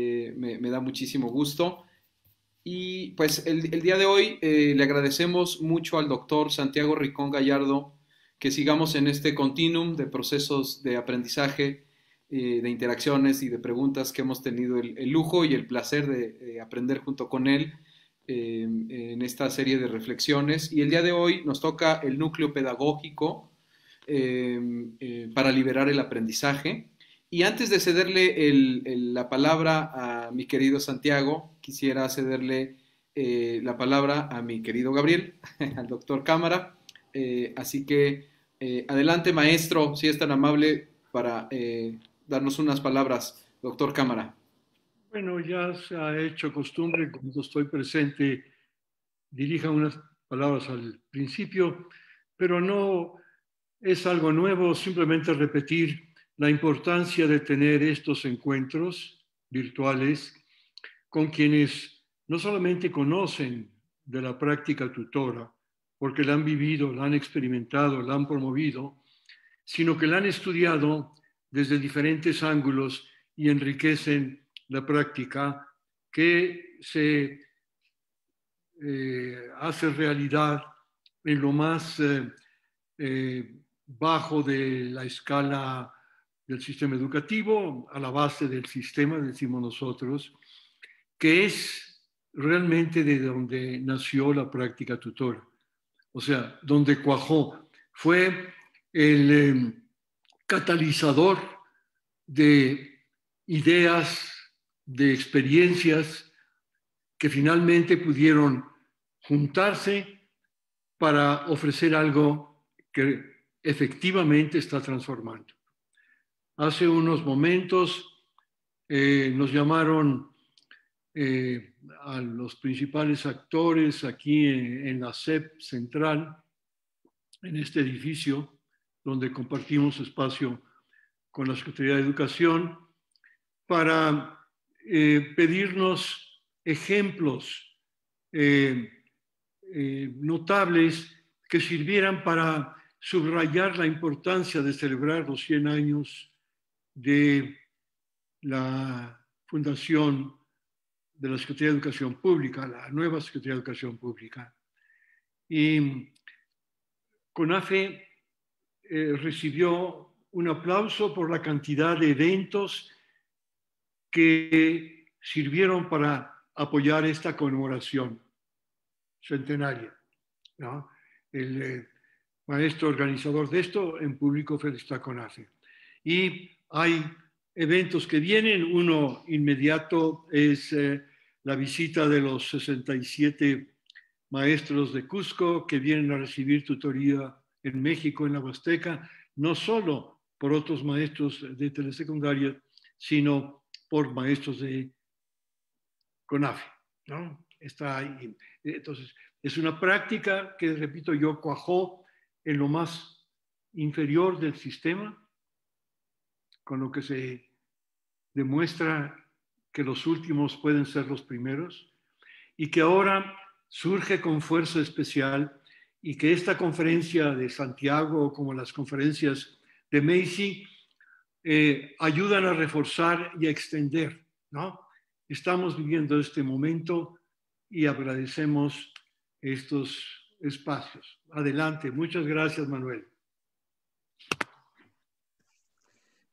Eh, me, da muchísimo gusto. Y pues el, día de hoy eh, le agradecemos mucho al doctor Santiago Ricón Gallardo que sigamos en este continuum de procesos de aprendizaje, eh, de interacciones y de preguntas que hemos tenido el lujo y el placer de aprender junto con él em, en esta serie de reflexiones. Y el día de hoy nos toca el núcleo pedagógico em, para liberar el aprendizaje. Y antes de cederle la palabra a mi querido Santiago, quisiera cederle eh, la palabra a mi querido Gabriel, al doctor Cámara. Eh, así que eh, adelante, maestro, si es tan amable para darnos unas palabras, doctor Cámara. Bueno, ya se ha hecho costumbre cuando estoy presente, dirija unas palabras al principio, pero no es algo nuevo, simplemente repetir la importancia de tener estos encuentros virtuales con quienes no solamente conocen de la práctica tutora, porque la han vivido, la han experimentado, la han promovido, sino que la han estudiado desde diferentes ángulos y enriquecen la práctica que se eh, hace realidad en lo más eh, eh, bajo de la escala del sistema educativo, a la base del sistema, decimos nosotros, que es realmente de donde nació la práctica tutora, o sea, donde cuajó. Fue el em, catalizador de ideas, de experiencias que finalmente pudieron juntarse para ofrecer algo que efectivamente está transformando. Hace unos momentos eh, nos llamaron eh, a los principales actores aquí en, la SEP central, en este edificio donde compartimos espacio con la Secretaría de Educación, para eh, pedirnos ejemplos notables que sirvieran para subrayar la importancia de celebrar los 100 años de la fundación de la Secretaría de Educación Pública, la nueva Secretaría de Educación Pública. Y CONAFE eh, recibió un aplauso por la cantidad de eventos que sirvieron para apoyar esta conmemoración centenaria. El eh, maestro organizador de esto en público felicita a CONAFE. Y hay eventos que vienen. Uno inmediato es eh, la visita de los 67 maestros de Cusco que vienen a recibir tutoría en México, en la Huasteca, no solo por otros maestros de telesecundaria, sino por maestros de CONAF. ¿no? Está ahí. Entonces, es una práctica que, repito, yo cuajó en lo más inferior del sistema con lo que se demuestra que los últimos pueden ser los primeros y que ahora surge con fuerza especial y que esta conferencia de Santiago, como las conferencias de Macy, eh, ayudan a reforzar y a extender. ¿no? Estamos viviendo este momento y agradecemos estos espacios. Adelante, muchas gracias Manuel.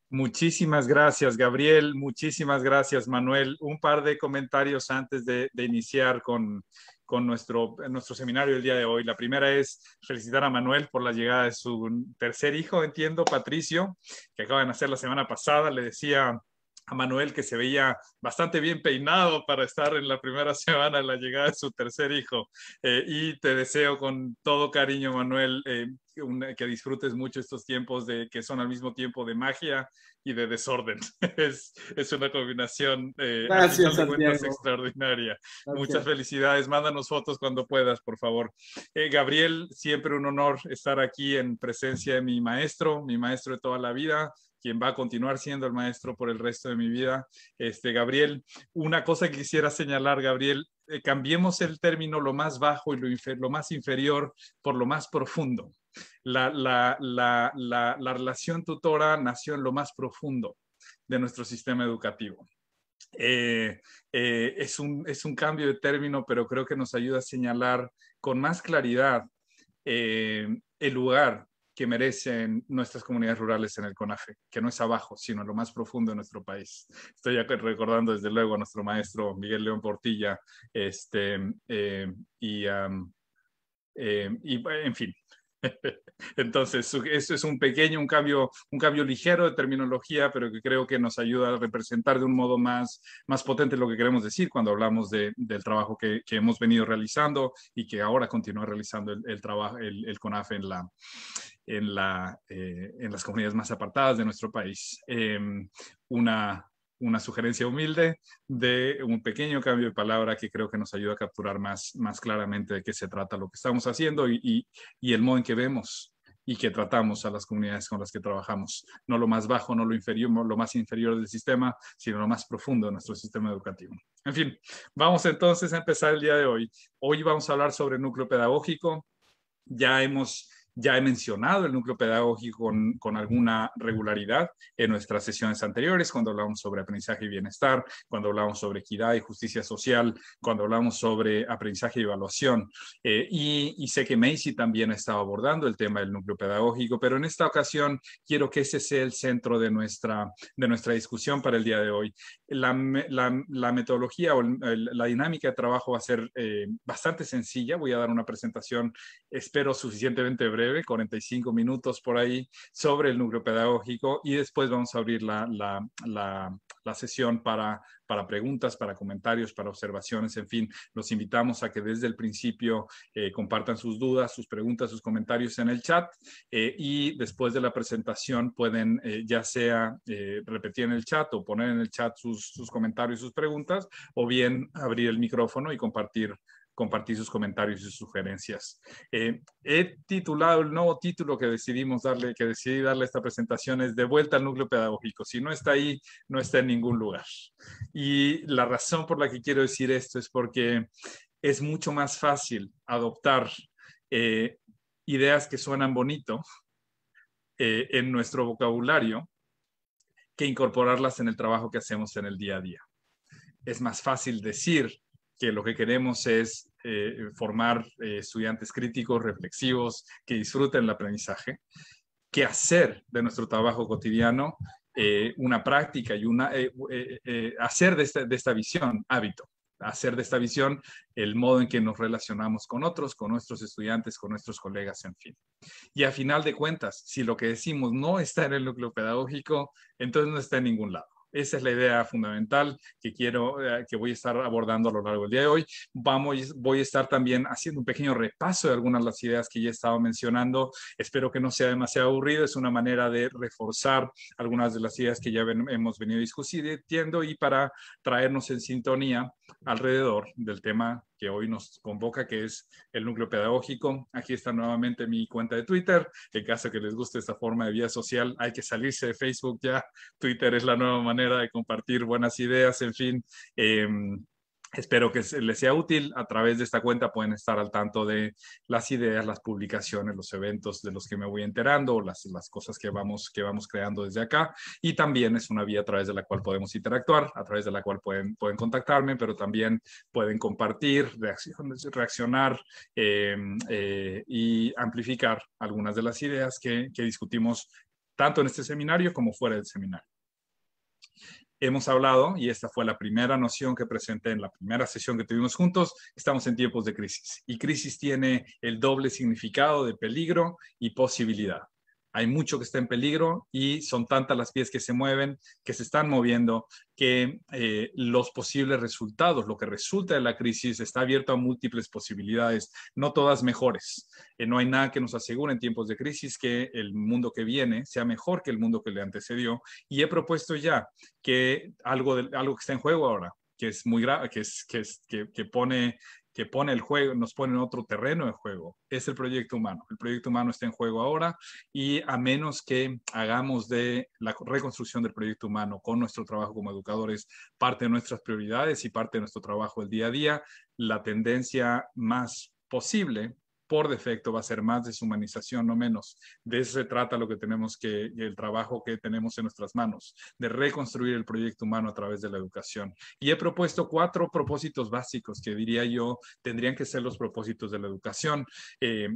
Muchísimas gracias, Gabriel. Muchísimas gracias, Manuel. Un par de comentarios antes de, iniciar con, con nuestro, nuestro seminario el día de hoy. La primera es felicitar a Manuel por la llegada de su tercer hijo, entiendo, Patricio, que acaba de nacer la semana pasada. Le decía a Manuel que se veía bastante bien peinado para estar en la primera semana de la llegada de su tercer hijo. Eh, y te deseo con todo cariño, Manuel, eh, que disfrutes mucho estos tiempos de, que son al mismo tiempo de magia y de desorden. es, una combinación eh, extraordinaria. Muchas felicidades. Mándanos fotos cuando puedas, por favor. Gabriel, siempre un honor estar aquí en presencia de mi maestro, mi maestro de toda la vida, quien va a continuar siendo el maestro por el resto de mi vida. Este, Gabriel, una cosa que quisiera señalar, Gabriel, eh, cambiemos el término lo más bajo y lo, más inferior por lo más profundo. La, relación tutora nació en lo más profundo de nuestro sistema educativo. Eh, eh, es, un, cambio de término, pero creo que nos ayuda a señalar con más claridad el lugar que merecen nuestras comunidades rurales en el CONAFE, que no es abajo, sino lo más profundo de nuestro país. Estoy recordando desde luego a nuestro maestro Miguel León Portilla, este, eh, y, eh, y en fin, entonces, eso es un pequeño, un cambio, un cambio ligero de terminología, pero que creo que nos ayuda a representar de un modo más, más potente lo que queremos decir cuando hablamos del trabajo que, hemos venido realizando y que ahora continúa realizando el, trabajo, el CONAFE en la, en, la, eh, en las comunidades más apartadas de nuestro país. Em, una, una sugerencia humilde de un pequeño cambio de palabra que creo que nos ayuda a capturar más, más claramente de qué se trata lo que estamos haciendo y, y el modo en que vemos y que tratamos a las comunidades con las que trabajamos. No lo más bajo, no lo inferior, no lo más inferior del sistema, sino lo más profundo de nuestro sistema educativo. En fin, vamos entonces a empezar el día de hoy. Hoy vamos a hablar sobre núcleo pedagógico. Ya hemos ya he mencionado el núcleo pedagógico con, alguna regularidad en nuestras sesiones anteriores, cuando hablamos sobre aprendizaje y bienestar, cuando hablamos sobre equidad y justicia social, cuando hablamos sobre aprendizaje y evaluación. Eh, y, sé que Macy también estaba abordando el tema del núcleo pedagógico, pero en esta ocasión quiero que ese sea el centro de nuestra, de nuestra discusión para el día de hoy. La, metodología o la dinámica de trabajo va a ser eh, bastante sencilla. Voy a dar una presentación, espero, suficientemente breve 45 minutos por ahí, sobre el núcleo pedagógico y después vamos a abrir la, sesión para, preguntas, para comentarios, para observaciones, en fin, los invitamos a que desde el principio eh, compartan sus dudas, sus preguntas, sus comentarios en el chat eh, y después de la presentación pueden eh, ya sea repetir en el chat o poner en el chat sus, sus comentarios, sus preguntas o bien abrir el micrófono y compartir compartir sus comentarios y sus sugerencias. Eh, he titulado, el nuevo título que decidimos darle, que decidí darle a esta presentación es De vuelta al núcleo pedagógico. Si no está ahí, no está en ningún lugar. Y la razón por la que quiero decir esto es porque es mucho más fácil adoptar eh, ideas que suenan bonito eh, en nuestro vocabulario que incorporarlas en el trabajo que hacemos en el día a día. Es más fácil decir que lo que queremos es eh, formar eh, estudiantes críticos, reflexivos, que disfruten el aprendizaje, que hacer de nuestro trabajo cotidiano eh, una práctica y una, hacer de esta, de esta visión hábito hacer de esta visión el modo en que nos relacionamos con otros, con nuestros estudiantes, con nuestros colegas, en fin. Y a final de cuentas, si lo que decimos no está en el núcleo pedagógico, entonces no está en ningún lado. Esa es la idea fundamental que quiero, eh, que voy a estar abordando a lo largo del día de hoy. Vamos, voy a estar también haciendo un pequeño repaso de algunas de las ideas que ya he estado mencionando. Espero que no sea demasiado aburrido. Es una manera de reforzar algunas de las ideas que ya hemos venido discutiendo y para traernos en sintonía alrededor del tema que hoy nos convoca, que es el núcleo pedagógico. Aquí está nuevamente mi cuenta de Twitter. En caso que les guste esta forma de vía social, hay que salirse de Facebook ya. Twitter es la nueva manera de compartir buenas ideas, en fin. Em, Espero que les sea útil. A través de esta cuenta pueden estar al tanto de las ideas, las publicaciones, los eventos de los que me voy enterando, las, cosas que vamos, que vamos creando desde acá. Y también es una vía a través de la cual podemos interactuar, a través de la cual pueden, contactarme, pero también pueden compartir, reaccionar eh, eh, y amplificar algunas de las ideas que discutimos tanto en este seminario como fuera del seminario hemos hablado, y esta fue la primera noción que presenté en la primera sesión que tuvimos juntos, estamos en tiempos de crisis. Y crisis tiene el doble significado de peligro y posibilidad hay mucho que está en peligro y son tantas las pies que se mueven, que se están moviendo, que eh, los posibles resultados, lo que resulta de la crisis, está abierto a múltiples posibilidades, no todas mejores. Eh, no hay nada que nos asegure en tiempos de crisis que el mundo que viene sea mejor que el mundo que le antecedió. Y he propuesto ya que algo, de, algo que está en juego ahora, que es muy grave, que, es, que, es, que, pone que pone el juego, nos pone en otro terreno de juego, es el proyecto humano. El proyecto humano está en juego ahora y a menos que hagamos de la reconstrucción del proyecto humano con nuestro trabajo como educadores parte de nuestras prioridades y parte de nuestro trabajo el día a día, la tendencia más posible por defecto va a ser más deshumanización, no menos. De eso se trata lo que tenemos que, el trabajo que tenemos en nuestras manos, de reconstruir el proyecto humano a través de la educación. Y he propuesto cuatro propósitos básicos que diría yo tendrían que ser los propósitos de la educación. Eh,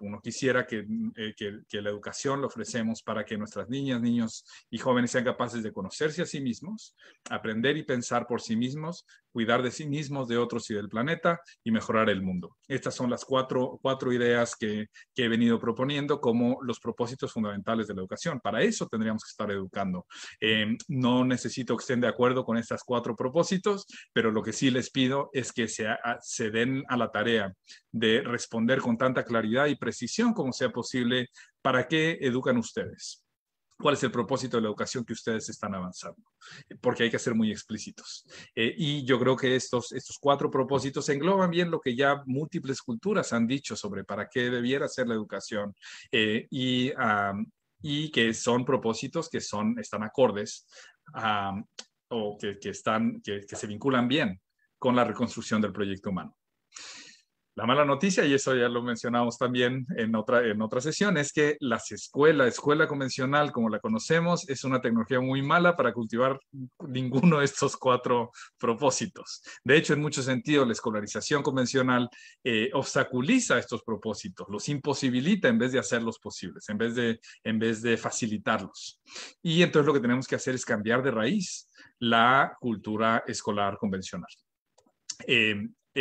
uno quisiera que, eh, la educación lo ofrecemos para que nuestras niñas, niños y jóvenes sean capaces de conocerse a sí mismos, aprender y pensar por sí mismos, cuidar de sí mismos, de otros y del planeta y mejorar el mundo. Estas son las cuatro cuatro, ideas que, he venido proponiendo como los propósitos fundamentales de la educación. Para eso tendríamos que estar educando. Eh, no necesito que estén de acuerdo con estas cuatro propósitos, pero lo que sí les pido es que se, se den a la tarea de responder con tanta claridad y precisión como sea posible para qué educan ustedes cuál es el propósito de la educación que ustedes están avanzando, porque hay que ser muy explícitos. Eh, y yo creo que estos, estos cuatro propósitos engloban bien lo que ya múltiples culturas han dicho sobre para qué debiera ser la educación eh, y, que son propósitos que son, están acordes o que, están, que se vinculan bien con la reconstrucción del proyecto humano. La mala noticia, y eso ya lo mencionamos también en otra, en otra sesión, es que las escuelas, escuela convencional como la conocemos, es una tecnología muy mala para cultivar ninguno de estos cuatro propósitos. De hecho, en muchos sentidos, la escolarización convencional eh, obstaculiza estos propósitos, los imposibilita en vez de hacerlos posibles, en vez de, en vez de facilitarlos. Y entonces lo que tenemos que hacer es cambiar de raíz la cultura escolar convencional. Eh,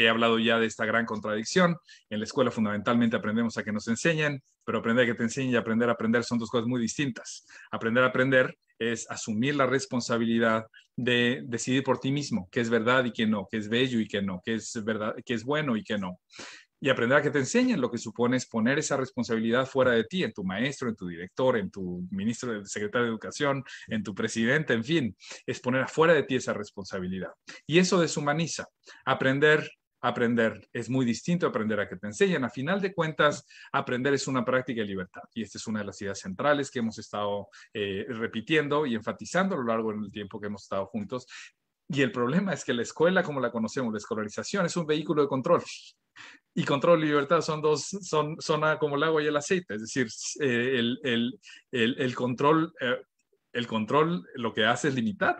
he hablado ya de esta gran contradicción. En la escuela fundamentalmente aprendemos a que nos enseñen, pero aprender a que te enseñen y aprender a aprender son dos cosas muy distintas. Aprender a aprender es asumir la responsabilidad de decidir por ti mismo qué es verdad y qué no, qué es bello y qué no, qué es verdad, qué es bueno y qué no. Y aprender a que te enseñen lo que supone es poner esa responsabilidad fuera de ti, en tu maestro, en tu director, en tu ministro, secretario de educación, en tu presidente, en fin, es poner afuera de ti esa responsabilidad. Y eso deshumaniza. Aprender aprender. Es muy distinto a aprender a que te enseñen. A final de cuentas, aprender es una práctica de libertad. Y esta es una de las ideas centrales que hemos estado eh, repitiendo y enfatizando a lo largo del tiempo que hemos estado juntos. Y el problema es que la escuela, como la conocemos, la escolarización, es un vehículo de control. Y control y libertad son dos, son, son como el agua y el aceite. Es decir, eh, el, el control, eh, el control lo que hace es limitar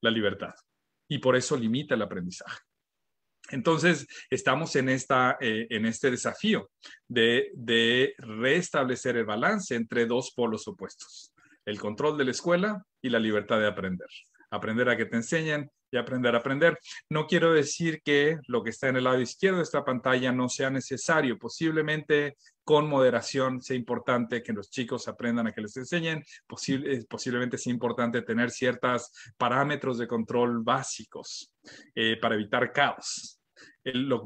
la libertad. Y por eso limita el aprendizaje. Entonces, estamos en, eh, este desafío de, restablecer el balance entre dos polos opuestos, el control de la escuela y la libertad de aprender. Aprender a que te enseñen y aprender a aprender. No quiero decir que lo que está en el lado izquierdo de esta pantalla no sea necesario. Posiblemente con moderación sea importante que los chicos aprendan a que les enseñen. Eh, posiblemente sea importante tener ciertos parámetros de control básicos eh, para evitar caos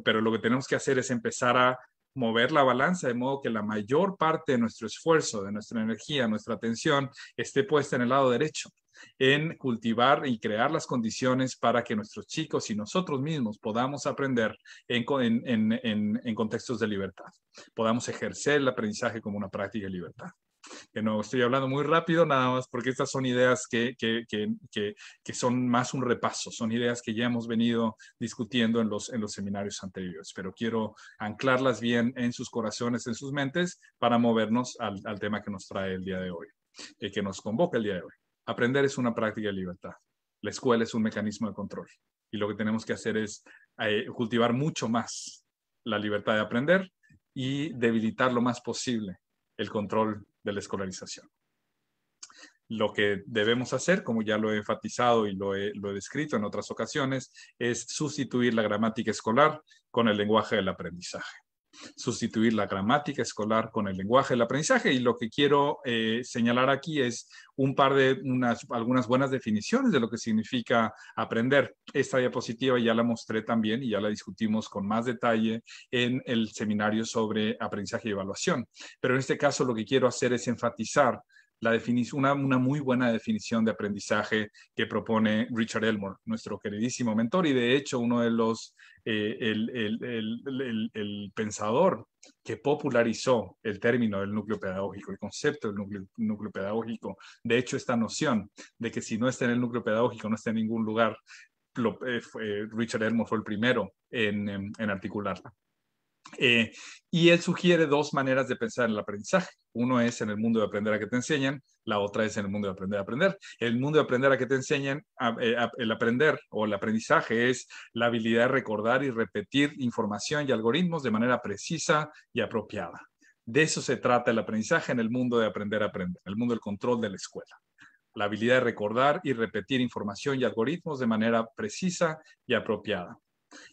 pero lo que tenemos que hacer es empezar a mover la balanza de modo que la mayor parte de nuestro esfuerzo, de nuestra energía, nuestra atención esté puesta en el lado derecho, en cultivar y crear las condiciones para que nuestros chicos y nosotros mismos podamos aprender en contextos de libertad, podamos ejercer el aprendizaje como una práctica de libertad. No estoy hablando muy rápido nada más porque estas son ideas que, son más un repaso, son ideas que ya hemos venido discutiendo en los, en los seminarios anteriores, pero quiero anclarlas bien en sus corazones, en sus mentes, para movernos al, tema que nos trae el día de hoy, eh, que nos convoca el día de hoy. Aprender es una práctica de libertad. La escuela es un mecanismo de control. Y lo que tenemos que hacer es eh, cultivar mucho más la libertad de aprender y debilitar lo más posible el control de la escolarización. Lo que debemos hacer, como ya lo he enfatizado y lo he, descrito en otras ocasiones, es sustituir la gramática escolar con el lenguaje del aprendizaje sustituir la gramática escolar con el lenguaje del aprendizaje. Y lo que quiero eh, señalar aquí es un par de unas, algunas buenas definiciones de lo que significa aprender. Esta diapositiva ya la mostré también y ya la discutimos con más detalle en el seminario sobre aprendizaje y evaluación. Pero en este caso lo que quiero hacer es enfatizar una, muy buena definición de aprendizaje que propone Richard Elmore, nuestro queridísimo mentor y de hecho uno de los, eh, el, pensador que popularizó el término del núcleo pedagógico, el concepto del núcleo, pedagógico. De hecho, esta noción de que si no está en el núcleo pedagógico, no está en ningún lugar, eh, Richard Elmore fue el primero en articularla. Eh, y él sugiere dos maneras de pensar en el aprendizaje. Uno es en el mundo de aprender a que te enseñan, la otra es en el mundo de aprender a aprender. El mundo de aprender a que te enseñan, eh, el aprender o el aprendizaje es la habilidad de recordar y repetir información y algoritmos de manera precisa y apropiada. De eso se trata el aprendizaje en el mundo de aprender a aprender, el mundo del control de la escuela. La habilidad de recordar y repetir información y algoritmos de manera precisa y apropiada.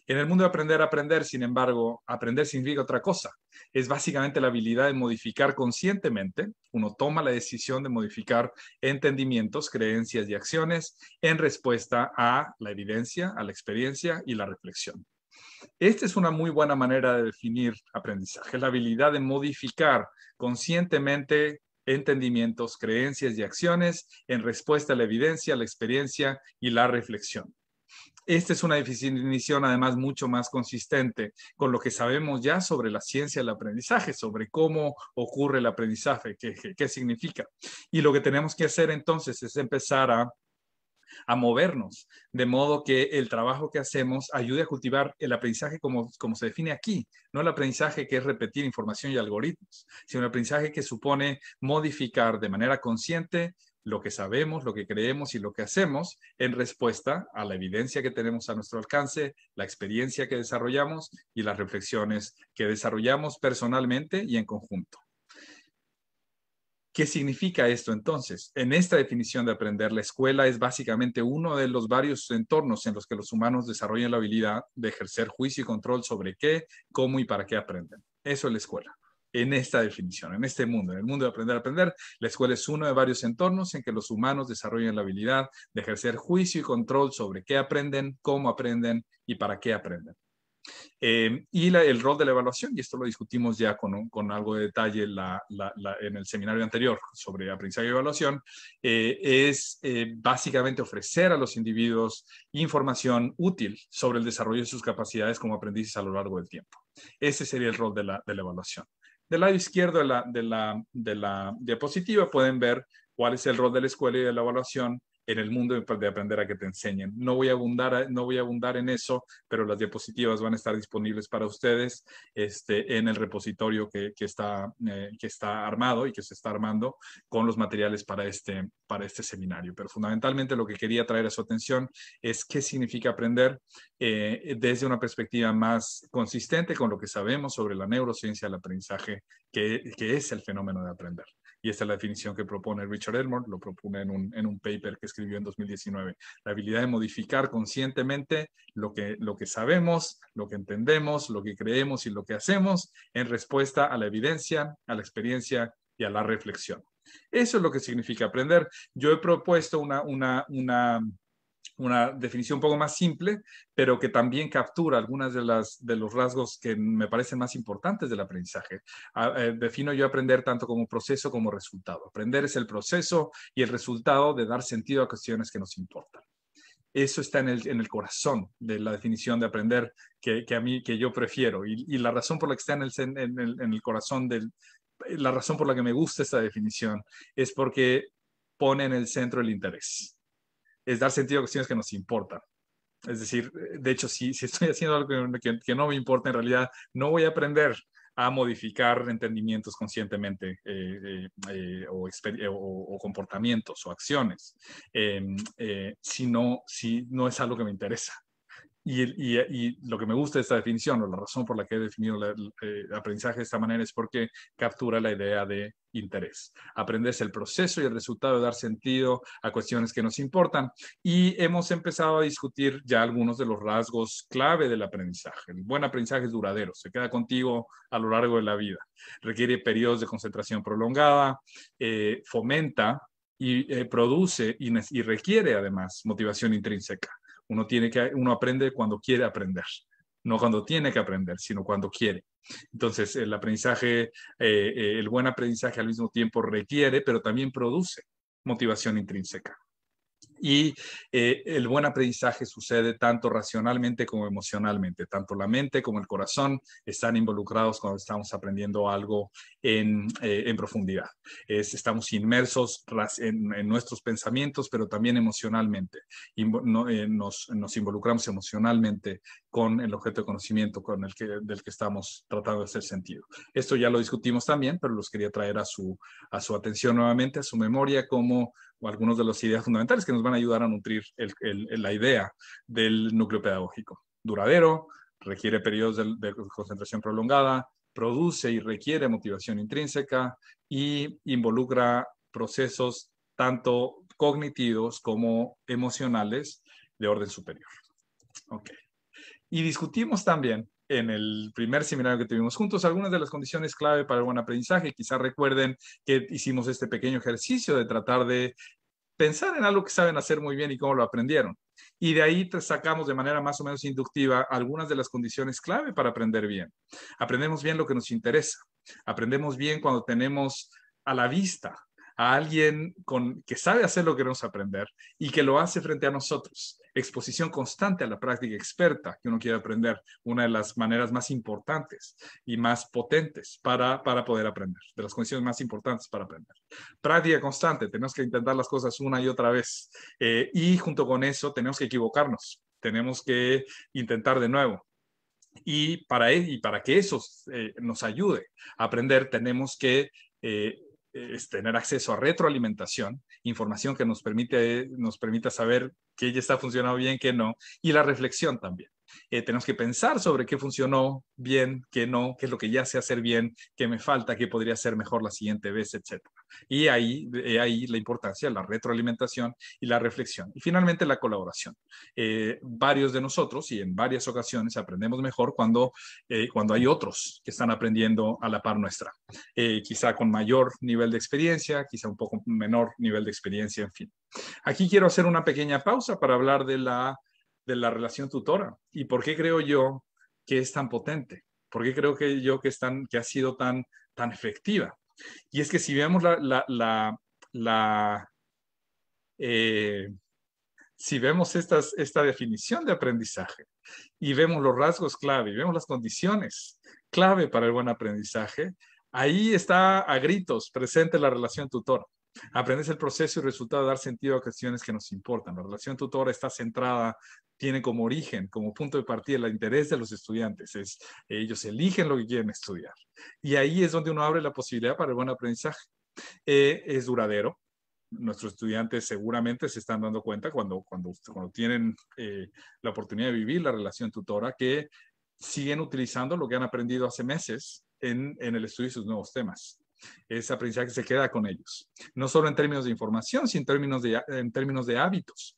En el mundo de aprender a aprender, sin embargo, aprender significa otra cosa. Es básicamente la habilidad de modificar conscientemente. Uno toma la decisión de modificar entendimientos, creencias y acciones en respuesta a la evidencia, a la experiencia y la reflexión. Esta es una muy buena manera de definir aprendizaje, la habilidad de modificar conscientemente entendimientos, creencias y acciones en respuesta a la evidencia, a la experiencia y la reflexión. Esta es una definición además mucho más consistente con lo que sabemos ya sobre la ciencia del aprendizaje, sobre cómo ocurre el aprendizaje, qué, significa. Y lo que tenemos que hacer entonces es empezar a movernos, de modo que el trabajo que hacemos ayude a cultivar el aprendizaje como, como se define aquí, no el aprendizaje que es repetir información y algoritmos, sino el aprendizaje que supone modificar de manera consciente lo que sabemos, lo que creemos y lo que hacemos en respuesta a la evidencia que tenemos a nuestro alcance, la experiencia que desarrollamos y las reflexiones que desarrollamos personalmente y en conjunto. ¿Qué significa esto entonces? En esta definición de aprender, la escuela es básicamente uno de los varios entornos en los que los humanos desarrollan la habilidad de ejercer juicio y control sobre qué, cómo y para qué aprenden. Eso es la escuela en esta definición, en este mundo, en el mundo de aprender a aprender. La escuela es uno de varios entornos en que los humanos desarrollan la habilidad de ejercer juicio y control sobre qué aprenden, cómo aprenden y para qué aprenden. Eh, y el rol de la evaluación, y esto lo discutimos ya con, algo de detalle en el seminario anterior sobre aprendizaje y evaluación, eh, es eh, básicamente ofrecer a los individuos información útil sobre el desarrollo de sus capacidades como aprendices a lo largo del tiempo. Ese sería el rol de la, evaluación. Del lado izquierdo de la, de la, de la diapositiva pueden ver cuál es el rol de la escuela y de la evaluación en el mundo de aprender a que te enseñen. No voy a abundar, no voy a abundar en eso, pero las diapositivas van a estar disponibles para ustedes este, en el repositorio que, está, eh, que está armado y que se está armando con los materiales para este, para este seminario. Pero fundamentalmente lo que quería traer a su atención es qué significa aprender eh, desde una perspectiva más consistente con lo que sabemos sobre la neurociencia del aprendizaje, que es el fenómeno de aprender. Y esta es la definición que propone Richard Elmore, lo propone en un, en paper que escribió en 2019. La habilidad de modificar conscientemente lo que, lo que sabemos, lo que entendemos, lo que creemos y lo que hacemos en respuesta a la evidencia, a la experiencia y a la reflexión. Eso es lo que significa aprender. Yo he propuesto una, una una definición un poco más simple, pero que también captura algunas de las de los rasgos que me parecen más importantes del aprendizaje. Eh, defino yo aprender tanto como proceso como resultado. Aprender es el proceso y el resultado de dar sentido a cuestiones que nos importan. Eso está en el, corazón de la definición de aprender que, a mí, que yo prefiero. Y, la razón por la que está en el, corazón del... La razón por la que me gusta esta definición es porque pone en el centro el interés es dar sentido a cuestiones que nos importan. Es decir, eh, de hecho, si, si estoy haciendo algo que, no me importa, en realidad no voy a aprender a modificar entendimientos conscientemente eh, eh, o, comportamientos o acciones, si, si no es algo que me interesa. Y, lo que me gusta de esta definición, o la razón por la que he definido el, eh, aprendizaje de esta manera, es porque captura la idea de interés. es el proceso y el resultado de dar sentido a cuestiones que nos importan. Y hemos empezado a discutir ya algunos de los rasgos clave del aprendizaje. El buen aprendizaje es duradero, se queda contigo a lo largo de la vida. Requiere periodos de concentración prolongada, eh, fomenta y eh, produce y requiere además motivación intrínseca. Uno, tiene que, uno aprende cuando quiere aprender, no cuando tiene que aprender, sino cuando quiere. Entonces, el aprendizaje, eh, eh, el buen aprendizaje al mismo tiempo requiere, pero también produce motivación intrínseca y eh, el buen aprendizaje sucede tanto racionalmente como emocionalmente, tanto la mente como el corazón están involucrados cuando estamos aprendiendo algo en, eh, profundidad. estamos inmersos en, nuestros pensamientos, pero también emocionalmente. Eh, nos involucramos emocionalmente con el objeto de conocimiento con el que, del que estamos tratando de hacer sentido. Esto ya lo discutimos también, pero los quería traer a su, a su atención nuevamente, a su memoria, como algunos de los ideas fundamentales que nos van a ayudar a nutrir la idea del núcleo pedagógico. Duradero, requiere periodos de, concentración prolongada, produce y requiere motivación intrínseca y involucra procesos tanto cognitivos como emocionales de orden superior. Okay. Y discutimos también en el primer seminario que tuvimos juntos algunas de las condiciones clave para el buen aprendizaje. Quizás recuerden que hicimos este pequeño ejercicio de tratar de pensar en algo que saben hacer muy bien y cómo lo aprendieron. Y de ahí sacamos de manera más o menos inductiva algunas de las condiciones clave para aprender bien. Aprendemos bien lo que nos interesa. Aprendemos bien cuando tenemos a la vista a alguien con, que sabe hacer lo que queremos aprender y que lo hace frente a nosotros. Exposición constante a la práctica experta que uno quiere aprender, una de las maneras más importantes y más potentes para, para poder aprender, de las condiciones más importantes para aprender. Práctica constante, tenemos que intentar las cosas una y otra vez eh, y junto con eso tenemos que equivocarnos, tenemos que intentar de nuevo, y para, e, y para que eso eh, nos ayude a aprender, tenemos que eh, es tener acceso a retroalimentación, información que nos permite, nos permita saber qué ya está funcionando bien, qué no, y la reflexión también. Eh, tenemos que pensar sobre qué funcionó bien, qué no, qué es lo que ya sé hacer bien, qué me falta, qué podría ser mejor la siguiente vez, etc. Y ahí, eh, la importancia la retroalimentación y la reflexión. Y finalmente la colaboración. Eh, varios de nosotros y en varias ocasiones aprendemos mejor cuando, cuando hay otros que están aprendiendo a la par nuestra, quizá con mayor nivel de experiencia, quizá un poco menor nivel de experiencia, en fin. Aquí quiero hacer una pequeña pausa para hablar de la de la relación tutora. ¿Y por qué creo yo que es tan potente? ¿Por qué creo que yo que, que ha sido tan, tan efectiva? Y es que si vemos la, la, la, eh, si vemos esta definición de aprendizaje y vemos los rasgos clave y vemos las condiciones clave para el buen aprendizaje, ahí está a gritos presente la relación tutora. Aprendes el proceso y el resultado dar sentido a cuestiones que nos importan. La relación tutora está centrada, tiene como origen, como punto de partida, el interés de los estudiantes. Es, ellos eligen lo que quieren estudiar. Y ahí es donde uno abre la posibilidad para el buen aprendizaje. Eh, es duradero, nuestros estudiantes seguramente se están dando cuenta cuando, cuando, tienen eh, la oportunidad de vivir la relación tutora que siguen utilizando lo que han aprendido hace meses en, en el estudio de sus nuevos temas ese aprendizaje se queda con ellos, no solo en términos de información, sino en términos de, en términos de hábitos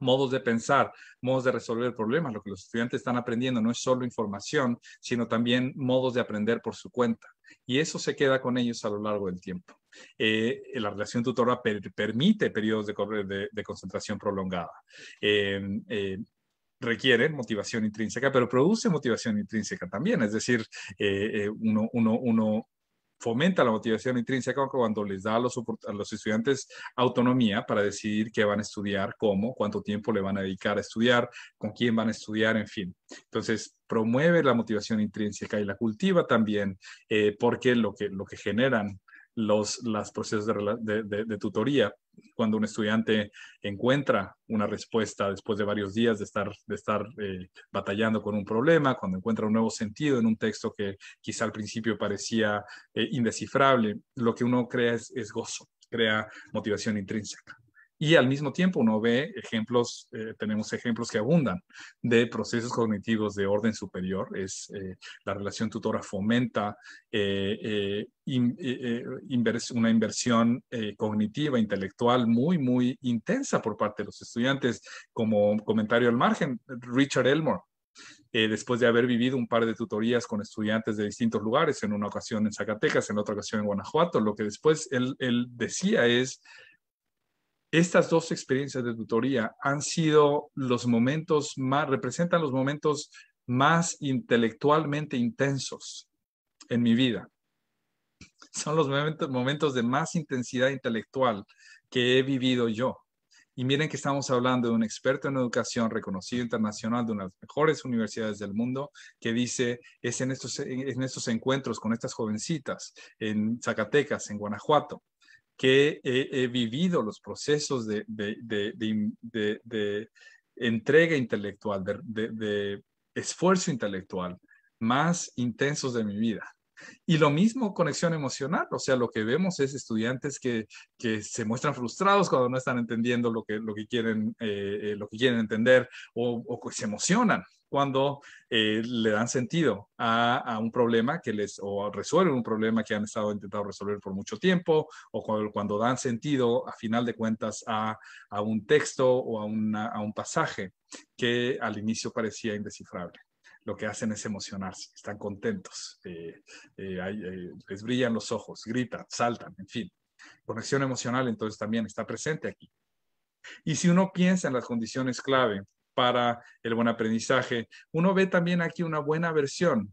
modos de pensar, modos de resolver problemas. Lo que los estudiantes están aprendiendo no es solo información, sino también modos de aprender por su cuenta. Y eso se queda con ellos a lo largo del tiempo. Eh, la relación tutora permite periodos de, de, de concentración prolongada. Eh, eh requieren motivación intrínseca, pero produce motivación intrínseca también. Es decir, eh, uno, uno, uno, fomenta la motivación intrínseca cuando les da a los, estudiantes autonomía para decidir qué van a estudiar, cómo, cuánto tiempo le van a dedicar a estudiar, con quién van a estudiar, en fin. Entonces, promueve la motivación intrínseca y la cultiva también, eh, porque lo que, lo que generan los procesos de, de tutoría cuando un estudiante encuentra una respuesta después de varios días de estar, de estar eh, batallando con un problema, cuando encuentra un nuevo sentido en un texto que quizá al principio parecía eh, indescifrable, lo que uno crea es gozo, crea motivación intrínseca. Y al mismo tiempo uno ve ejemplos, eh, tenemos ejemplos que abundan de procesos cognitivos de orden superior. Es eh, la relación tutora fomenta eh, una inversión cognitiva, intelectual muy, muy intensa por parte de los estudiantes. Como comentario al margen, Richard Elmore, después de haber vivido un par de tutorías con estudiantes de distintos lugares, en una ocasión en Zacatecas, en otra ocasión en Guanajuato, lo que después él decía es, estas dos experiencias de tutoría han sido los momentos más, representan los momentos más intelectualmente intensos en mi vida. Son los momentos, de más intensidad intelectual que he vivido yo. Y miren que estamos hablando de un experto en educación reconocido internacional de una de las mejores universidades del mundo que dice, es en estos, en estos encuentros con estas jovencitas en Zacatecas, en Guanajuato, que he, vivido los procesos de, entrega intelectual, de, esfuerzo intelectual más intensos de mi vida. Y lo mismo conexión emocional, o sea, lo que vemos es estudiantes que, se muestran frustrados cuando no están entendiendo lo que, eh, eh, quieren, entender o, o que se emocionan cuando eh, le dan sentido a, un problema que les, o resuelven un problema que han estado intentando resolver por mucho tiempo, o cuando, dan sentido, a final de cuentas, a, un texto o a, un pasaje que al inicio parecía indescifrable lo que hacen es emocionarse, están contentos, eh, eh, les brillan los ojos, gritan, saltan, en fin. Conexión emocional entonces también está presente aquí. Y si uno piensa en las condiciones clave para el buen aprendizaje. Uno ve también aquí una buena versión,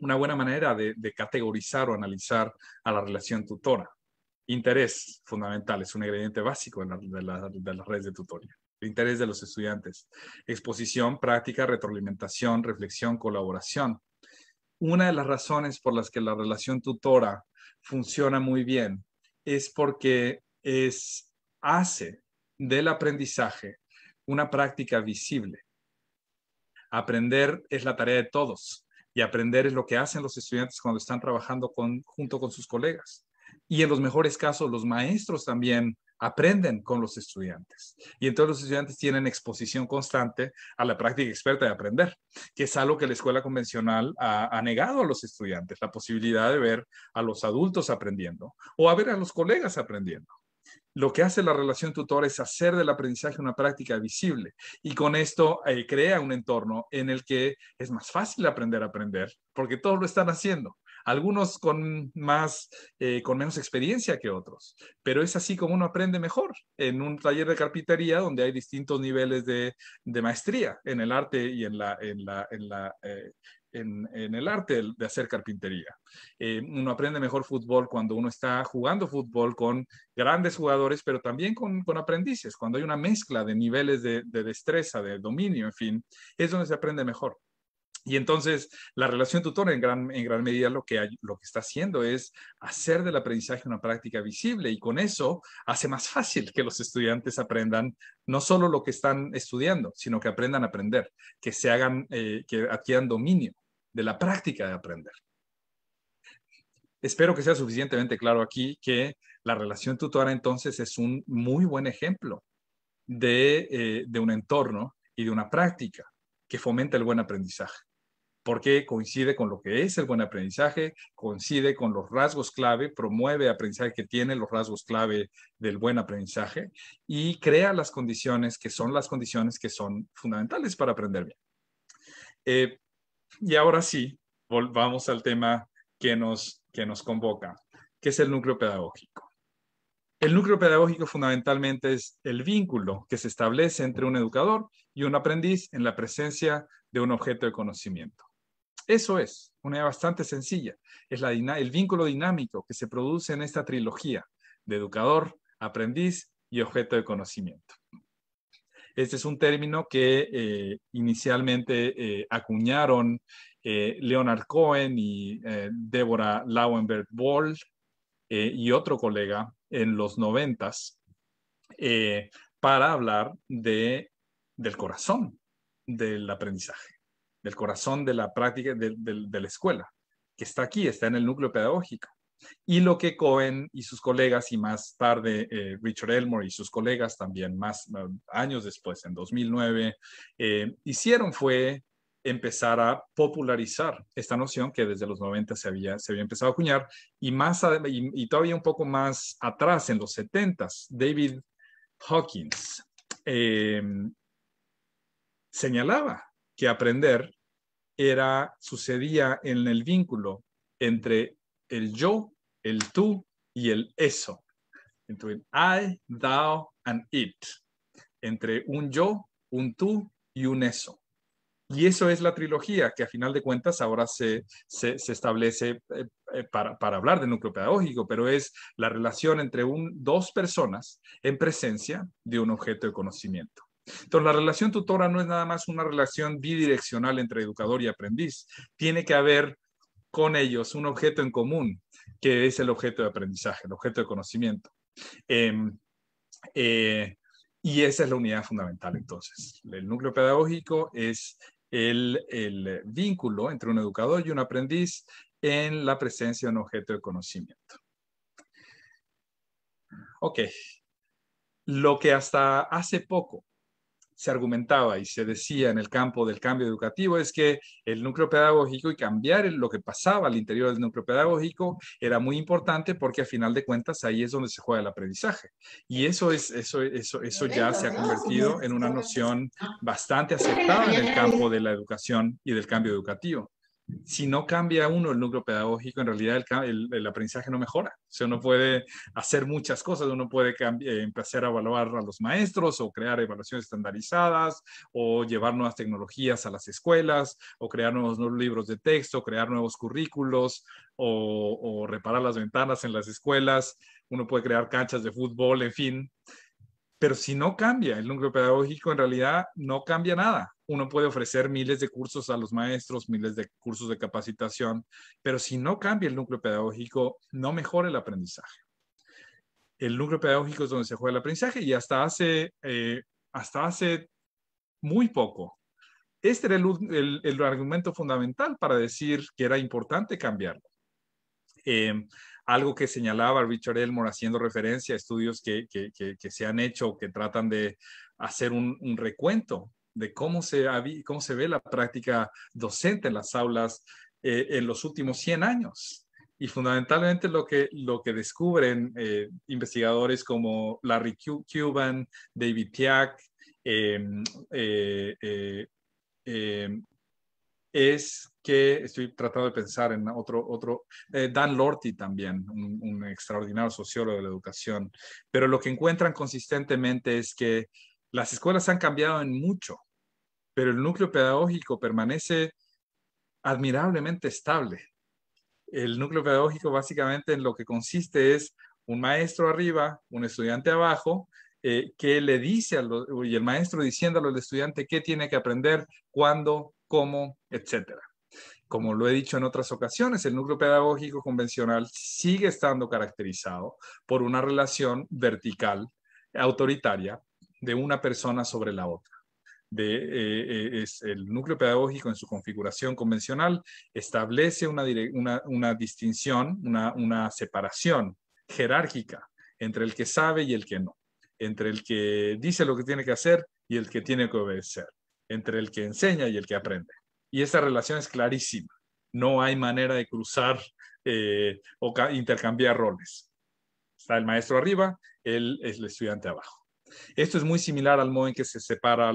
una buena manera de, categorizar o analizar a la relación tutora. Interés fundamental, es un ingrediente básico de, la, de las redes de tutoría interés de los estudiantes. Exposición, práctica, retroalimentación, reflexión, colaboración. Una de las razones por las que la relación tutora funciona muy bien es porque es, hace del aprendizaje una práctica visible. Aprender es la tarea de todos y aprender es lo que hacen los estudiantes cuando están trabajando junto con sus colegas. Y en los mejores casos, los maestros también aprenden con los estudiantes. Y entonces los estudiantes tienen exposición constante a la práctica experta de aprender, que es algo que la escuela convencional ha, negado a los estudiantes, la posibilidad de ver a los adultos aprendiendo o a ver a los colegas aprendiendo lo que hace la relación tutor es hacer del aprendizaje una práctica visible y con esto eh, crea un entorno en el que es más fácil aprender a aprender porque todos lo están haciendo. Algunos con más, eh, con menos experiencia que otros, pero es así como uno aprende mejor en un taller de carpintería donde hay distintos niveles de, de maestría en el arte y en la, en la, eh, en, el arte de, hacer carpintería. Eh, uno aprende mejor fútbol cuando uno está jugando fútbol con grandes jugadores, pero también con, aprendices, cuando hay una mezcla de niveles de, destreza, de dominio, en fin, es donde se aprende mejor. Y entonces la relación tutor en gran, en gran medida lo que, lo que está haciendo es hacer del aprendizaje una práctica visible y con eso hace más fácil que los estudiantes aprendan no solo lo que están estudiando, sino que aprendan a aprender, que se hagan, eh, que adquieran dominio de la práctica de aprender. Espero que sea suficientemente claro aquí que la relación tutora entonces es un muy buen ejemplo eh, de, un entorno y de una práctica que fomenta el buen aprendizaje, porque coincide con lo que es el buen aprendizaje, coincide con los rasgos clave, promueve aprendizaje que tiene los rasgos clave del buen aprendizaje y crea las condiciones que son las condiciones que son fundamentales para aprender bien. Eh, y ahora sí, volvamos al tema que nos, que nos convoca, que es el núcleo pedagógico. El núcleo pedagógico fundamentalmente es el vínculo que se establece entre un educador y un aprendiz en la presencia de un objeto de conocimiento. Eso es, una idea bastante sencilla. Es el vínculo dinámico que se produce en esta trilogía de educador, aprendiz y objeto de conocimiento. Este es un término que eh, inicialmente eh, acuñaron eh, Leonard Cohen y Deborah Lauenberg Boll y otro colega en los noventas para hablar de, del corazón del aprendizaje, del corazón de la práctica de la escuela, que está aquí, está en el núcleo pedagógico y lo que Cohen y sus colegas y más tarde eh, Richard Elmore y sus colegas también más años después, en 2009, eh, hicieron fue empezar a popularizar esta noción que desde los 90 se había, se había empezado a acuñar y, más, y, todavía un poco más atrás, en los 70, David Hawkins eh, señalaba que aprender era, sucedía en el vínculo entre el yo, el tú y el eso. entre I, thou, and it. Entre un yo, un tú y un eso. Y eso es la trilogía que a final de cuentas ahora se, establece eh, eh, para, hablar de núcleo pedagógico, pero es la relación entre un, dos personas en presencia de un objeto de conocimiento. Entonces, la relación tutora no es nada más una relación bidireccional entre educador y aprendiz. Tiene que haber con ellos un objeto en común, que es el objeto de aprendizaje, el objeto de conocimiento. Em, eh, y esa es la unidad fundamental, entonces. El núcleo pedagógico es el vínculo entre un educador y un aprendiz en la presencia de un objeto de conocimiento. Ok, lo que hasta hace poco se argumentaba y se decía en el campo del cambio educativo es que el núcleo pedagógico y cambiar lo que pasaba al interior del núcleo pedagógico era muy importante porque a final de cuentas ahí es donde se juega el aprendizaje. Y eso, es, eso, eso, eso ya se ha convertido en una noción ah. bastante aceptada en el campo de la educación y del cambio educativo si no cambia uno el núcleo pedagógico, en realidad el, aprendizaje no mejora. O sea, uno puede hacer muchas cosas, uno puede eh, empezar a evaluar a los maestros o crear evaluaciones estandarizadas o llevar nuevas tecnologías a las escuelas o crear nuevos, libros de texto, crear nuevos currículos o reparar las ventanas en las escuelas. Uno puede crear canchas de fútbol, en fin. Pero si no cambia el núcleo pedagógico, en realidad no cambia nada. Uno puede ofrecer miles de cursos a los maestros, miles de cursos de capacitación, pero si no cambia el núcleo pedagógico, no mejora el aprendizaje. El núcleo pedagógico es donde se juega el aprendizaje y hasta hace, eh, hasta hace muy poco. Este era el, argumento fundamental para decir que era importante cambiarlo. Em, algo que señalaba Richard Elmore haciendo referencia a estudios que, que, se han hecho, que tratan de hacer un, recuento de cómo se, cómo se ve la práctica docente en las aulas eh, en los últimos 100 años. Y fundamentalmente lo que, lo que descubren eh, investigadores como Larry Cuban, David Piak, em, eh, em, es que estoy tratando de pensar en otro, otro eh, Dan Lorty también, un, extraordinario sociólogo de la educación, pero lo que encuentran consistentemente es que las escuelas han cambiado en mucho, pero el núcleo pedagógico permanece admirablemente estable. El núcleo pedagógico básicamente en lo que consiste es un maestro arriba, un estudiante abajo, eh, que le dice y el maestro diciéndole al estudiante qué tiene que aprender, cuándo, cómo, etcétera. Como lo he dicho en otras ocasiones, el núcleo pedagógico convencional sigue estando caracterizado por una relación vertical, autoritaria, de una persona sobre la otra. Eh, eh, el núcleo pedagógico en su configuración convencional establece una, distinción, una separación jerárquica entre el que sabe y el que no, entre el que dice lo que tiene que hacer y el que tiene que obedecer, entre el que enseña y el que aprende y esa relación es clarísima. No hay manera de cruzar eh, o intercambiar roles. Está el maestro arriba, él es el estudiante abajo. Esto es muy similar al modo en que se separa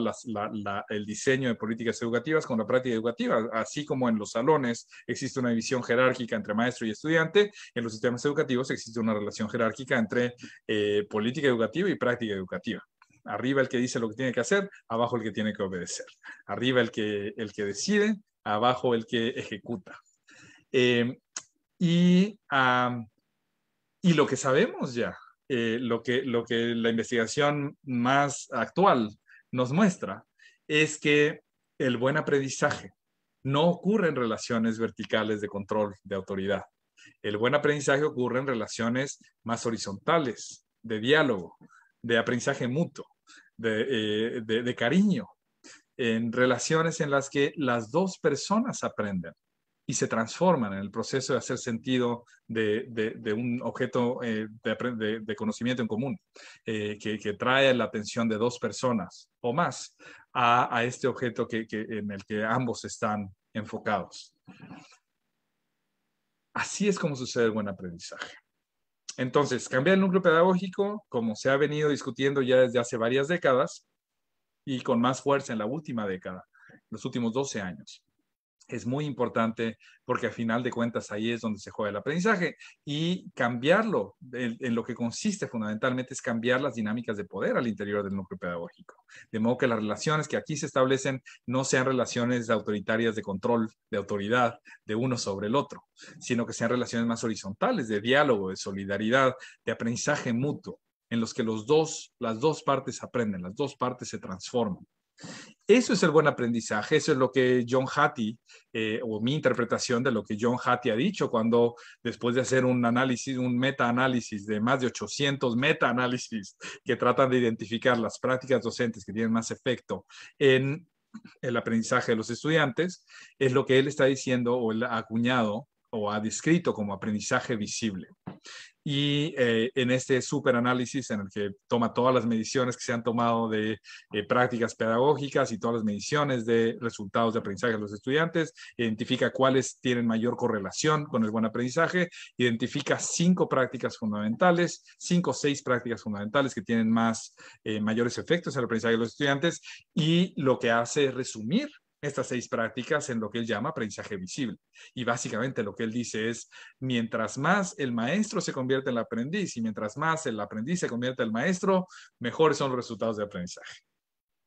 el diseño de políticas educativas con la práctica educativa, así como en los salones existe una división jerárquica entre maestro y estudiante, en los sistemas educativos existe una relación jerárquica entre eh, política educativa y práctica educativa. Arriba el que dice lo que tiene que hacer, abajo el que tiene que obedecer. Arriba el que, el que decide, abajo el que ejecuta. Em, y, y lo que sabemos ya, eh, lo, que, lo que la investigación más actual nos muestra, es que el buen aprendizaje no ocurre en relaciones verticales de control, de autoridad. El buen aprendizaje ocurre en relaciones más horizontales, de diálogo, de aprendizaje mutuo, eh, de, cariño, en relaciones en las que las dos personas aprenden y se transforman en el proceso de hacer sentido de, un objeto eh, de, de, conocimiento en común, eh, que, trae la atención de dos personas o más a, este objeto que, en el que ambos están enfocados. Así es como sucede el buen aprendizaje. Entonces, cambiar el núcleo pedagógico, como se ha venido discutiendo ya desde hace varias décadas y con más fuerza en la última década, los últimos 12 años es muy importante porque al final de cuentas ahí es donde se juega el aprendizaje y cambiarlo, en, en, lo que consiste fundamentalmente es cambiar las dinámicas de poder al interior del núcleo pedagógico, de modo que las relaciones que aquí se establecen no sean relaciones autoritarias de control, de autoridad de uno sobre el otro, sino que sean relaciones más horizontales, de diálogo, de solidaridad, de aprendizaje mutuo en los que los dos, las dos partes aprenden, las dos partes se transforman. Eso es el buen aprendizaje, eso es lo que John Hattie, eh, o mi interpretación de lo que John Hattie ha dicho cuando después de hacer un análisis, un meta-análisis de más de 800 meta-análisis que tratan de identificar las prácticas docentes que tienen más efecto en el aprendizaje de los estudiantes, es lo que él está diciendo o él ha acuñado o ha descrito como aprendizaje visible y eh, en este análisis en el que toma todas las mediciones que se han tomado de eh, prácticas pedagógicas y todas las mediciones de resultados de aprendizaje de los estudiantes, identifica cuáles tienen mayor correlación con el buen aprendizaje, identifica cinco prácticas fundamentales, cinco o seis prácticas fundamentales que tienen más, eh, mayores efectos en el aprendizaje de los estudiantes y lo que hace es resumir estas seis prácticas en lo que él llama aprendizaje visible. Y básicamente lo que él dice es, mientras más el maestro se convierte en el aprendiz y mientras más el aprendiz se convierte en el maestro, mejores son los resultados de aprendizaje.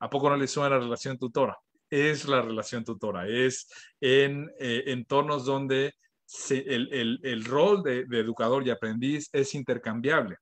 ¿A poco no le suena la relación tutora? Es la relación tutora, es en eh, entornos donde el, rol de educador y aprendiz es intercambiable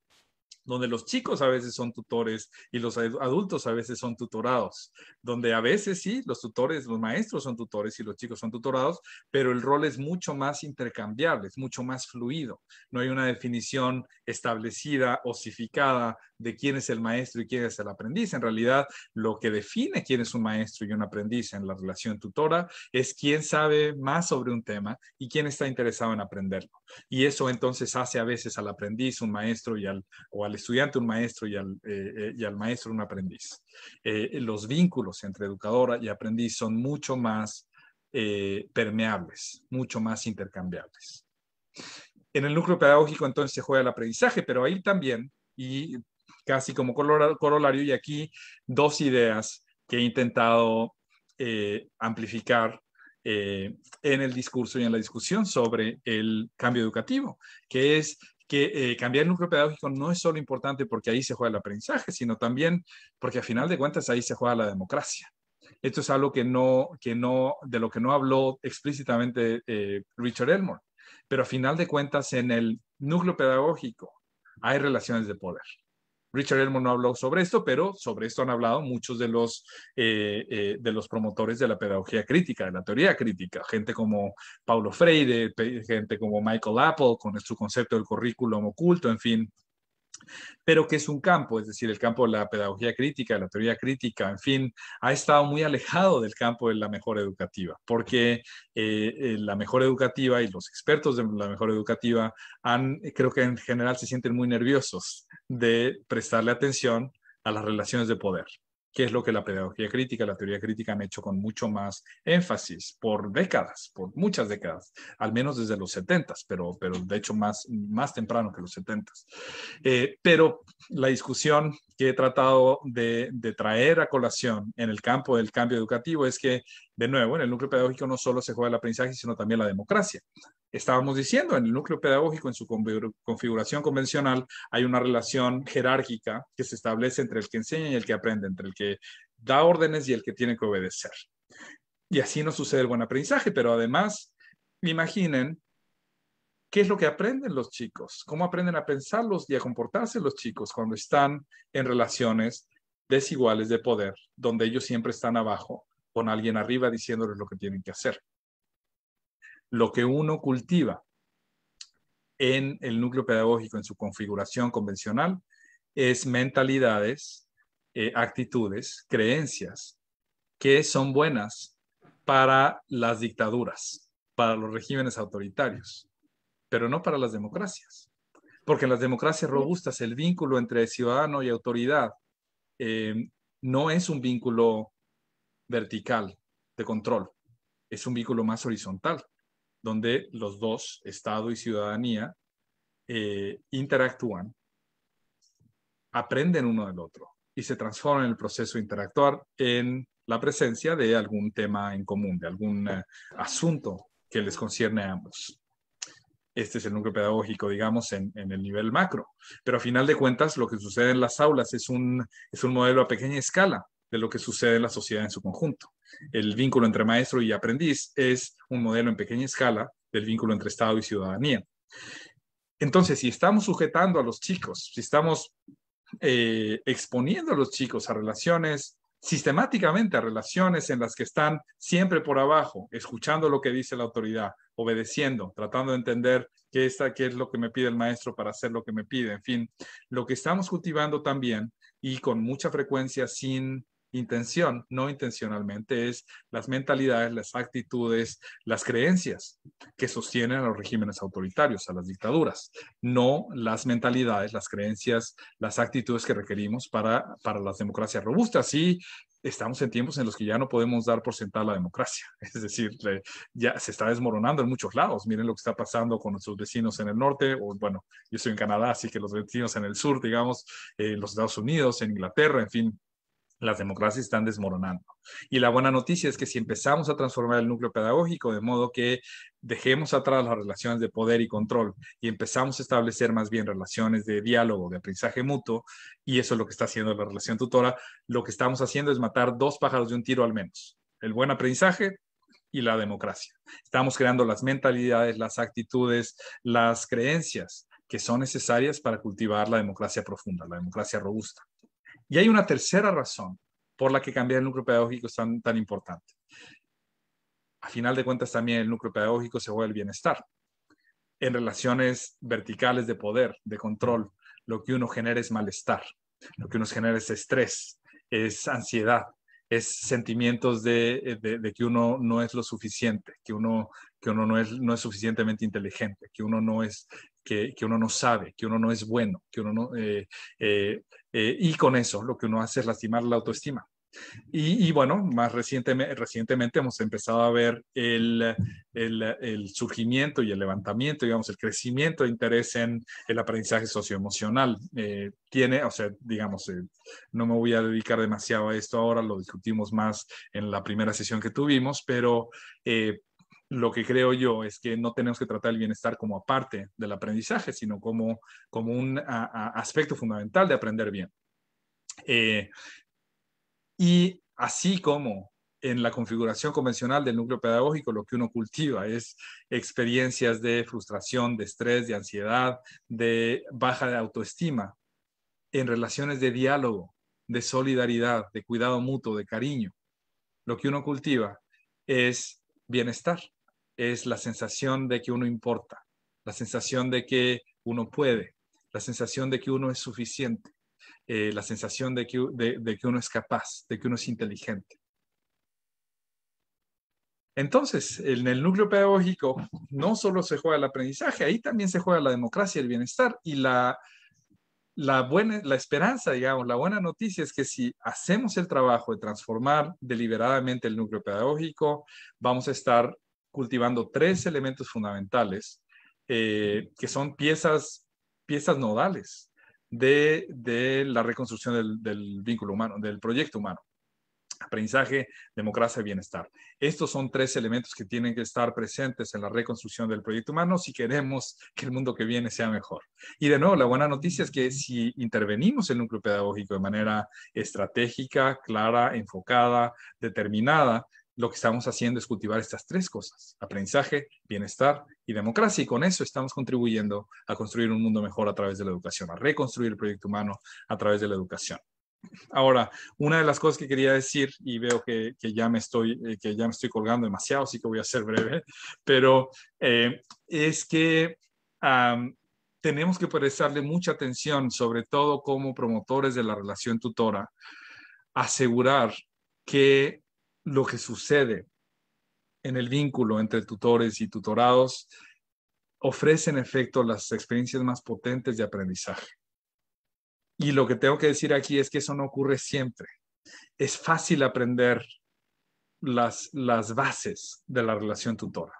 donde los chicos a veces son tutores y los adultos a veces son tutorados, donde a veces sí, los tutores, los maestros son tutores y los chicos son tutorados, pero el rol es mucho más intercambiable, es mucho más fluido. No hay una definición establecida, osificada de quién es el maestro y quién es el aprendiz. En realidad, lo que define quién es un maestro y un aprendiz en la relación tutora es quién sabe más sobre un tema y quién está interesado en aprenderlo. Y eso entonces hace a veces al aprendiz, un maestro y al, o al estudiante un maestro y al, eh, eh, maestro un aprendiz. Eh, los vínculos entre educadora y aprendiz son mucho más permeables, mucho más intercambiables. En el núcleo pedagógico entonces se juega el aprendizaje, pero ahí también, y casi como corolario, y aquí dos ideas que he intentado amplificar en el discurso y en la discusión sobre el cambio educativo, que es que eh, cambiar el núcleo pedagógico no es solo importante porque ahí se juega el aprendizaje, sino también porque a final de cuentas ahí se juega la democracia. Esto es algo que no, que no, de lo que no habló explícitamente eh, Richard Elmore, pero a final de cuentas en el núcleo pedagógico hay relaciones de poder. Richard Elmore no habló sobre esto, pero sobre esto han hablado muchos de los, eh, eh, de los promotores de la pedagogía crítica, de la teoría crítica, gente como Paulo Freire, gente como Michael Apple con su concepto del currículum oculto, en fin pero que es un campo, es decir, el campo de la pedagogía crítica, de la teoría crítica, en fin, ha estado muy alejado del campo de la mejor educativa, porque eh, eh, la mejor educativa y los expertos de la mejor educativa han, creo que en general se sienten muy nerviosos de prestarle atención a las relaciones de poder que es lo que la pedagogía crítica, la teoría crítica han hecho con mucho más énfasis por décadas, por muchas décadas, al menos desde los 70, pero, pero de hecho más, más temprano que los 70. Eh, pero la discusión que he tratado de, de traer a colación en el campo del cambio educativo es que, de nuevo, en el núcleo pedagógico no solo se juega el aprendizaje, sino también la democracia estábamos diciendo, en el núcleo pedagógico, en su configuración convencional, hay una relación jerárquica que se establece entre el que enseña y el que aprende, entre el que da órdenes y el que tiene que obedecer. Y así no sucede el buen aprendizaje, pero además, imaginen qué es lo que aprenden los chicos, cómo aprenden a pensarlos y a comportarse los chicos cuando están en relaciones desiguales de poder, donde ellos siempre están abajo con alguien arriba diciéndoles lo que tienen que hacer lo que uno cultiva en el núcleo pedagógico, en su configuración convencional, es mentalidades, eh, actitudes, creencias que son buenas para las dictaduras, para los regímenes autoritarios, pero no para las democracias. Porque en las democracias robustas el vínculo entre ciudadano y autoridad eh, no es un vínculo vertical de control, es un vínculo más horizontal donde los dos, Estado y ciudadanía, eh, interactúan, aprenden uno del otro y se transforman en el proceso interactuar en la presencia de algún tema en común, de algún eh, asunto que les concierne a ambos. Este es el núcleo pedagógico, digamos, en, el nivel macro. Pero a final de cuentas, lo que sucede en las aulas es es un modelo a pequeña escala de lo que sucede en la sociedad en su conjunto. El vínculo entre maestro y aprendiz es un modelo en pequeña escala del vínculo entre Estado y ciudadanía. Entonces, si estamos sujetando a los chicos, si estamos eh, exponiendo a los chicos a relaciones sistemáticamente a relaciones en las que están siempre por abajo, escuchando lo que dice la autoridad, obedeciendo, tratando de entender qué, está, qué es lo que me pide el maestro para hacer lo que me pide, en fin, lo que estamos cultivando también y con mucha frecuencia sin intención, no intencionalmente, es las mentalidades, las actitudes, las creencias que sostienen a los regímenes autoritarios, a las dictaduras, no las mentalidades, las creencias, las actitudes que requerimos para, para las democracias robustas. Y estamos en tiempos en los que ya no podemos dar por sentada la democracia. Es decir, ya se está desmoronando en muchos lados. Miren lo que está pasando con nuestros vecinos en el norte, o bueno, yo estoy en Canadá, así que los vecinos en el sur, digamos, en eh, los Estados Unidos, en Inglaterra, en fin, las democracias están desmoronando. Y la buena noticia es que si empezamos a transformar el núcleo pedagógico de modo que dejemos atrás las relaciones de poder y control y empezamos a establecer más bien relaciones de diálogo, de aprendizaje mutuo, y eso es lo que está haciendo la relación tutora, lo que estamos haciendo es matar dos pájaros de un tiro al menos. El buen aprendizaje y la democracia. Estamos creando las mentalidades, las actitudes, las creencias que son necesarias para cultivar la democracia profunda, la democracia robusta. Y hay una tercera razón por la que cambiar el núcleo pedagógico es tan, tan importante. A final de cuentas, también el núcleo pedagógico se juega el bienestar. En relaciones verticales de poder, de control, lo que uno genera es malestar, lo que uno genera es estrés, es ansiedad, es sentimientos de, de, que uno no es lo suficiente, que uno, que uno no, es, no es suficientemente inteligente, que uno no es, que, que uno no sabe, que uno no es bueno, que uno no... Eh, eh, eh, y con eso lo que uno hace es lastimar la autoestima. Y, bueno, más recientemente, recientemente hemos empezado a ver el, el, surgimiento y el levantamiento, digamos, el crecimiento de interés en el aprendizaje socioemocional. Eh, tiene, o sea, digamos, eh, no me voy a dedicar demasiado a esto ahora, lo discutimos más en la primera sesión que tuvimos, pero lo que creo yo es que no tenemos que tratar el bienestar como aparte del aprendizaje, sino como, un aspecto fundamental de aprender bien. Eh, y así como en la configuración convencional del núcleo pedagógico, lo que uno cultiva es experiencias de frustración, de estrés, de ansiedad, de baja de autoestima, en relaciones de diálogo, de solidaridad, de cuidado mutuo, de cariño. Lo que uno cultiva es bienestar es la sensación de que uno importa, la sensación de que uno puede, la sensación de que uno es suficiente, eh, la sensación de que, que uno es capaz, de que uno es inteligente. Entonces, en el núcleo pedagógico no solo se juega el aprendizaje, ahí también se juega la democracia, el bienestar y la, la, buena, la esperanza, digamos, la buena noticia es que si hacemos el trabajo de transformar deliberadamente el núcleo pedagógico, vamos a estar cultivando tres elementos fundamentales eh, que son piezas, nodales de, la reconstrucción del, vínculo humano, del proyecto humano. Aprendizaje, democracia y bienestar. Estos son tres elementos que tienen que estar presentes en la reconstrucción del proyecto humano si queremos que el mundo que viene sea mejor. Y de nuevo, la buena noticia es que si intervenimos en el núcleo pedagógico de manera estratégica, clara, enfocada, determinada, lo que estamos haciendo es cultivar estas tres cosas, aprendizaje, bienestar y democracia. Y con eso estamos contribuyendo a construir un mundo mejor a través de la educación, a reconstruir el proyecto humano a través de la educación. Ahora, una de las cosas que quería decir, y veo que, ya, me estoy, eh, que ya me estoy colgando demasiado, así que voy a ser breve, pero eh, es que tenemos que prestarle mucha atención, sobre todo como promotores de la relación tutora, asegurar que lo que sucede en el vínculo entre tutores y tutorados ofrece en efecto las experiencias más potentes de aprendizaje. Y lo que tengo que decir aquí es que eso no ocurre siempre. Es fácil aprender las, las bases de la relación tutora.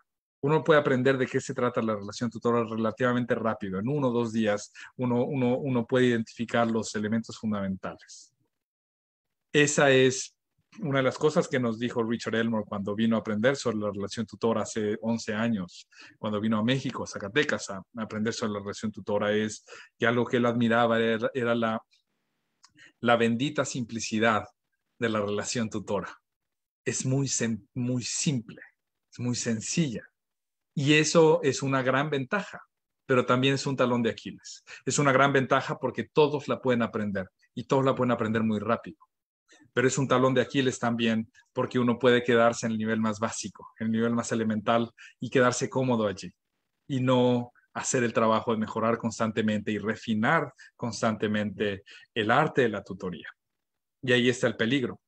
Uno puede aprender de qué se trata la relación tutora relativamente rápido. En uno o dos días uno, uno, uno puede identificar los elementos fundamentales. Esa es una de las cosas que nos dijo Richard Elmore cuando vino a aprender sobre la relación tutora hace 11 años, cuando vino a México, a Zacatecas, a, aprender sobre la relación tutora, es que algo que él admiraba era, era la, la bendita simplicidad de la relación tutora. Es muy, muy simple, es muy sencilla. Y eso es una gran ventaja, pero también es un talón de Aquiles. Es una gran ventaja porque todos la pueden aprender y todos la pueden aprender muy rápido pero es un talón de Aquiles también, porque uno puede quedarse en el nivel más básico, en el nivel más elemental y quedarse cómodo allí y no hacer el trabajo de mejorar constantemente y refinar constantemente el arte de la tutoría. Y ahí está el peligro,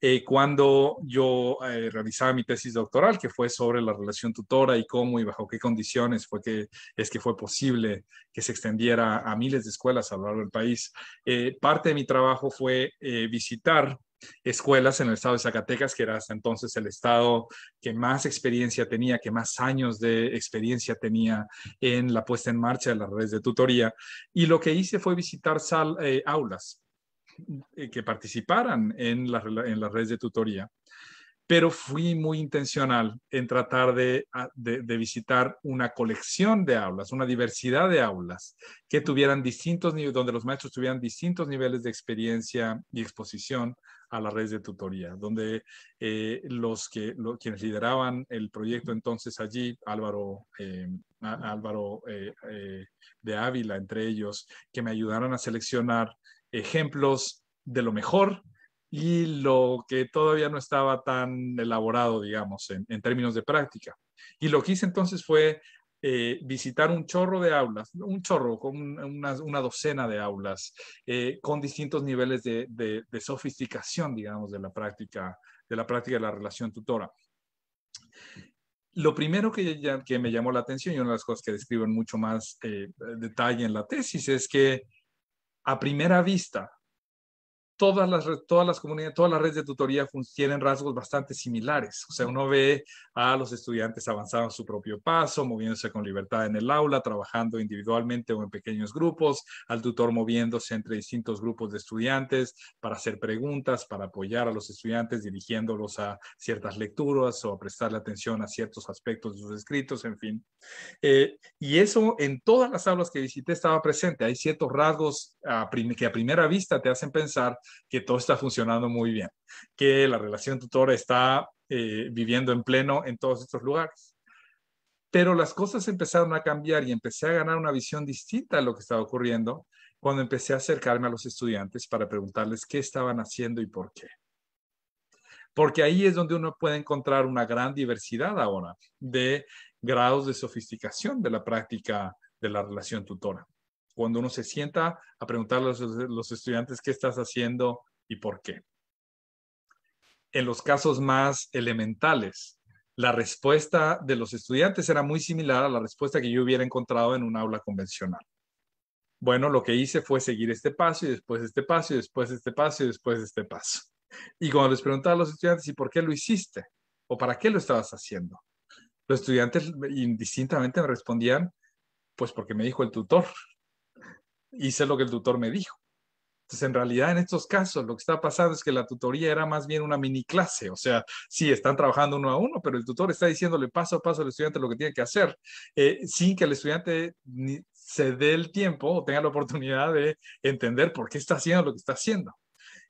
eh, cuando yo eh, realizaba mi tesis doctoral, que fue sobre la relación tutora y cómo y bajo qué condiciones fue que es que fue posible que se extendiera a miles de escuelas a lo largo del país. Eh, parte de mi trabajo fue visitar escuelas en el estado de Zacatecas, que era hasta entonces el estado que más experiencia tenía, que más años de experiencia tenía en la puesta en marcha de las redes de tutoría. Y lo que hice fue visitar sal, aulas eh, que participaran en, la, en las redes de tutoría, pero fui muy intencional en tratar ah, de, visitar una colección de aulas, una diversidad de aulas que tuvieran distintos niveles, donde los maestros tuvieran distintos niveles de experiencia y exposición a las redes de tutoría, donde eh, los que, quienes lideraban el proyecto entonces allí, Álvaro, eh, Álvaro de Ávila, entre ellos, que me ayudaron a seleccionar ejemplos de lo mejor y lo que todavía no estaba tan elaborado, digamos, en, términos de práctica. Y lo que hice entonces fue eh, visitar un chorro de aulas, un chorro, con una, docena de aulas, eh, con distintos niveles de, sofisticación, digamos, de la práctica de la práctica de la relación tutora. Lo primero que, me llamó la atención y una de las cosas que describen mucho más eh, detalle en la tesis es que a primera vista todas las, todas las comunidades, todas las redes de tutoría tienen rasgos bastante similares. O sea, uno ve a los estudiantes avanzando a su propio paso, moviéndose con libertad en el aula, trabajando individualmente o en pequeños grupos, al tutor moviéndose entre distintos grupos de estudiantes para hacer preguntas, para apoyar a los estudiantes, dirigiéndolos a ciertas lecturas o a prestarle atención a ciertos aspectos de sus escritos, en fin. Eh, y eso en todas las aulas que visité estaba presente. Hay ciertos rasgos que a primera vista te hacen pensar que todo está funcionando muy bien, que la relación tutora está eh, viviendo en pleno en todos estos lugares. Pero las cosas empezaron a cambiar y empecé a ganar una visión distinta de lo que estaba ocurriendo cuando empecé a acercarme a los estudiantes para preguntarles qué estaban haciendo y por qué porque ahí es donde uno puede encontrar una gran diversidad ahora de grados de sofisticación de la práctica de la relación tutora cuando uno se sienta a preguntar a los, estudiantes qué estás haciendo y por qué. En los casos más elementales, la respuesta de los estudiantes era muy similar a la respuesta que yo hubiera encontrado en un aula convencional. Bueno, lo que hice fue seguir este paso y después este paso y después este paso y después este paso. Y cuando les preguntaba a los estudiantes, ¿y por qué lo hiciste? ¿O para qué lo estabas haciendo? Los estudiantes indistintamente me respondían, pues porque me dijo el tutor hice lo que el tutor me dijo. Entonces, en realidad, en estos casos, lo que está pasando es que la tutoría era más bien una mini clase. O sea, sí, están trabajando uno a uno, pero el tutor está diciéndole paso a paso al estudiante lo que tiene que hacer, eh, sin que el estudiante se dé el tiempo o tenga la oportunidad de entender por qué está haciendo lo que está haciendo.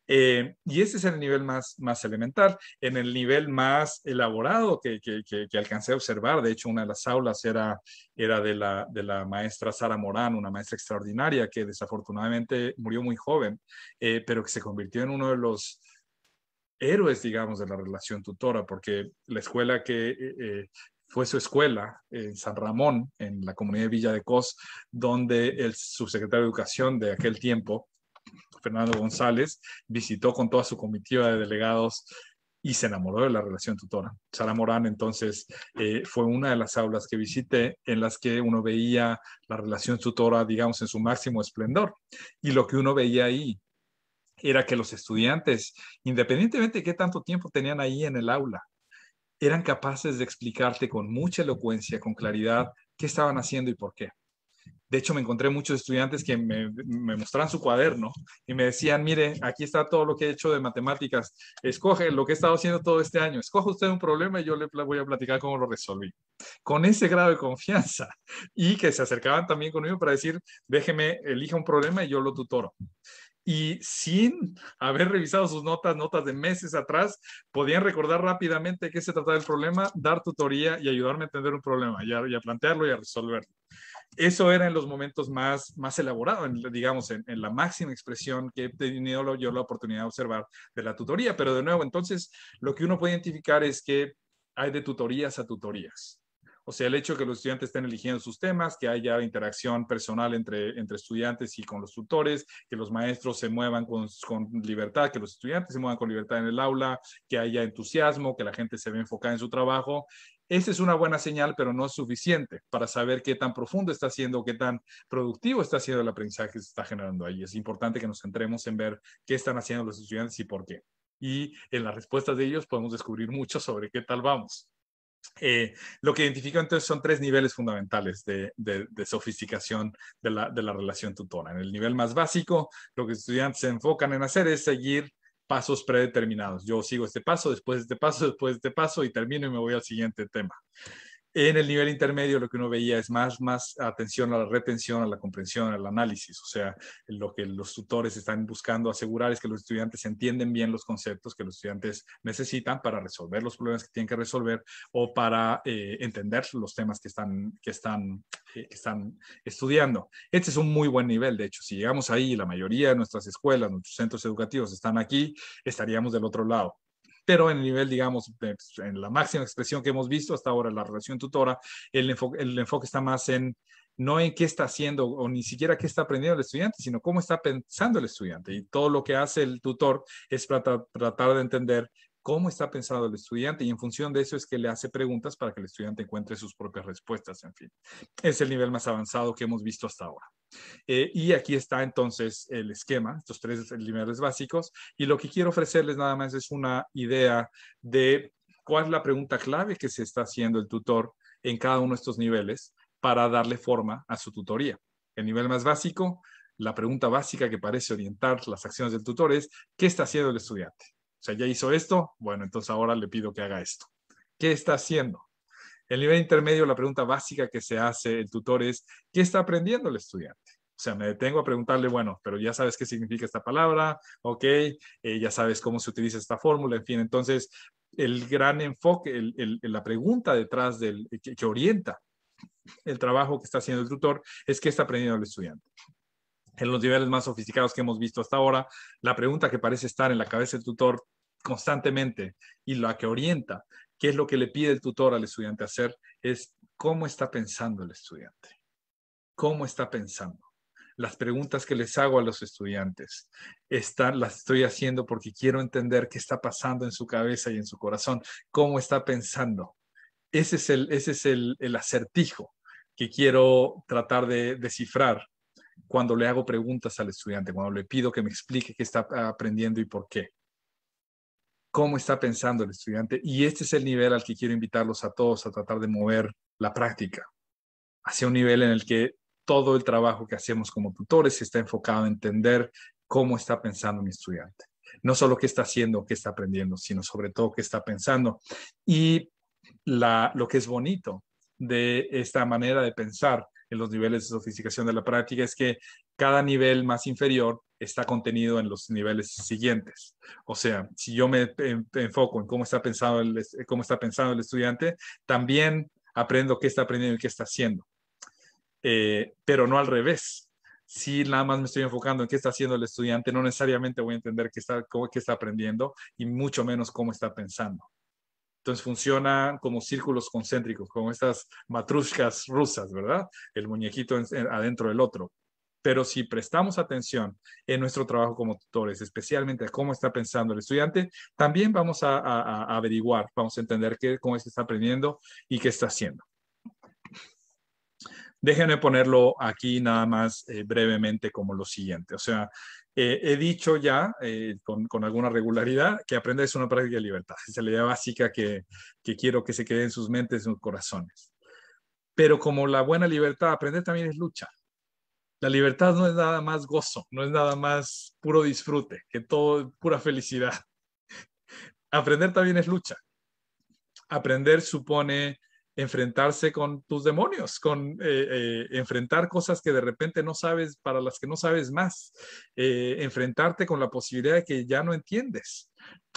Eh, y ese es el nivel más, más elemental. En el nivel más elaborado que, que, que, alcancé a observar, de hecho, una de las aulas era, era de, la, de la maestra Sara Morán, una maestra extraordinaria que desafortunadamente murió muy joven, eh, pero que se convirtió en uno de los héroes, digamos, de la relación tutora, porque la escuela que eh, fue su escuela en San Ramón, en la comunidad de Villa de Cos, donde el subsecretario de Educación de aquel tiempo Fernando González, visitó con toda su comitiva de delegados y se enamoró de la relación tutora. Sara Morán entonces eh, fue una de las aulas que visité en las que uno veía la relación tutora, digamos, en su máximo esplendor. Y lo que uno veía ahí era que los estudiantes, independientemente de qué tanto tiempo tenían ahí en el aula, eran capaces de explicarte con mucha elocuencia, con claridad, qué estaban haciendo y por qué. De hecho, me encontré muchos estudiantes que me, me mostraron su cuaderno y me decían, mire, aquí está todo lo que he hecho de matemáticas, escoge lo que he estado haciendo todo este año, escoge usted un problema y yo le voy a platicar cómo lo resolví. Con ese grado de confianza y que se acercaban también conmigo para decir, déjeme, elija un problema y yo lo tutoro y sin haber revisado sus notas, notas de meses atrás, podían recordar rápidamente qué se trataba del problema, dar tutoría y ayudarme a entender un problema ya, y a plantearlo y a resolverlo eso era en los momentos más, más elaborados, digamos, en, la máxima expresión que he tenido yo la oportunidad de observar de la tutoría. Pero de nuevo, entonces, lo que uno puede identificar es que hay de tutorías a tutorías. O sea, el hecho de que los estudiantes estén eligiendo sus temas, que haya interacción personal entre, entre estudiantes y con los tutores, que los maestros se muevan con, con, libertad, que los estudiantes se muevan con libertad en el aula, que haya entusiasmo, que la gente se ve enfocada en su trabajo. Esa es una buena señal, pero no es suficiente para saber qué tan profundo está siendo, qué tan productivo está siendo el aprendizaje que se está generando ahí. Es importante que nos centremos en ver qué están haciendo los estudiantes y por qué. Y en las respuestas de ellos podemos descubrir mucho sobre qué tal vamos. Eh, lo que identifico entonces son tres niveles fundamentales de, sofisticación de la, de la, relación tutora. En el nivel más básico, lo que los estudiantes se enfocan en hacer es seguir pasos predeterminados. Yo sigo este paso, después este paso, después este paso y termino y me voy al siguiente tema. En el nivel intermedio lo que uno veía es más, más atención a la retención, a la comprensión, al análisis. O sea, lo que los tutores están buscando asegurar es que los estudiantes entienden bien los conceptos que los estudiantes necesitan para resolver los problemas que tienen que resolver o para eh, entender los temas que están, que, están, eh, que están estudiando. Este es un muy buen nivel. De hecho, si llegamos ahí, la mayoría de nuestras escuelas, nuestros centros educativos están aquí, estaríamos del otro lado pero en el nivel, digamos, pues, en la máxima expresión que hemos visto hasta ahora, la relación tutora, el enfoque, el enfoque está más en no en qué está haciendo o ni siquiera qué está aprendiendo el estudiante, sino cómo está pensando el estudiante. Y todo lo que hace el tutor es tratar de entender cómo está pensado el estudiante y en función de eso es que le hace preguntas para que el estudiante encuentre sus propias respuestas, en fin. Es el nivel más avanzado que hemos visto hasta ahora. Eh, y aquí está entonces el esquema, estos tres niveles básicos, y lo que quiero ofrecerles nada más es una idea de cuál es la pregunta clave que se está haciendo el tutor en cada uno de estos niveles para darle forma a su tutoría. El nivel más básico, la pregunta básica que parece orientar las acciones del tutor es, ¿qué está haciendo el estudiante? O sea, ya hizo esto, bueno, entonces ahora le pido que haga esto. ¿Qué está haciendo? El nivel intermedio, la pregunta básica que se hace el tutor es, ¿qué está aprendiendo el estudiante? O sea, me detengo a preguntarle, bueno, pero ya sabes qué significa esta palabra, ok, eh, ya sabes cómo se utiliza esta fórmula, en fin, entonces el gran enfoque, la pregunta detrás del, que orienta el trabajo que está haciendo el tutor es qué está aprendiendo el estudiante en los niveles más sofisticados que hemos visto hasta ahora, la pregunta que parece estar en la cabeza del tutor constantemente y la que orienta, qué es lo que le pide el tutor al estudiante hacer, es cómo está pensando el estudiante, cómo está pensando. Las preguntas que les hago a los estudiantes las estoy haciendo porque quiero entender qué está pasando en su cabeza y en su corazón, cómo está pensando. Ese es ese es el, el acertijo que quiero tratar de descifrar cuando le hago preguntas al estudiante, cuando le pido que me explique qué está aprendiendo y por qué cómo está pensando el estudiante. Y este es el nivel al que quiero invitarlos a todos a tratar de mover la práctica hacia un nivel en el que todo el trabajo que hacemos como tutores está enfocado en entender cómo está pensando mi estudiante. No solo qué está haciendo, qué está aprendiendo, sino sobre todo qué está pensando. Y la, lo que es bonito de esta manera de pensar en los niveles de sofisticación de la práctica es que cada nivel más inferior está contenido en los niveles siguientes. O sea, si yo me enfoco en cómo está pensado cómo está pensando el estudiante, también aprendo qué está aprendiendo y qué está haciendo. Eh, pero no al revés. Si nada más me estoy enfocando en qué está haciendo el estudiante, no necesariamente voy a entender qué está, cómo, está aprendiendo y mucho menos cómo está pensando. Entonces funciona como círculos concéntricos, como estas matrushkas rusas, ¿verdad? El muñequito adentro del otro. Pero si prestamos atención en nuestro trabajo como tutores, especialmente a cómo está pensando el estudiante, también vamos a, averiguar, vamos a entender qué, cómo es está aprendiendo y qué está haciendo. Déjenme ponerlo aquí nada más eh, brevemente como lo siguiente. O sea, eh, he dicho ya eh, con, alguna regularidad que aprender es una práctica de libertad. Es la idea básica que, quiero que se quede en sus mentes, en sus corazones. Pero como la buena libertad, aprender también es lucha. La libertad no es nada más gozo, no es nada más puro disfrute, que todo pura felicidad. Aprender también es lucha. Aprender supone enfrentarse con tus demonios, con eh, eh, enfrentar cosas que de repente no sabes, para las que no sabes más, eh, enfrentarte con la posibilidad de que ya no entiendes.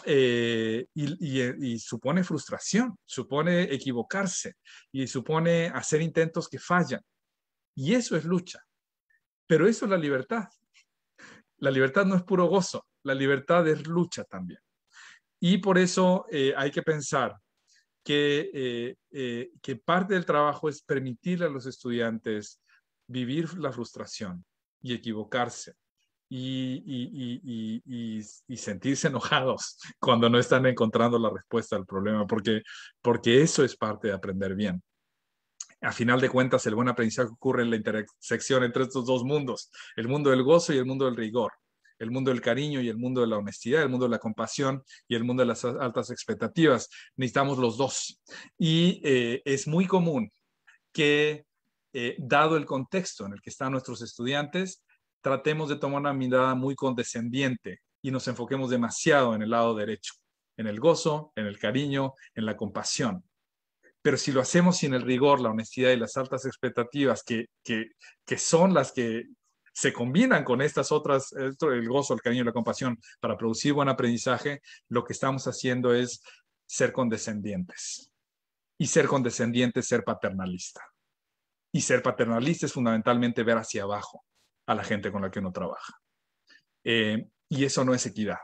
y, supone frustración, supone equivocarse y supone hacer intentos que fallan. Y eso es lucha. Pero eso es la libertad. La libertad no es puro gozo, la libertad es lucha también. Y por eso eh, hay que pensar eh, eh, que, parte del trabajo es permitirle a los estudiantes vivir la frustración y equivocarse, y, y, sentirse enojados cuando no están encontrando la respuesta al problema, porque, porque eso es parte de aprender bien a final de cuentas, el buen aprendizaje ocurre en la intersección entre estos dos mundos, el mundo del gozo y el mundo del rigor, el mundo del cariño y el mundo de la honestidad, el mundo de la compasión y el mundo de las altas expectativas. Necesitamos los dos. Y eh, es muy común que, eh, dado el contexto en el que están nuestros estudiantes, tratemos de tomar una mirada muy condescendiente y nos enfoquemos demasiado en el lado derecho, en el gozo, en el cariño, en la compasión pero si lo hacemos sin el rigor, la honestidad y las altas expectativas, que, son las que se combinan con estas otras, el gozo, el cariño y la compasión para producir buen aprendizaje, lo que estamos haciendo es ser condescendientes. Y ser condescendientes, es ser paternalista. Y ser paternalista es fundamentalmente ver hacia abajo a la gente con la que uno trabaja. Eh, y eso no es equidad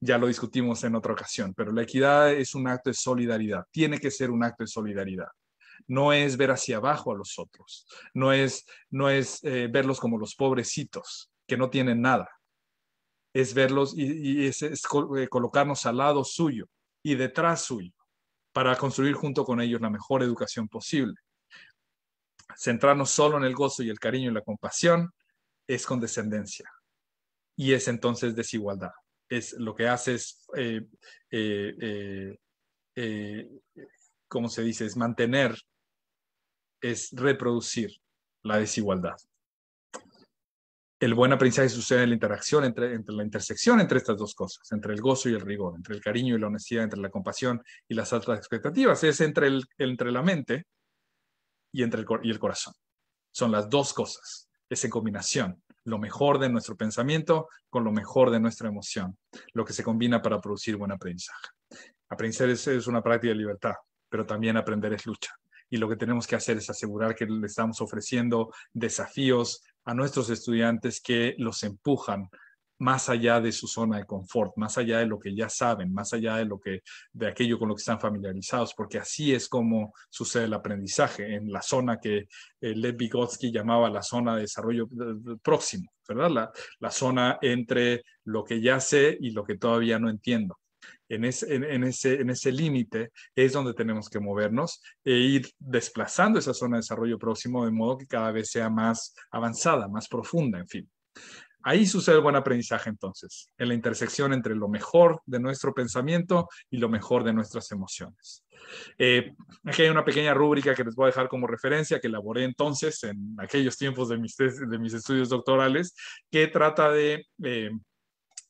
ya lo discutimos en otra ocasión, pero la equidad es un acto de solidaridad, tiene que ser un acto de solidaridad. No es ver hacia abajo a los otros, no es, no es eh, verlos como los pobrecitos que no tienen nada, es verlos y, es, eh, colocarnos al lado suyo y detrás suyo para construir junto con ellos la mejor educación posible. Centrarnos solo en el gozo y el cariño y la compasión es condescendencia y es entonces desigualdad es lo que hace es, eh, eh, eh, como se dice? Es mantener, es reproducir la desigualdad. El buen aprendizaje sucede en la interacción, entre, entre la intersección entre estas dos cosas, entre el gozo y el rigor, entre el cariño y la honestidad, entre la compasión y las altas expectativas. Es entre, entre la mente y, entre el, y el corazón. Son las dos cosas, es en combinación lo mejor de nuestro pensamiento con lo mejor de nuestra emoción, lo que se combina para producir buen aprendizaje. Aprender es, una práctica de libertad, pero también aprender es lucha. Y lo que tenemos que hacer es asegurar que le estamos ofreciendo desafíos a nuestros estudiantes que los empujan más allá de su zona de confort, más allá de lo que ya saben, más allá de lo que de aquello con lo que están familiarizados, porque así es como sucede el aprendizaje en la zona que eh, Lev Vygotsky llamaba la zona de desarrollo próximo, ¿verdad? La, zona entre lo que ya sé y lo que todavía no entiendo. En, ese, en ese límite es donde tenemos que movernos e ir desplazando esa zona de desarrollo próximo de modo que cada vez sea más avanzada, más profunda, en fin. Ahí sucede el buen aprendizaje entonces, en la intersección entre lo mejor de nuestro pensamiento y lo mejor de nuestras emociones. Eh, aquí hay una pequeña rúbrica que les voy a dejar como referencia, que elaboré entonces en aquellos tiempos de mis, de mis estudios doctorales, que trata de eh,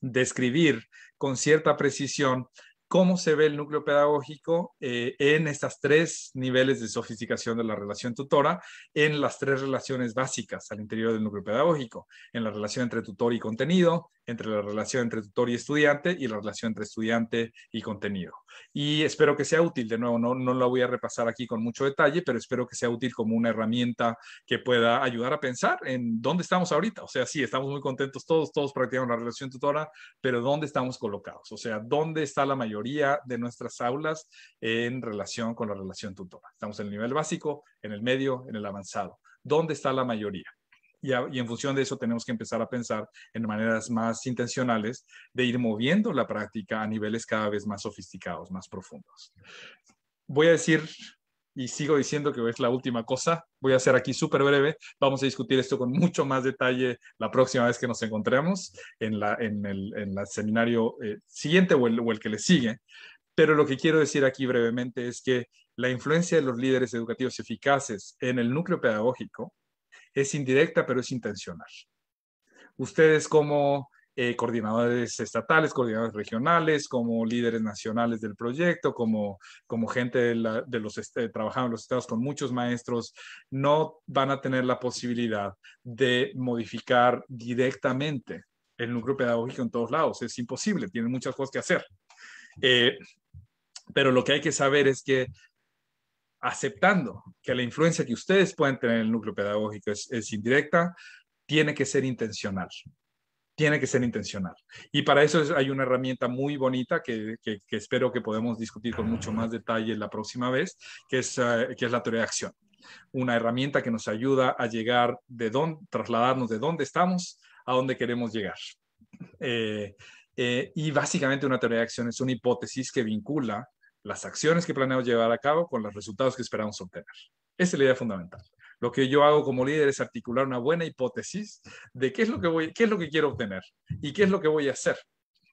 describir con cierta precisión cómo se ve el núcleo pedagógico eh, en estas tres niveles de sofisticación de la relación tutora, en las tres relaciones básicas al interior del núcleo pedagógico, en la relación entre tutor y contenido, entre la relación entre tutor y estudiante y la relación entre estudiante y contenido y espero que sea útil. De nuevo, no, no la voy a repasar aquí con mucho detalle, pero espero que sea útil como una herramienta que pueda ayudar a pensar en dónde estamos ahorita. O sea, sí, estamos muy contentos todos, todos practicamos la relación tutora, pero ¿dónde estamos colocados? O sea, ¿dónde está la mayoría de nuestras aulas en relación con la relación tutora? Estamos en el nivel básico, en el medio, en el avanzado. ¿Dónde está la mayoría? Y, en función de eso tenemos que empezar a pensar en maneras más intencionales de ir moviendo la práctica a niveles cada vez más sofisticados, más profundos. Voy a decir, y sigo diciendo que es la última cosa, voy a ser aquí súper breve, vamos a discutir esto con mucho más detalle la próxima vez que nos encontremos en, el, seminario eh, siguiente o el que le sigue, pero lo que quiero decir aquí brevemente es que la influencia de los líderes educativos eficaces en el núcleo pedagógico es indirecta, pero es intencional. Ustedes como eh, coordinadores estatales, coordinadores regionales, como líderes nacionales del proyecto, como, como gente de, los eh, trabajando en los estados con muchos maestros, no van a tener la posibilidad de modificar directamente el núcleo pedagógico en todos lados. Es imposible, tienen muchas cosas que hacer. Eh, pero lo que hay que saber es que aceptando que la influencia que ustedes pueden tener en el núcleo pedagógico es, indirecta, tiene que ser intencional tiene que ser intencional. Y para eso hay una herramienta muy bonita que, espero que podamos discutir con mucho más detalle la próxima vez, que es, eh, que es la teoría de acción. Una herramienta que nos ayuda a llegar de dónde, trasladarnos de dónde estamos a dónde queremos llegar. Eh, eh, y básicamente una teoría de acción es una hipótesis que vincula las acciones que planeamos llevar a cabo con los resultados que esperamos obtener. Esa es la idea fundamental. Lo que yo hago como líder es articular una buena hipótesis de qué es lo que, voy, qué es lo que quiero obtener y qué es lo que voy a hacer,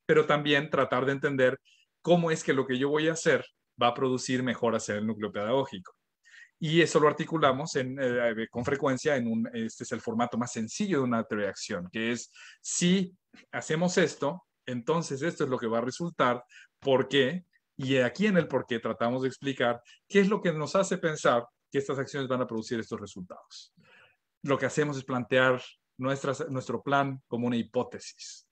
pero también tratar de entender cómo es que lo que yo voy a hacer va a producir mejoras en el núcleo pedagógico. Y eso lo articulamos eh, eh, con frecuencia en un, este es el formato más sencillo de una teoría que es si hacemos esto, entonces esto es lo que va a resultar, porque y aquí en el por qué tratamos de explicar qué es lo que nos hace pensar que estas acciones van a producir estos resultados. Lo que hacemos es plantear nuestro plan como una hipótesis.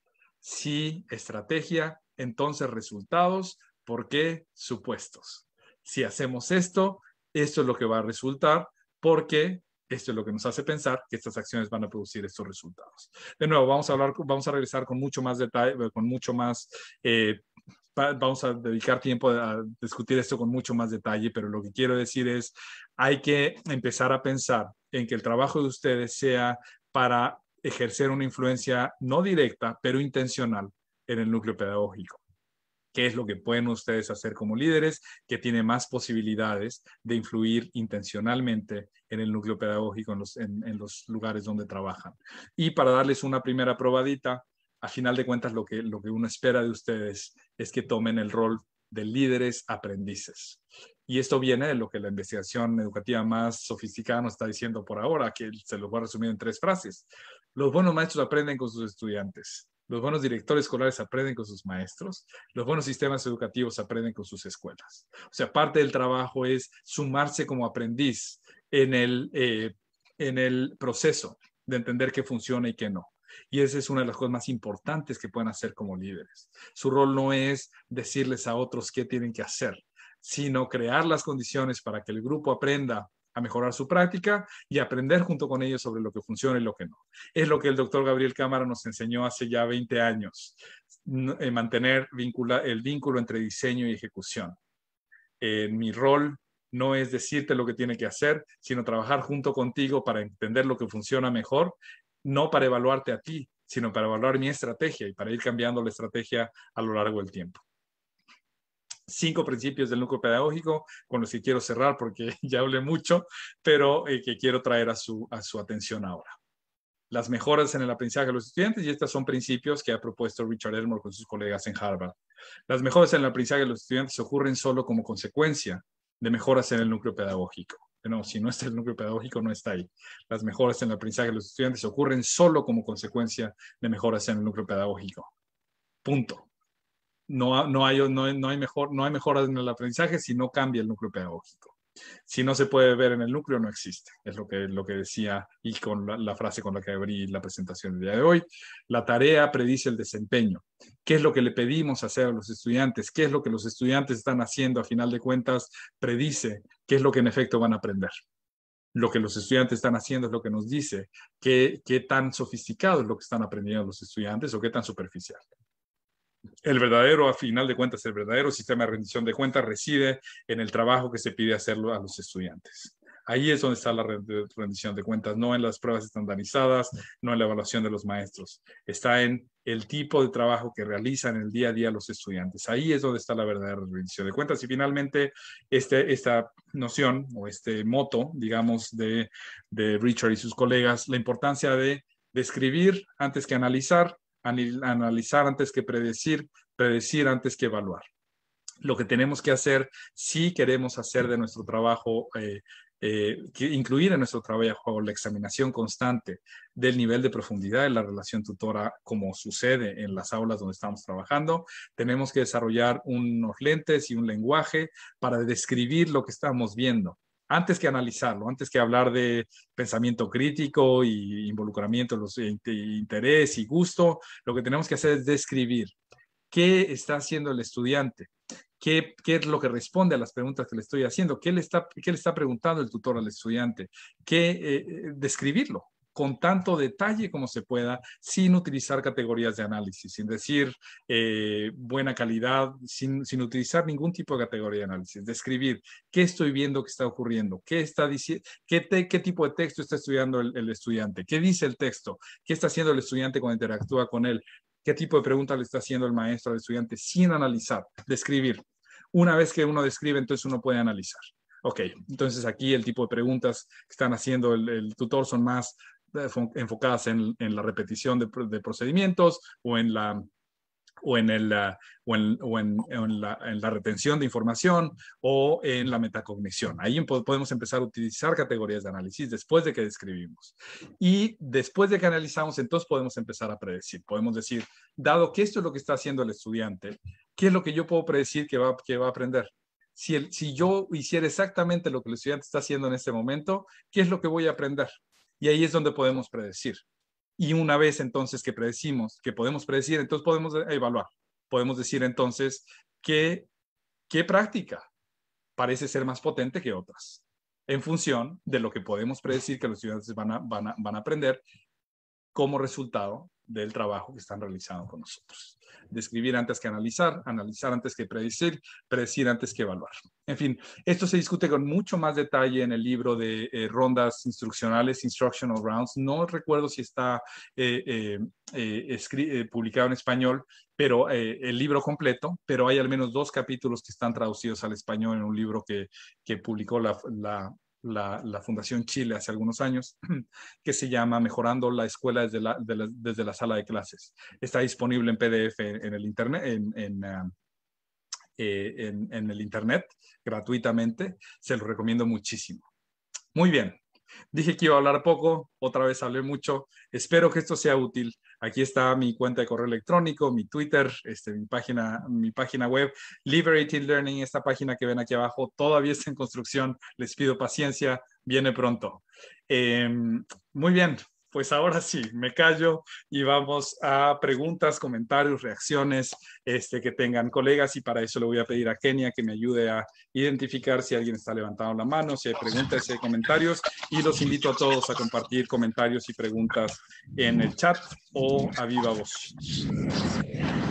si estrategia, entonces resultados, ¿por qué? Supuestos. Si hacemos esto, esto es lo que va a resultar porque esto es lo que nos hace pensar que estas acciones van a producir estos resultados. De nuevo, vamos a hablar, vamos a regresar con mucho más detalle, con mucho más eh, vamos a dedicar tiempo a discutir esto con mucho más detalle, pero lo que quiero decir es, hay que empezar a pensar en que el trabajo de ustedes sea para ejercer una influencia no directa, pero intencional en el núcleo pedagógico qué es lo que pueden ustedes hacer como líderes, que tiene más posibilidades de influir intencionalmente en el núcleo pedagógico, en los, en los lugares donde trabajan. Y para darles una primera probadita, a final de cuentas lo que, uno espera de ustedes es que tomen el rol de líderes aprendices. Y esto viene de lo que la investigación educativa más sofisticada nos está diciendo por ahora, que se lo voy a resumir en tres frases. Los buenos maestros aprenden con sus estudiantes. Los buenos directores escolares aprenden con sus maestros, los buenos sistemas educativos aprenden con sus escuelas. O sea, parte del trabajo es sumarse como aprendiz en el eh, proceso de entender qué funciona y qué no. Y esa es una de las cosas más importantes que pueden hacer como líderes. Su rol no es decirles a otros qué tienen que hacer, sino crear las condiciones para que el grupo aprenda a mejorar su práctica y aprender junto con ellos sobre lo que funciona y lo que no. Es lo que el doctor Gabriel Cámara nos enseñó hace ya 20 años, eh, mantener el vínculo entre diseño y ejecución. Eh, mi rol no es decirte lo que tiene que hacer, sino trabajar junto contigo para entender lo que funciona mejor no para evaluarte a ti, sino para evaluar mi estrategia y para ir cambiando la estrategia a lo largo del tiempo. Cinco principios del núcleo pedagógico con los que quiero cerrar porque ya hablé mucho, pero eh, que quiero traer a su, a su atención ahora las mejoras en el aprendizaje de los estudiantes, y estos son principios que ha propuesto Richard Elmore con sus colegas en Harvard. Las mejoras en el aprendizaje de los estudiantes ocurren solo como consecuencia de mejoras en el núcleo pedagógico no, si no está el núcleo pedagógico, no está ahí. Las mejoras en el aprendizaje de los estudiantes ocurren solo como consecuencia de mejoras en el núcleo pedagógico. Punto. No, no, hay, no hay mejor, no hay mejoras en el aprendizaje si no cambia el núcleo pedagógico si no se puede ver en el núcleo, no existe. Es lo que, lo que decía y con la, frase con la que abrí la presentación del día de hoy. La tarea predice el desempeño. ¿Qué es lo que le pedimos hacer a los estudiantes? ¿Qué es lo que los estudiantes están haciendo? A final de cuentas, predice qué es lo que en efecto van a aprender. Lo que los estudiantes están haciendo es lo que nos dice qué, qué tan sofisticado es lo que están aprendiendo los estudiantes o qué tan superficial el verdadero, a final de cuentas, el verdadero sistema de rendición de cuentas reside en el trabajo que se pide hacerlo a los estudiantes. Ahí es donde está la rendición de cuentas, no en las pruebas estandarizadas, no en la evaluación de los maestros. Está en el tipo de trabajo que realizan el día a día los estudiantes. Ahí es donde está la verdadera rendición de cuentas. Y finalmente, este, esta noción o este moto, digamos, de Richard y sus colegas, la importancia de describir antes que analizar, analizar antes que predecir, predecir antes que evaluar. Lo que tenemos que hacer si queremos hacer de nuestro trabajo eh, eh, que incluir en nuestro trabajo la examinación constante del nivel de profundidad de la relación tutora, como sucede en las aulas donde estamos trabajando. Tenemos que desarrollar unos lentes y un lenguaje para describir lo que estamos viendo antes que analizarlo, antes que hablar de pensamiento crítico y involucramiento, los, interés y gusto, lo que tenemos que hacer es describir qué está haciendo el estudiante, qué, es lo que responde a las preguntas que le estoy haciendo, qué le está, le está preguntando el tutor al estudiante, qué eh, eh, describirlo, con tanto detalle como se pueda, sin utilizar categorías de análisis, sin decir eh, buena calidad, sin, sin, utilizar ningún tipo de categoría de análisis. Describir qué estoy viendo que está ocurriendo, qué, está qué, qué tipo de texto está estudiando el, estudiante, qué dice el texto, qué está haciendo el estudiante cuando interactúa con él, qué tipo de pregunta le está haciendo el maestro al estudiante sin analizar, describir. Una vez que uno describe, entonces uno puede analizar. Ok, entonces aquí el tipo de preguntas que están haciendo el, el tutor son más enfocadas en, la repetición de, procedimientos o en la o en, el, en, retención de información o en la metacognición. Ahí podemos empezar a utilizar categorías de análisis después de que describimos. Y después de que analizamos, entonces podemos empezar a predecir. Podemos decir, dado que esto es lo que está haciendo el estudiante, ¿qué es lo que yo puedo predecir que va, que va a aprender? Si, el, si yo hiciera exactamente lo que el estudiante está haciendo en este momento, ¿qué es lo que voy a aprender? Y ahí es donde podemos predecir. Y una vez entonces que predecimos, que podemos predecir, entonces podemos evaluar. Podemos decir entonces que, qué práctica parece ser más potente que otras en función de lo que podemos predecir que los estudiantes van a, van a, van a aprender como resultado del trabajo que están realizando con nosotros. Describir antes que analizar, analizar antes que predecir, predecir antes que evaluar. En fin, esto se discute con mucho más detalle en el libro de eh, rondas instruccionales, Instructional Rounds. No recuerdo si está eh, eh, publicado en español, pero el libro completo, pero hay al menos dos capítulos que están traducidos al español en un libro que, publicó la la, Fundación Chile hace algunos años, que se llama Mejorando la Escuela desde la, Sala de Clases. Está disponible en PDF en, el Internet, ah, eh, en, el Internet, gratuitamente. Se lo recomiendo muchísimo. Muy bien. Dije que iba a hablar poco, otra vez hablé mucho. Espero que esto sea útil. Aquí está mi cuenta de correo electrónico, mi Twitter, este, mi, página, mi página web, Liberated Learning, esta página que ven aquí abajo, todavía está en construcción. Les pido paciencia, viene pronto. Em, muy bien, pues ahora sí, me callo y vamos a preguntas, comentarios, reacciones este, que tengan colegas y para eso le voy a pedir a Kenia que me ayude a identificar si alguien está levantando la mano, si hay preguntas, si hay comentarios y los invito a todos a compartir comentarios y preguntas en el chat o a viva voz.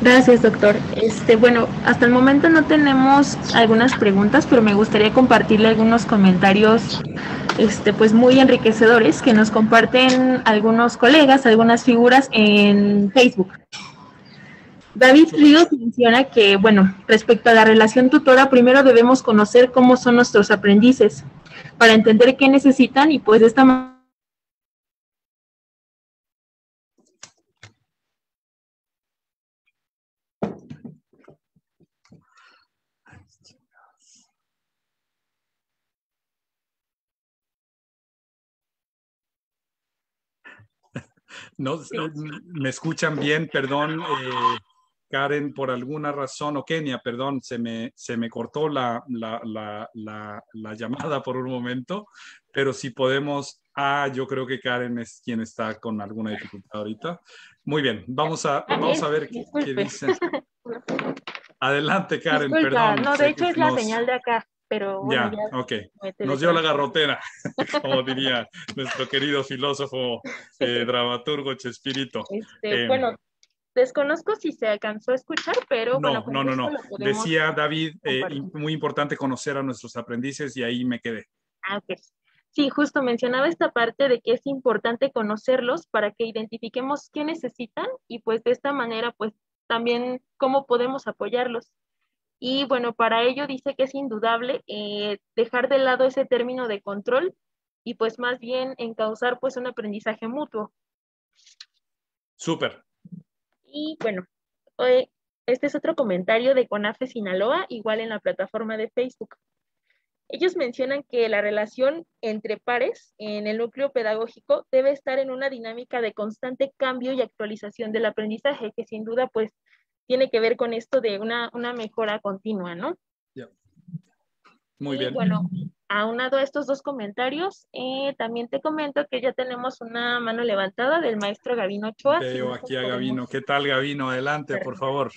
Gracias, doctor. Este, bueno, hasta el momento no tenemos algunas preguntas, pero me gustaría compartirle algunos comentarios este, pues muy enriquecedores que nos comparten algunos colegas, algunas figuras en Facebook. David Ríos menciona que, bueno, respecto a la relación tutora, primero debemos conocer cómo son nuestros aprendices para entender qué necesitan y pues de esta manera No, eh, me escuchan bien, perdón, eh, Karen, por alguna razón, o Kenia, perdón, se me, se me cortó la, la, la, llamada por un momento, pero si podemos, ah, yo creo que Karen es quien está con alguna dificultad ahorita. Muy bien, vamos a, vamos a ver qué, dicen. Adelante, Karen, perdón. No, de hecho es la señal de acá pero... ya, Nos dio la garrotera, como diría nuestro querido filósofo, eh, dramaturgo Chespirito. Este, em, bueno, desconozco si se alcanzó a escuchar, pero... bueno, no, no, no. Decía David, eh, muy importante conocer a nuestros aprendices y ahí me quedé. Ah, sí, justo mencionaba esta parte de que es importante conocerlos para que identifiquemos qué necesitan y pues de esta manera pues también cómo podemos apoyarlos. Y bueno, para ello dice que es indudable eh, dejar de lado ese término de control y pues más bien encauzar pues un aprendizaje mutuo. Súper. Y bueno, eh, este es otro comentario de CONAFE Sinaloa, igual en la plataforma de Facebook. Ellos mencionan que la relación entre pares en el núcleo pedagógico debe estar en una dinámica de constante cambio y actualización del aprendizaje, que sin duda pues tiene que ver con esto de una, mejora continua, ¿no? Muy bien. Bueno, aunado a estos dos comentarios, eh, también te comento que ya tenemos una mano levantada del maestro Gabino Ochoa. Veo aquí a pues, Gavino. ¿Qué tal, Gabino? Adelante, por favor.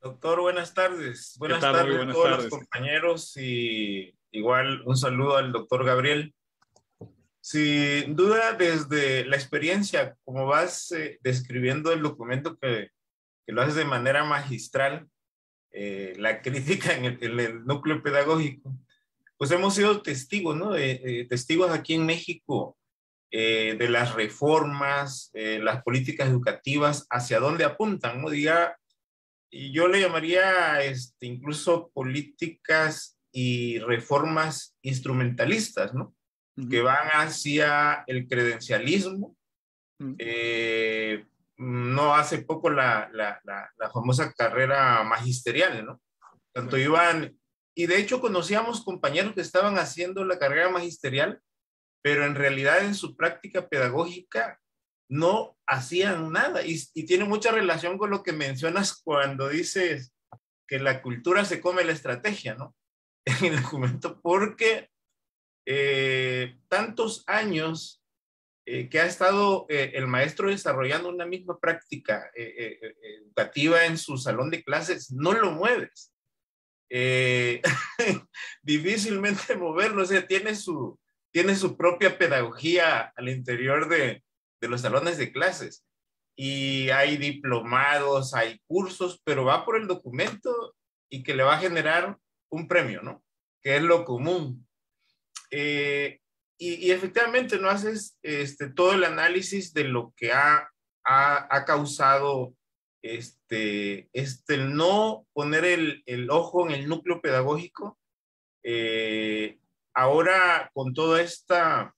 Doctor, buenas tardes. Buenas tardes a todos los compañeros y igual un saludo al doctor Gabriel. Sin duda, desde la experiencia, como vas eh, describiendo el documento que que lo haces de manera magistral, eh, la crítica en el, núcleo pedagógico, pues hemos sido testigos, ¿no? testigos aquí en México eh, de las reformas, eh, las políticas educativas, hacia dónde apuntan, ¿no? Diga, yo le llamaría este, incluso políticas y reformas instrumentalistas, ¿no? Que van hacia el credencialismo, eh, no hace poco la, famosa carrera magisterial, ¿no? Tanto iban, y de hecho conocíamos compañeros que estaban haciendo la carrera magisterial, pero en realidad en su práctica pedagógica no hacían nada. Y, tiene mucha relación con lo que mencionas cuando dices que la cultura se come la estrategia, ¿no? En el documento, porque eh, tantos años eh, que ha estado eh, el maestro desarrollando una misma práctica eh, educativa en su salón de clases, no lo mueves. difícilmente moverlo, o sea, tiene su, tiene su propia pedagogía al interior de, los salones de clases. Y hay diplomados, hay cursos, pero va por el documento y que le va a generar un premio, ¿no? Que es lo común y, efectivamente no haces este, todo el análisis de lo que ha, ha, causado este, este, el no poner el, ojo en el núcleo pedagógico. Eh, ahora, con toda esta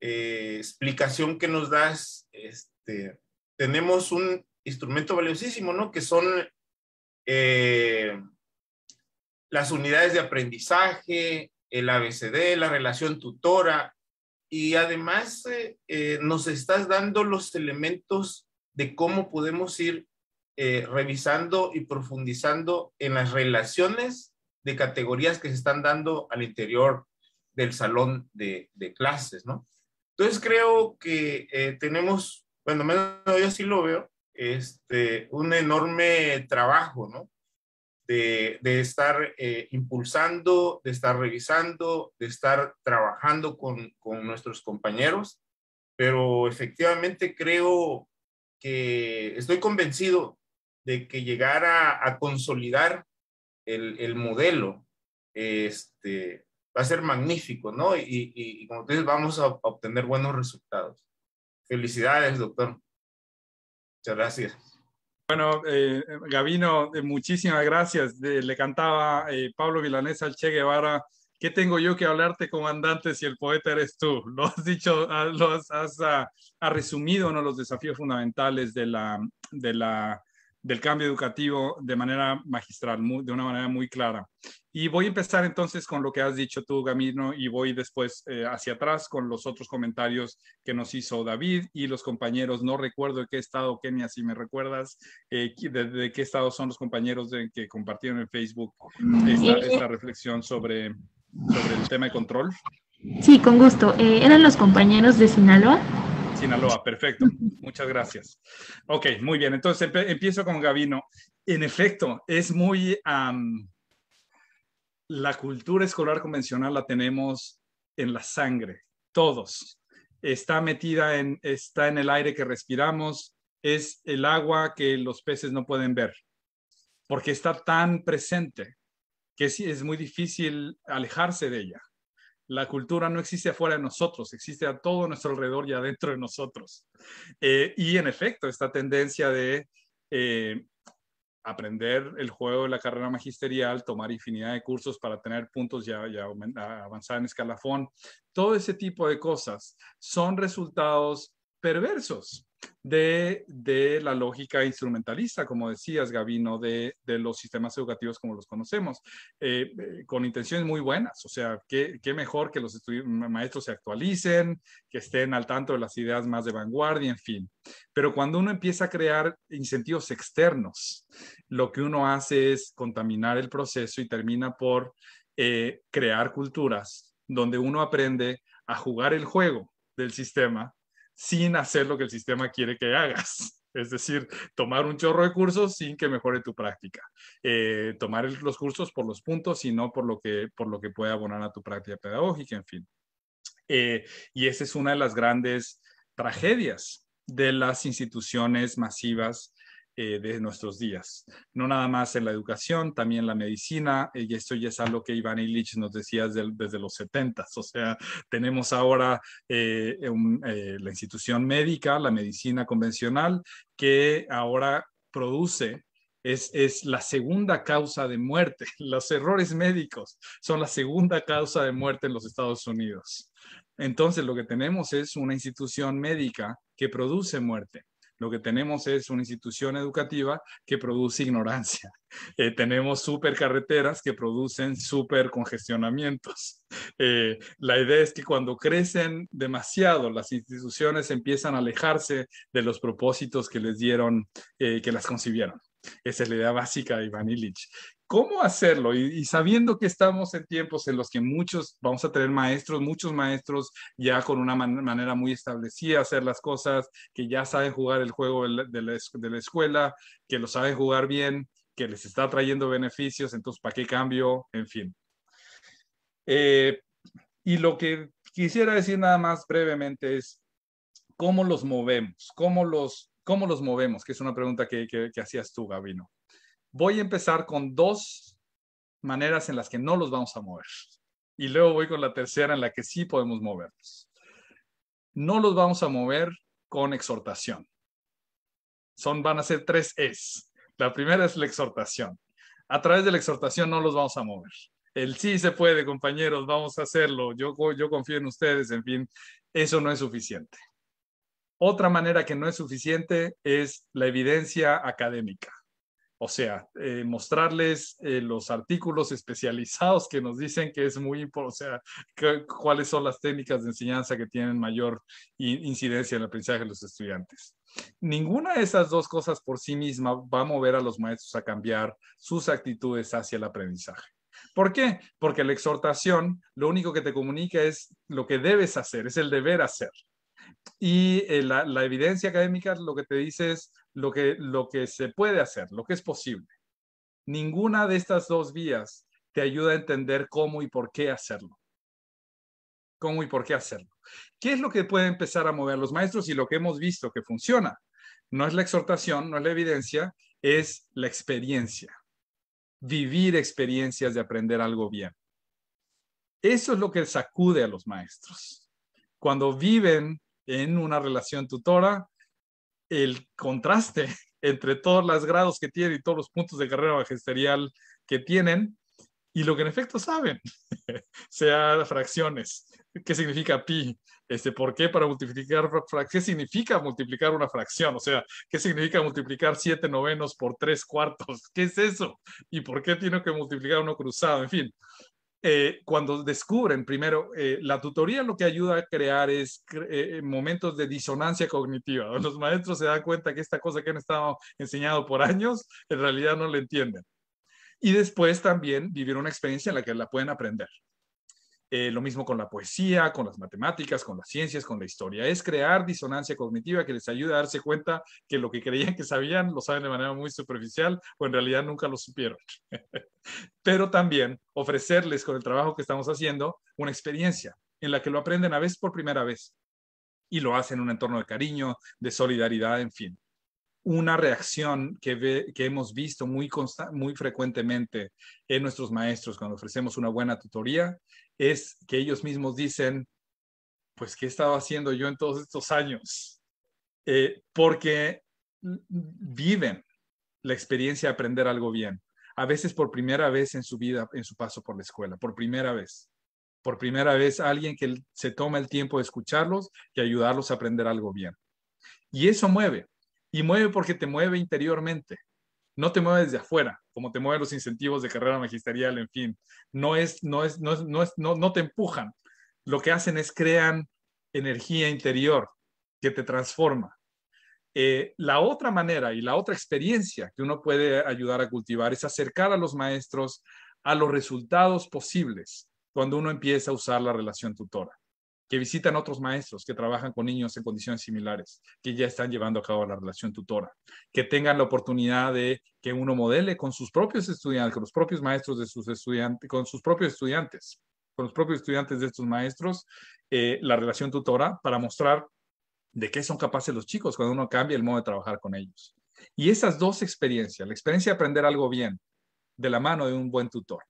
eh, explicación que nos das, este, tenemos un instrumento valiosísimo, ¿no? Que son eh, las unidades de aprendizaje, el ABCD, la relación tutora, y además eh, eh, nos estás dando los elementos de cómo podemos ir eh, revisando y profundizando en las relaciones de categorías que se están dando al interior del salón de, clases, ¿no? Entonces creo que tenemos, bueno, menos yo así lo veo, este, un enorme trabajo, ¿no? de, estar eh, impulsando, de estar revisando, de estar trabajando con, nuestros compañeros, pero efectivamente creo que estoy convencido de que llegar a, consolidar el, modelo este, va a ser magnífico, ¿no? Y, y, vamos a, a obtener buenos resultados. Felicidades, doctor. Muchas gracias. Bueno, eh, Gabino, eh, muchísimas gracias. le cantaba eh, Pablo Milanés al Che Guevara. ¿Qué tengo yo que hablarte, comandante, si el poeta eres tú? Lo has dicho, ah, lo has, ah, resumido no, los desafíos fundamentales de la, de la del cambio educativo de manera magistral, de una manera muy clara. Y voy a empezar entonces con lo que has dicho tú, Gamino, y voy después eh, hacia atrás con los otros comentarios que nos hizo David y los compañeros. No recuerdo de qué estado, Kenia, si me recuerdas, eh, de, qué estado son los compañeros de, que compartieron en Facebook esta, reflexión sobre, el tema de control. Sí, con gusto. Eh, eran los compañeros de Sinaloa. Sinaloa, perfecto. Muchas gracias. Ok, muy bien. Entonces empiezo con Gabino. En efecto, es muy... la cultura escolar convencional la tenemos en la sangre, todos. Está metida en, está en el aire que respiramos, es el agua que los peces no pueden ver, porque está tan presente que es muy difícil alejarse de ella la cultura no existe afuera de nosotros, existe a todo nuestro alrededor y adentro de nosotros. Eh, y en efecto, esta tendencia de eh, aprender el juego de la carrera magisterial, tomar infinidad de cursos para tener puntos ya ya avanzar en escalafón, todo ese tipo de cosas son resultados perversos de, la lógica instrumentalista, como decías, Gabino, de, los sistemas educativos como los conocemos, eh, eh, con intenciones muy buenas. O sea, qué, mejor que los maestros se actualicen, que estén al tanto de las ideas más de vanguardia, en fin. Pero cuando uno empieza a crear incentivos externos, lo que uno hace es contaminar el proceso y termina por eh, crear culturas donde uno aprende a jugar el juego del sistema sin hacer lo que el sistema quiere que hagas. Es decir, tomar un chorro de cursos sin que mejore tu práctica. Eh, tomar los cursos por los puntos y no por lo que, por lo que puede abonar a tu práctica pedagógica, en fin. Eh, y esa es una de las grandes tragedias de las instituciones masivas eh, de nuestros días. No nada más en la educación, también la medicina, eh, y esto ya es algo que Iván Illich nos decía desde, los 70, o sea, tenemos ahora eh, la institución médica, la medicina convencional, que ahora produce es, la segunda causa de muerte. Los errores médicos son la segunda causa de muerte en los Estados Unidos. Entonces, lo que tenemos es una institución médica que produce muerte. Lo que tenemos es una institución educativa que produce ignorancia. Eh, tenemos supercarreteras que producen supercongestionamientos. Eh, la idea es que cuando crecen demasiado, las instituciones empiezan a alejarse de los propósitos que les dieron, eh, que las concibieron. Esa es la idea básica de Ivan Illich cómo hacerlo y, sabiendo que estamos en tiempos en los que muchos vamos a tener maestros, muchos maestros ya con una manera muy establecida hacer las cosas, que ya saben jugar el juego de la, escuela, que lo saben jugar bien, que les está trayendo beneficios, entonces, ¿para qué cambio? En fin. Eh, y lo que quisiera decir nada más brevemente es cómo los movemos, cómo los, cómo los movemos, que es una pregunta que, que hacías tú, Gabino. Voy a empezar con dos maneras en las que no los vamos a mover. Y luego voy con la tercera en la que sí podemos moverlos. No los vamos a mover con exhortación. Son, van a ser tres es. La primera es la exhortación. A través de la exhortación no los vamos a mover. El sí se puede, compañeros, vamos a hacerlo. Yo, yo confío en ustedes, en fin, eso no es suficiente. Otra manera que no es suficiente es la evidencia académica. O sea, eh, mostrarles eh, los artículos especializados que nos dicen que es muy importante, o sea, cuáles son las técnicas de enseñanza que tienen mayor incidencia en el aprendizaje de los estudiantes. Ninguna de esas dos cosas por sí misma va a mover a los maestros a cambiar sus actitudes hacia el aprendizaje. ¿Por qué? Porque la exhortación lo único que te comunica es lo que debes hacer, es el deber hacer. Y eh, la, la evidencia académica lo que te dice es, lo que, se puede hacer, lo que es posible. Ninguna de estas dos vías te ayuda a entender cómo y por qué hacerlo. Cómo y por qué hacerlo. ¿Qué es lo que puede empezar a mover los maestros y lo que hemos visto que funciona? No es la exhortación, no es la evidencia, es la experiencia. Vivir experiencias de aprender algo bien. Eso es lo que sacude a los maestros. Cuando viven en una relación tutora, el contraste entre todos los grados que tiene y todos los puntos de carrera magisterial que tienen y lo que en efecto saben, sea fracciones, qué significa pi, este, por qué para multiplicar, qué significa multiplicar una fracción, o sea, qué significa multiplicar siete novenos por tres cuartos, qué es eso y por qué tiene que multiplicar uno cruzado, en fin, eh, cuando descubren primero, eh, la tutoría lo que ayuda a crear es eh, momentos de disonancia cognitiva. Los maestros se dan cuenta que esta cosa que han estado enseñando por años, en realidad no la entienden. Y después también vivir una experiencia en la que la pueden aprender. Eh, lo mismo con la poesía, con las matemáticas, con las ciencias, con la historia. Es crear disonancia cognitiva que les ayude a darse cuenta que lo que creían que sabían lo saben de manera muy superficial o en realidad nunca lo supieron. Pero también ofrecerles con el trabajo que estamos haciendo una experiencia en la que lo aprenden a vez por primera vez y lo hacen en un entorno de cariño, de solidaridad, en fin. Una reacción que, que hemos visto muy, muy frecuentemente en nuestros maestros cuando ofrecemos una buena tutoría es que ellos mismos dicen, pues, ¿qué estado haciendo yo en todos estos años? Eh, porque viven la experiencia de aprender algo bien, a veces por primera vez en su vida, en su paso por la escuela, por primera vez. Por primera vez alguien que se toma el tiempo de escucharlos y ayudarlos a aprender algo bien. Y eso mueve, y mueve porque te mueve interiormente, no te mueves desde afuera, como te mueven los incentivos de carrera magisterial, en fin, no es, no es, no es, no, te empujan. Lo que hacen es crean energía interior que te transforma. Eh, la otra manera y la otra experiencia que uno puede ayudar a cultivar es acercar a los maestros a los resultados posibles cuando uno empieza a usar la relación tutora que visitan otros maestros que trabajan con niños en condiciones similares, que ya están llevando a cabo la relación tutora, que tengan la oportunidad de que uno modele con sus propios estudiantes, con los propios maestros de sus estudiantes, con sus propios estudiantes, con los propios estudiantes de estos maestros, eh, la relación tutora para mostrar de qué son capaces los chicos cuando uno cambia el modo de trabajar con ellos. Y esas dos experiencias, la experiencia de aprender algo bien de la mano de un buen tutor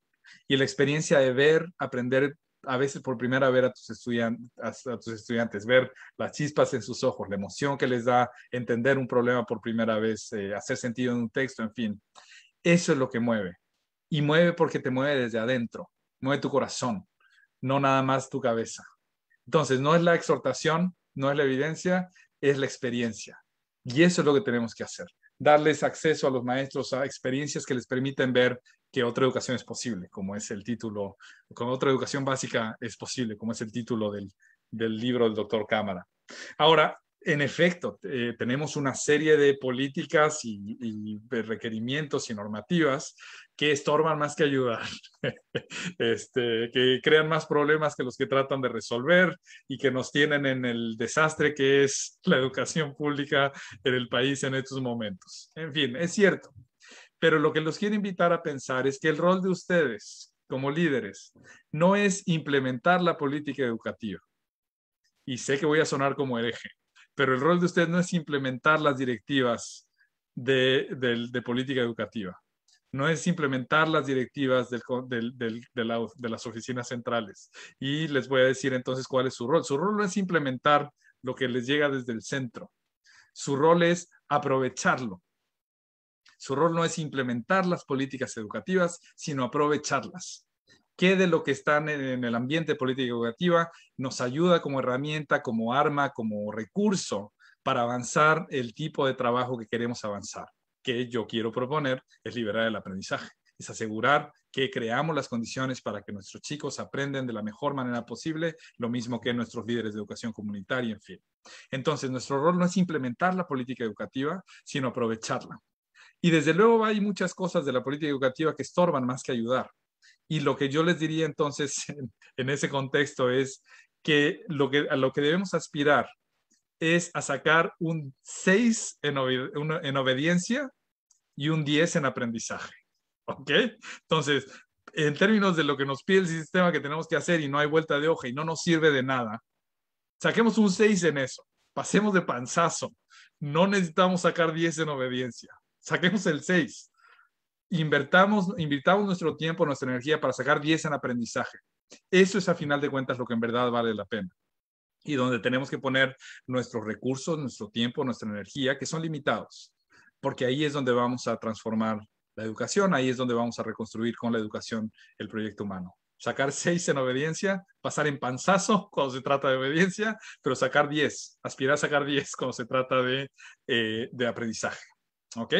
y la experiencia de ver, aprender a veces por primera vez a tus, estudiantes, a, tus estudiantes, ver las chispas en sus ojos, la emoción que les da entender un problema por primera vez, eh, hacer sentido en un texto, en fin. Eso es lo que mueve. Y mueve porque te mueve desde adentro, mueve tu corazón, no nada más tu cabeza. Entonces, no es la exhortación, no es la evidencia, es la experiencia. Y eso es lo que tenemos que hacer darles acceso a los maestros a experiencias que les permiten ver que otra educación es posible, como es el título, con otra educación básica es posible, como es el título del, libro del doctor Cámara. Ahora, en efecto, eh, tenemos una serie de políticas y, requerimientos y normativas que estorban más que ayudar, este, que crean más problemas que los que tratan de resolver y que nos tienen en el desastre que es la educación pública en el país en estos momentos. En fin, es cierto, pero lo que los quiero invitar a pensar es que el rol de ustedes como líderes no es implementar la política educativa. Y sé que voy a sonar como hereje, pero el rol de ustedes no es implementar las directivas de, política educativa no es implementar las directivas de, de, las oficinas centrales. Y les voy a decir entonces cuál es su rol. Su rol no es implementar lo que les llega desde el centro. Su rol es aprovecharlo. Su rol no es implementar las políticas educativas, sino aprovecharlas. ¿Qué de lo que está en el ambiente político política educativa nos ayuda como herramienta, como arma, como recurso para avanzar el tipo de trabajo que queremos avanzar? Que yo quiero proponer es liberar el aprendizaje, es asegurar que creamos las condiciones para que nuestros chicos aprenden de la mejor manera posible, lo mismo que nuestros líderes de educación comunitaria, en fin. Entonces, nuestro rol no es implementar la política educativa, sino aprovecharla. Y desde luego hay muchas cosas de la política educativa que estorban más que ayudar. Y lo que yo les diría entonces en, ese contexto es que, lo que a lo que debemos aspirar es a sacar un 6 en, en obediencia y un 10 en aprendizaje. ¿Ok? Entonces, en términos de lo que nos pide el sistema que tenemos que hacer y no hay vuelta de hoja y no nos sirve de nada, saquemos un 6 en eso, pasemos de panzazo, no necesitamos sacar 10 en obediencia saquemos el 6. Invertamos, invirtamos nuestro tiempo, nuestra energía para sacar 10 en aprendizaje. Eso es a final de cuentas lo que en verdad vale la pena y donde tenemos que poner nuestros recursos, nuestro tiempo, nuestra energía, que son limitados, porque ahí es donde vamos a transformar la educación, ahí es donde vamos a reconstruir con la educación el proyecto humano. Sacar 6 en obediencia, pasar en panzazo cuando se trata de obediencia, pero sacar 10, aspirar a sacar 10 cuando se trata de eh, aprendizaje. ¿Ok?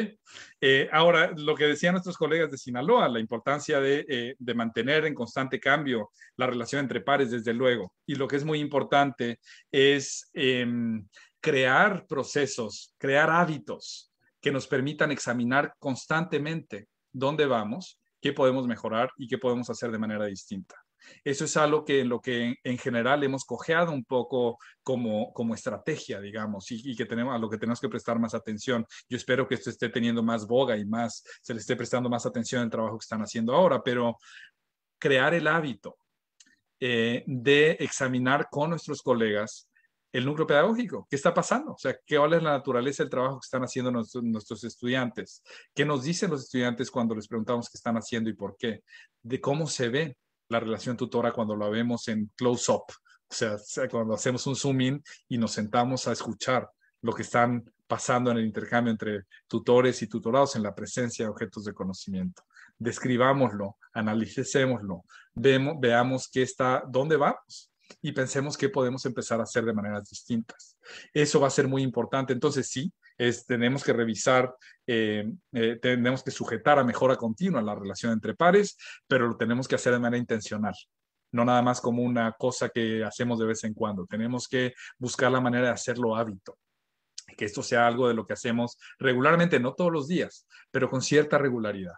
Eh, ahora, lo que decían nuestros colegas de Sinaloa, la importancia eh, de, mantener en constante cambio la relación entre pares, desde luego. Y lo que es muy importante es em, crear procesos, crear hábitos que nos permitan examinar constantemente dónde vamos, qué podemos mejorar y qué podemos hacer de manera distinta. Eso es algo que en lo que en, general hemos cojeado un poco como, como estrategia, digamos, y, y, que tenemos, a lo que tenemos que prestar más atención. Yo espero que esto esté teniendo más boga y más, se le esté prestando más atención al trabajo que están haciendo ahora, pero crear el hábito eh, de examinar con nuestros colegas el núcleo pedagógico, qué está pasando, o sea, qué vale es la naturaleza del trabajo que están haciendo nuestros, nuestros, estudiantes, qué nos dicen los estudiantes cuando les preguntamos qué están haciendo y por qué, de cómo se ve la relación tutora cuando lo vemos en close-up, o sea, cuando hacemos un zoom-in y nos sentamos a escuchar lo que están pasando en el intercambio entre tutores y tutorados en la presencia de objetos de conocimiento. Describámoslo, analicémoslo, vemos, veamos qué está, dónde vamos y pensemos qué podemos empezar a hacer de maneras distintas. Eso va a ser muy importante. Entonces, sí, tenemos que revisar, eh, eh, tenemos que sujetar a mejora continua la relación entre pares, pero lo tenemos que hacer de manera intencional. No nada más como una cosa que hacemos de vez en cuando. Tenemos que buscar la manera de hacerlo hábito que esto sea algo de lo que hacemos regularmente, no todos los días, pero con cierta regularidad.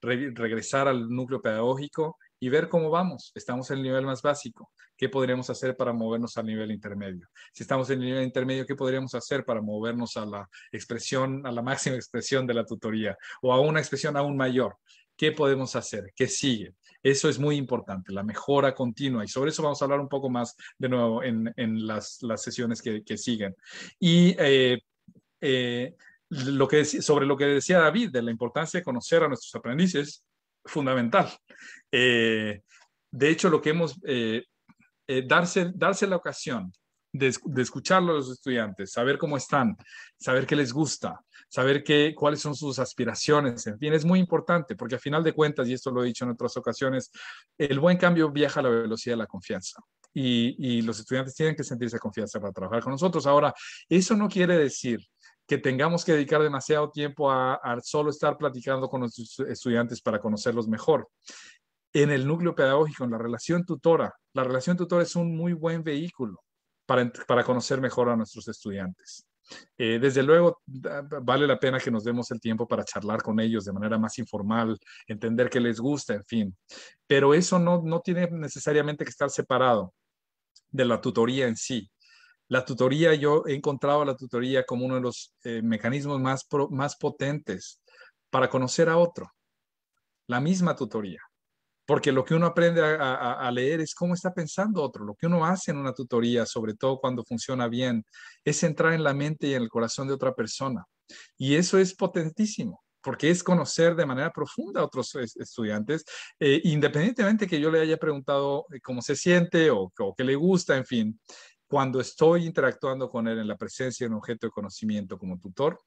regresar al núcleo pedagógico y ver cómo vamos. Estamos en el nivel más básico. ¿Qué podríamos hacer para movernos al nivel intermedio? Si estamos en el nivel intermedio, ¿qué podríamos hacer para movernos a la expresión, a la máxima expresión de la tutoría o a una expresión aún mayor? ¿Qué podemos hacer? ¿Qué sigue? Eso es muy importante, la mejora continua. Y sobre eso vamos a hablar un poco más de nuevo en, las, sesiones que, que siguen. Y eh, eh, lo que, sobre lo que decía David, de la importancia de conocer a nuestros aprendices, fundamental. Eh, de hecho, lo que hemos, eh, eh, darse, darse la ocasión de, de, escuchar a los estudiantes, saber cómo están, saber qué les gusta, saber qué, cuáles son sus aspiraciones, en fin, es muy importante, porque a final de cuentas, y esto lo he dicho en otras ocasiones, el buen cambio viaja a la velocidad de la confianza. Y, y los estudiantes tienen que sentirse confianza para trabajar con nosotros. Ahora, eso no quiere decir que tengamos que dedicar demasiado tiempo a, solo estar platicando con nuestros estudiantes para conocerlos mejor en el núcleo pedagógico, en la relación tutora. La relación tutora es un muy buen vehículo para, para conocer mejor a nuestros estudiantes. Eh, desde luego, vale la pena que nos demos el tiempo para charlar con ellos de manera más informal, entender qué les gusta, en fin. Pero eso no tiene necesariamente que estar separado de la tutoría en sí. La tutoría, yo he encontrado la tutoría como uno de los eh, mecanismos más, más potentes para conocer a otro. La misma tutoría. Porque lo que uno aprende a, leer es cómo está pensando otro. Lo que uno hace en una tutoría, sobre todo cuando funciona bien, es entrar en la mente y en el corazón de otra persona. Y eso es potentísimo, porque es conocer de manera profunda a otros estudiantes, eh, independientemente que yo le haya preguntado eh, cómo se siente o, o qué le gusta, en fin cuando estoy interactuando con él en la presencia de un objeto de conocimiento como tutor,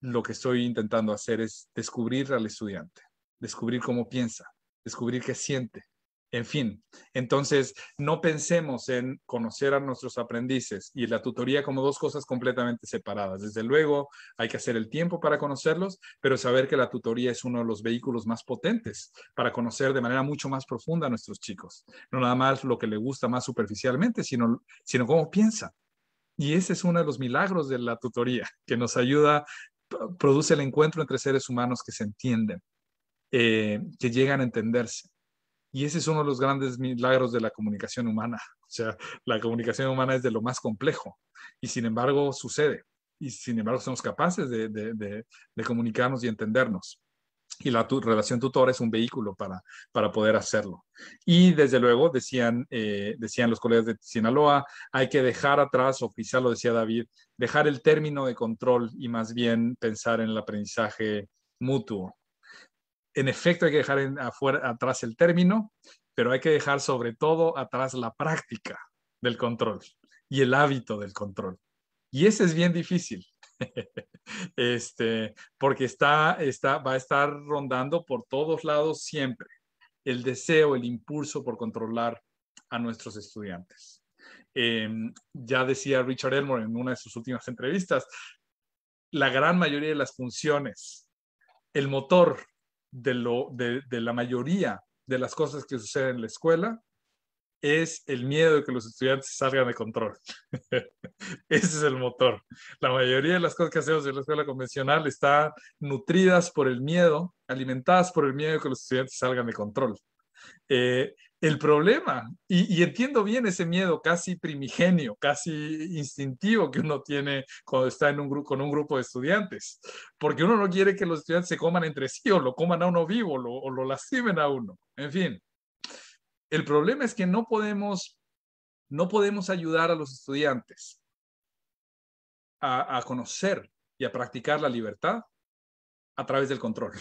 lo que estoy intentando hacer es descubrir al estudiante, descubrir cómo piensa, descubrir qué siente, en fin, entonces no pensemos en conocer a nuestros aprendices y la tutoría como dos cosas completamente separadas. Desde luego, hay que hacer el tiempo para conocerlos, pero saber que la tutoría es uno de los vehículos más potentes para conocer de manera mucho más profunda a nuestros chicos. No nada más lo que le gusta más superficialmente, sino, sino cómo piensa. Y ese es uno de los milagros de la tutoría, que nos ayuda, produce el encuentro entre seres humanos que se entienden, eh, que llegan a entenderse y ese es uno de los grandes milagros de la comunicación humana. O sea, la comunicación humana es de lo más complejo y sin embargo sucede. Y sin embargo somos capaces de, comunicarnos y entendernos. Y la relación tutora es un vehículo para, para poder hacerlo. Y desde luego, decían, eh, decían los colegas de Sinaloa, hay que dejar atrás, o quizá lo decía David, dejar el término de control y más bien pensar en el aprendizaje mutuo en efecto, hay que dejar atrás el término, pero hay que dejar sobre todo atrás la práctica del control y el hábito del control. Y ese es bien difícil, este, porque está, va a estar rondando por todos lados siempre el deseo, el impulso por controlar a nuestros estudiantes. Em, ya decía Richard Elmore en una de sus últimas entrevistas, la gran mayoría de las funciones, el motor de, lo, de, la mayoría de las cosas que suceden en la escuela es el miedo de que los estudiantes salgan de control. Ese es el motor. La mayoría de las cosas que hacemos en la escuela convencional están nutridas por el miedo, alimentadas por el miedo de que los estudiantes salgan de control. Eh, el problema. Y, entiendo bien ese miedo casi primigenio, casi instintivo que uno tiene cuando está en un grupo, con un grupo de estudiantes, porque uno no quiere que los estudiantes se coman entre sí o lo coman a uno vivo o lo lastimen a uno. En fin, el problema es que no podemos, no podemos ayudar a los estudiantes a conocer y a practicar la libertad a través del control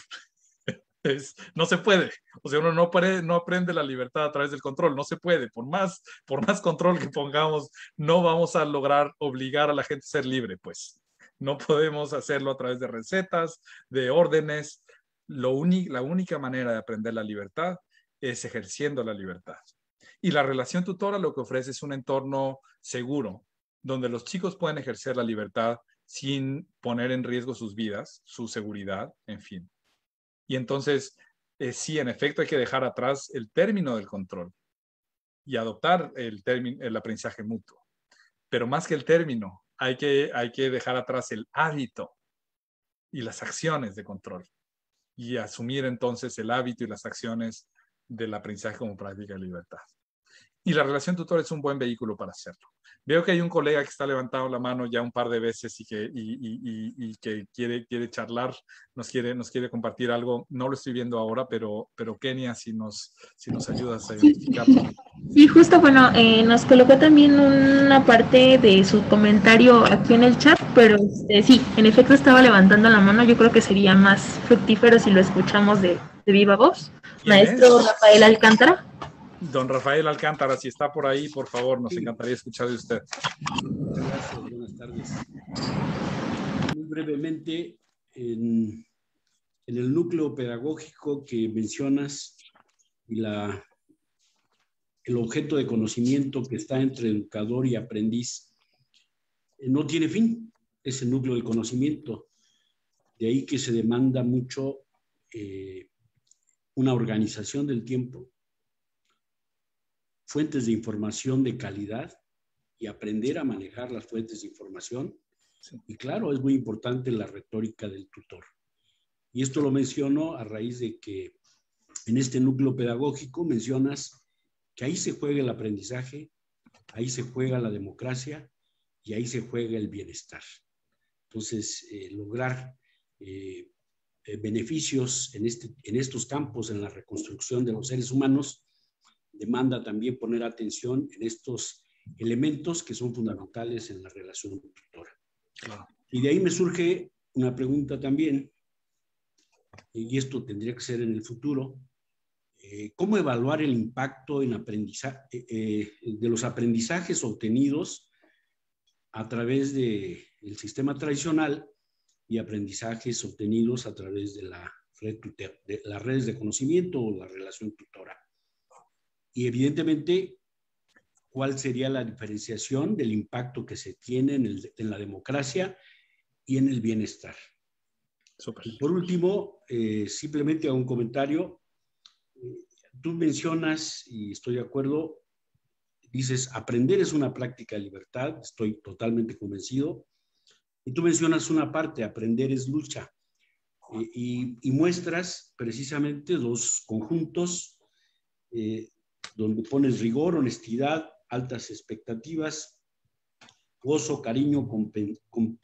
no se puede. O sea, uno no, aprende la libertad a través del control. No se puede. Por más, por más control que pongamos, no vamos a lograr obligar a la gente a ser libre, pues. No podemos hacerlo a través de recetas, de órdenes. Lo la única manera de aprender la libertad es ejerciendo la libertad. Y la relación tutora lo que ofrece es un entorno seguro, donde los chicos pueden ejercer la libertad sin poner en riesgo sus vidas, su seguridad, en fin. Y entonces, eh, sí, en efecto, hay que dejar atrás el término del control y adoptar el, término, el aprendizaje mutuo. Pero más que el término, hay que, hay que dejar atrás el hábito y las acciones de control y asumir entonces el hábito y las acciones del aprendizaje como práctica de libertad y la relación tutor es un buen vehículo para hacerlo. Veo que hay un colega que está levantado la mano ya un par de veces y que, y, que quiere, quiere charlar, nos quiere, nos quiere compartir algo. No lo estoy viendo ahora, pero, pero Kenia, si nos, si nos ayudas a identificar. Sí, justo, bueno, eh, nos colocó también una parte de su comentario aquí en el chat, pero este, sí, en efecto estaba levantando la mano. Yo creo que sería más fructífero si lo escuchamos de, viva voz. Maestro Rafael Alcántara. Don Rafael Alcántara, si está por ahí, por favor, nos encantaría escuchar de usted. Muchas gracias, buenas tardes. Muy brevemente, en, el núcleo pedagógico que mencionas la, el objeto de conocimiento que está entre educador y aprendiz, eh, no tiene fin ese núcleo del conocimiento. De ahí que se demanda mucho eh, una organización del tiempo, fuentes de información de calidad y aprender a manejar las fuentes de información. Y claro, es muy importante la retórica del tutor. Y esto lo menciono a raíz de que en este núcleo pedagógico mencionas que ahí se juega el aprendizaje, ahí se juega la democracia y ahí se juega el bienestar. Entonces, eh, lograr eh, eh, beneficios en, este, en estos campos, en la reconstrucción de los seres humanos, demanda también poner atención en estos elementos que son fundamentales en la relación tutora. Y de ahí me surge una pregunta también, y esto tendría que ser en el futuro, eh, ¿cómo evaluar el impacto en aprendizaje, eh, eh, de los aprendizajes obtenidos a través del el sistema tradicional y aprendizajes obtenidos a través de la red de las redes de conocimiento o la relación tutora? Y evidentemente, ¿cuál sería la diferenciación del impacto que se tiene en, la democracia y en el bienestar? Por último, eh, simplemente hago un comentario. Eh, tú mencionas, y estoy de acuerdo, dices, aprender es una práctica de libertad, estoy totalmente convencido. Y tú mencionas una parte, aprender es lucha. Eh, y, muestras precisamente dos conjuntos eh, donde pones rigor, honestidad, altas expectativas, gozo, cariño,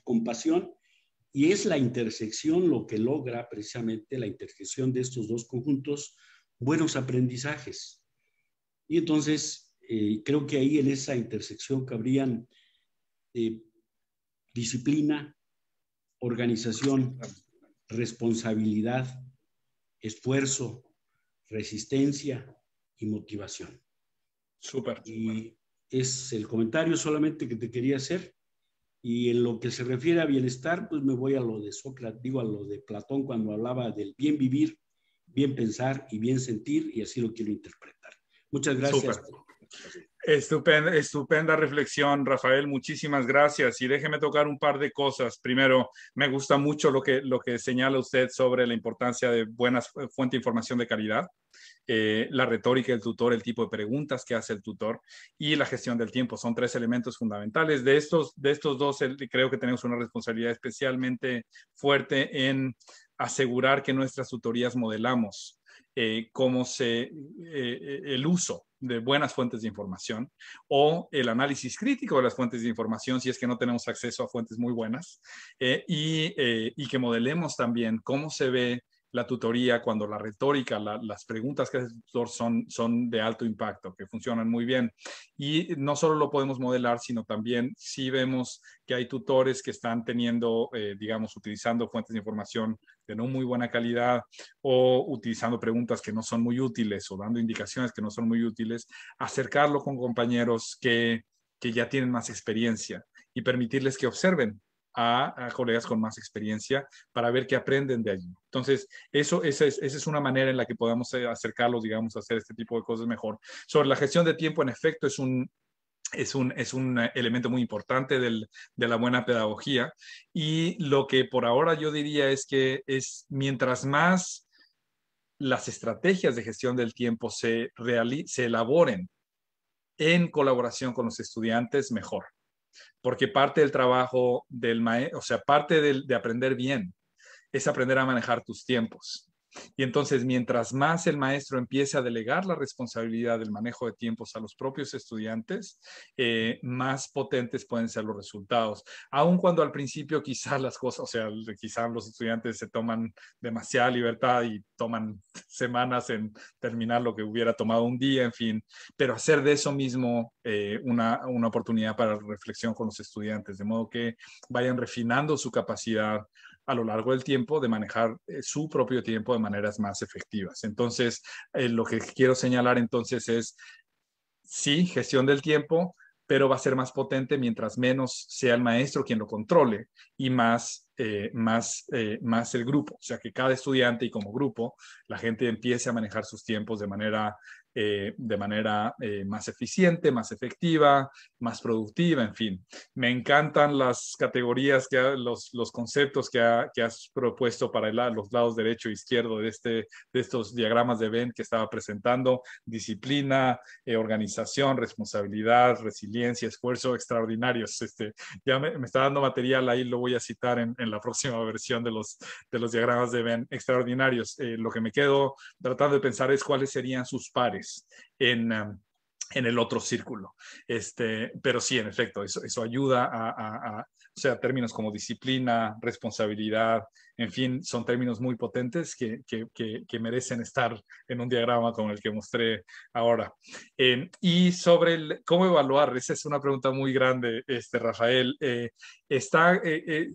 compasión, y es la intersección lo que logra precisamente la intersección de estos dos conjuntos, buenos aprendizajes. Y entonces, eh, creo que ahí en esa intersección cabrían eh, disciplina, organización, responsabilidad, esfuerzo, resistencia, y motivación. Súper. Y es el comentario solamente que te quería hacer. Y en lo que se refiere a bienestar, pues me voy a lo de Sócrates, digo a lo de Platón cuando hablaba del bien vivir, bien pensar y bien sentir, y así lo quiero interpretar. Muchas gracias. Estupenda, estupenda reflexión, Rafael. Muchísimas gracias. Y déjeme tocar un par de cosas. Primero, me gusta mucho lo que, lo que señala usted sobre la importancia de buenas eh, fuente de información de calidad. Eh, la retórica del tutor, el tipo de preguntas que hace el tutor y la gestión del tiempo. Son tres elementos fundamentales. De estos, de estos dos, creo que tenemos una responsabilidad especialmente fuerte en asegurar que nuestras tutorías modelamos eh, cómo se, eh, el uso de buenas fuentes de información o el análisis crítico de las fuentes de información si es que no tenemos acceso a fuentes muy buenas y, que modelemos también cómo se ve la tutoría, cuando la retórica, las preguntas que hace el tutor son, son de alto impacto, que funcionan muy bien. Y no solo lo podemos modelar, sino también si vemos que hay tutores que están teniendo, eh, digamos, utilizando fuentes de información de no muy buena calidad o utilizando preguntas que no son muy útiles o dando indicaciones que no son muy útiles, acercarlo con compañeros que, que ya tienen más experiencia y permitirles que observen a, colegas con más experiencia para ver qué aprenden de allí. Entonces, eso, esa, es, una manera en la que podamos eh, acercarlos, digamos, a hacer este tipo de cosas mejor. Sobre la gestión de tiempo, en efecto, es un, es un, eh, elemento muy importante de la buena pedagogía. Y lo que por ahora yo diría es que es mientras más las estrategias de gestión del tiempo se, se elaboren en colaboración con los estudiantes, mejor porque parte del trabajo del maestro, o sea, parte de aprender bien es aprender a manejar tus tiempos. Y entonces, mientras más el maestro empiece a delegar la responsabilidad del manejo de tiempos a los propios estudiantes, eh, más potentes pueden ser los resultados. Aun cuando al principio quizás las cosas, o sea, quizás los estudiantes se toman demasiada libertad y toman semanas en terminar lo que hubiera tomado un día, en fin, pero hacer de eso mismo eh, una, una oportunidad para reflexión con los estudiantes, de modo que vayan refinando su capacidad a lo largo del tiempo de manejar eh, su propio tiempo de maneras más efectivas. Entonces, eh, lo que quiero señalar entonces es, sí, gestión del tiempo, pero va a ser más potente mientras menos sea el maestro quien lo controle y más, eh, más, más el grupo. O sea, que cada estudiante y como grupo, la gente empiece a manejar sus tiempos de manera eh, de manera eh, más eficiente, más efectiva, más productiva, en fin. Me encantan las categorías, que los, los, conceptos que, que, has propuesto para los lados derecho e izquierdo de, este, de estos diagramas de Venn que estaba presentando. Disciplina, eh, organización, responsabilidad, resiliencia, esfuerzo, extraordinarios. Este, ya me, me, está dando material ahí, lo voy a citar en, en, la próxima versión de los, de los diagramas de Venn. Extraordinarios. lo que me quedo tratando de pensar es cuáles serían sus pares Um, en, el otro círculo. Este, pero sí, en efecto, eso, eso ayuda a, o sea, términos como disciplina, responsabilidad, en fin, son términos muy potentes que, merecen estar en un diagrama como el que mostré ahora. Eh, y sobre cómo evaluar, esa es una pregunta muy grande, este, Rafael. Eh, está, eh,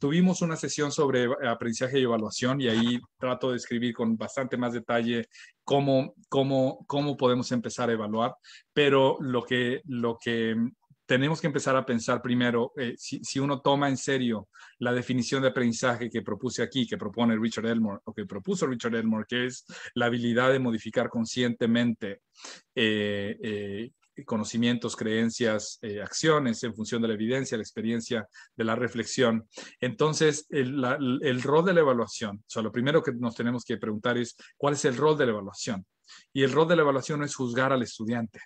tuvimos una sesión sobre aprendizaje y evaluación y ahí trato de escribir con bastante más detalle cómo, cómo, cómo podemos empezar a evaluar, pero lo que, lo que tenemos que empezar a pensar primero, eh, si, uno toma en serio la definición de aprendizaje que propuse aquí, que propone Richard Elmore, o que propuso Richard Elmore, que es la habilidad de modificar conscientemente eh, eh, conocimientos, creencias, acciones en función de la evidencia, la experiencia, de la reflexión. Entonces, el, el, rol de la evaluación, o sea, lo primero que nos tenemos que preguntar es, ¿cuál es el rol de la evaluación? Y el rol de la evaluación no es juzgar al estudiante,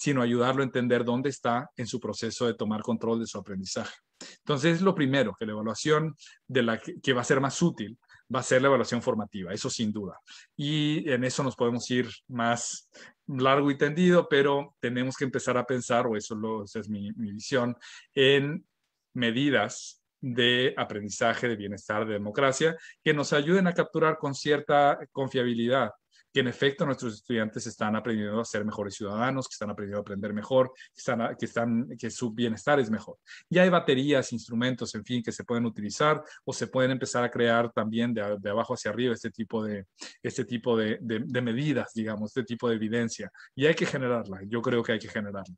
sino ayudarlo a entender dónde está en su proceso de tomar control de su aprendizaje. Entonces, lo primero, que la evaluación de la que, va a ser más útil va a ser la evaluación formativa, eso sin duda. Y en eso nos podemos ir más largo y tendido, pero tenemos que empezar a pensar, o eso es mi visión, en medidas de aprendizaje, de bienestar, de democracia, que nos ayuden a capturar con cierta confiabilidad que en efecto nuestros estudiantes están aprendiendo a ser mejores ciudadanos, que están aprendiendo a aprender mejor, que, están, que, su bienestar es mejor. Ya hay baterías, instrumentos, en fin, que se pueden utilizar o se pueden empezar a crear también de, de abajo hacia arriba este tipo, de, este tipo de medidas, digamos, este tipo de evidencia. Y hay que generarla, yo creo que hay que generarla.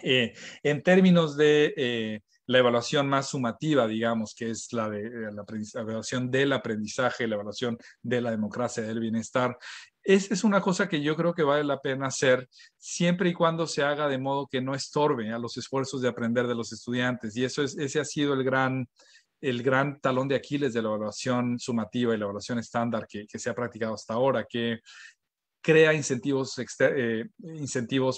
Eh, en términos de eh, la evaluación más sumativa, digamos, que es eh, la evaluación del aprendizaje, la evaluación de la democracia, del bienestar, esa es una cosa que yo creo que vale la pena hacer siempre y cuando se haga de modo que no estorbe a los esfuerzos de aprender de los estudiantes. Y eso es, ese ha sido el gran, talón de Aquiles de la evaluación sumativa y la evaluación estándar que, se ha practicado hasta ahora, que crea incentivos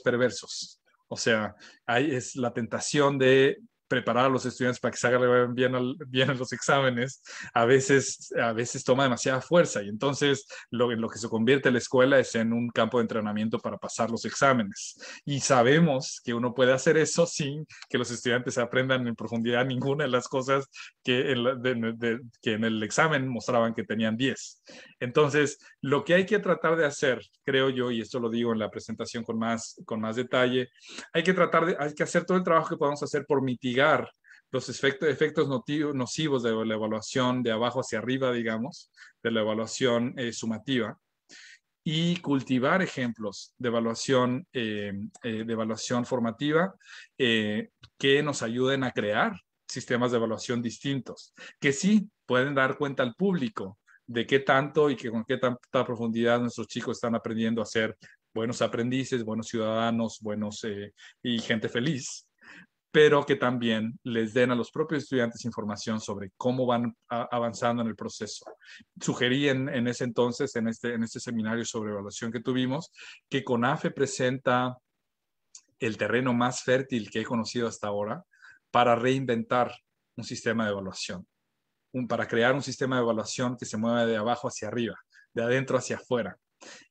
perversos. O sea, ahí es la tentación de preparar a los estudiantes para que se hagan bien, bien los exámenes, a veces, a veces toma demasiada fuerza y entonces lo, lo que se convierte la escuela es en un campo de entrenamiento para pasar los exámenes. Y sabemos que uno puede hacer eso sin que los estudiantes aprendan en profundidad ninguna de las cosas que en, que en el examen mostraban que tenían 10. Entonces, lo que hay que tratar de hacer, creo yo, y esto lo digo en la presentación con más, con más detalle, hay que tratar de, hay que hacer todo el trabajo que podamos hacer por mitigar los efectos, efectos nocivos de la evaluación de abajo hacia arriba, digamos, de la evaluación eh, sumativa y cultivar ejemplos de evaluación, eh, eh, de evaluación formativa que nos ayuden a crear sistemas de evaluación distintos, que sí pueden dar cuenta al público de qué tanto y que con qué tanta profundidad nuestros chicos están aprendiendo a ser buenos aprendices, buenos ciudadanos, buenos y gente feliz, pero que también les den a los propios estudiantes información sobre cómo van avanzando en el proceso. Sugerí en, ese entonces, este, en este, seminario sobre evaluación que tuvimos, que CONAFE presenta el terreno más fértil que he conocido hasta ahora para reinventar un sistema de evaluación, para crear un sistema de evaluación que se mueva de abajo hacia arriba, de adentro hacia afuera,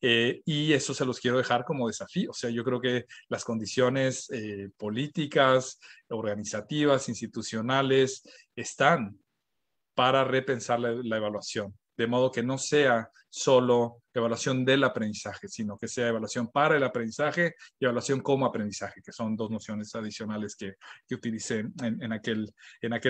eh, y eso se los quiero dejar como desafío. O sea, yo creo que las condiciones eh, políticas, organizativas, institucionales, están para repensar la evaluación, de modo que no sea solo evaluación del aprendizaje, sino que sea evaluación para el aprendizaje y evaluación como aprendizaje, que son dos nociones adicionales que, que utilicé en, en, aquel,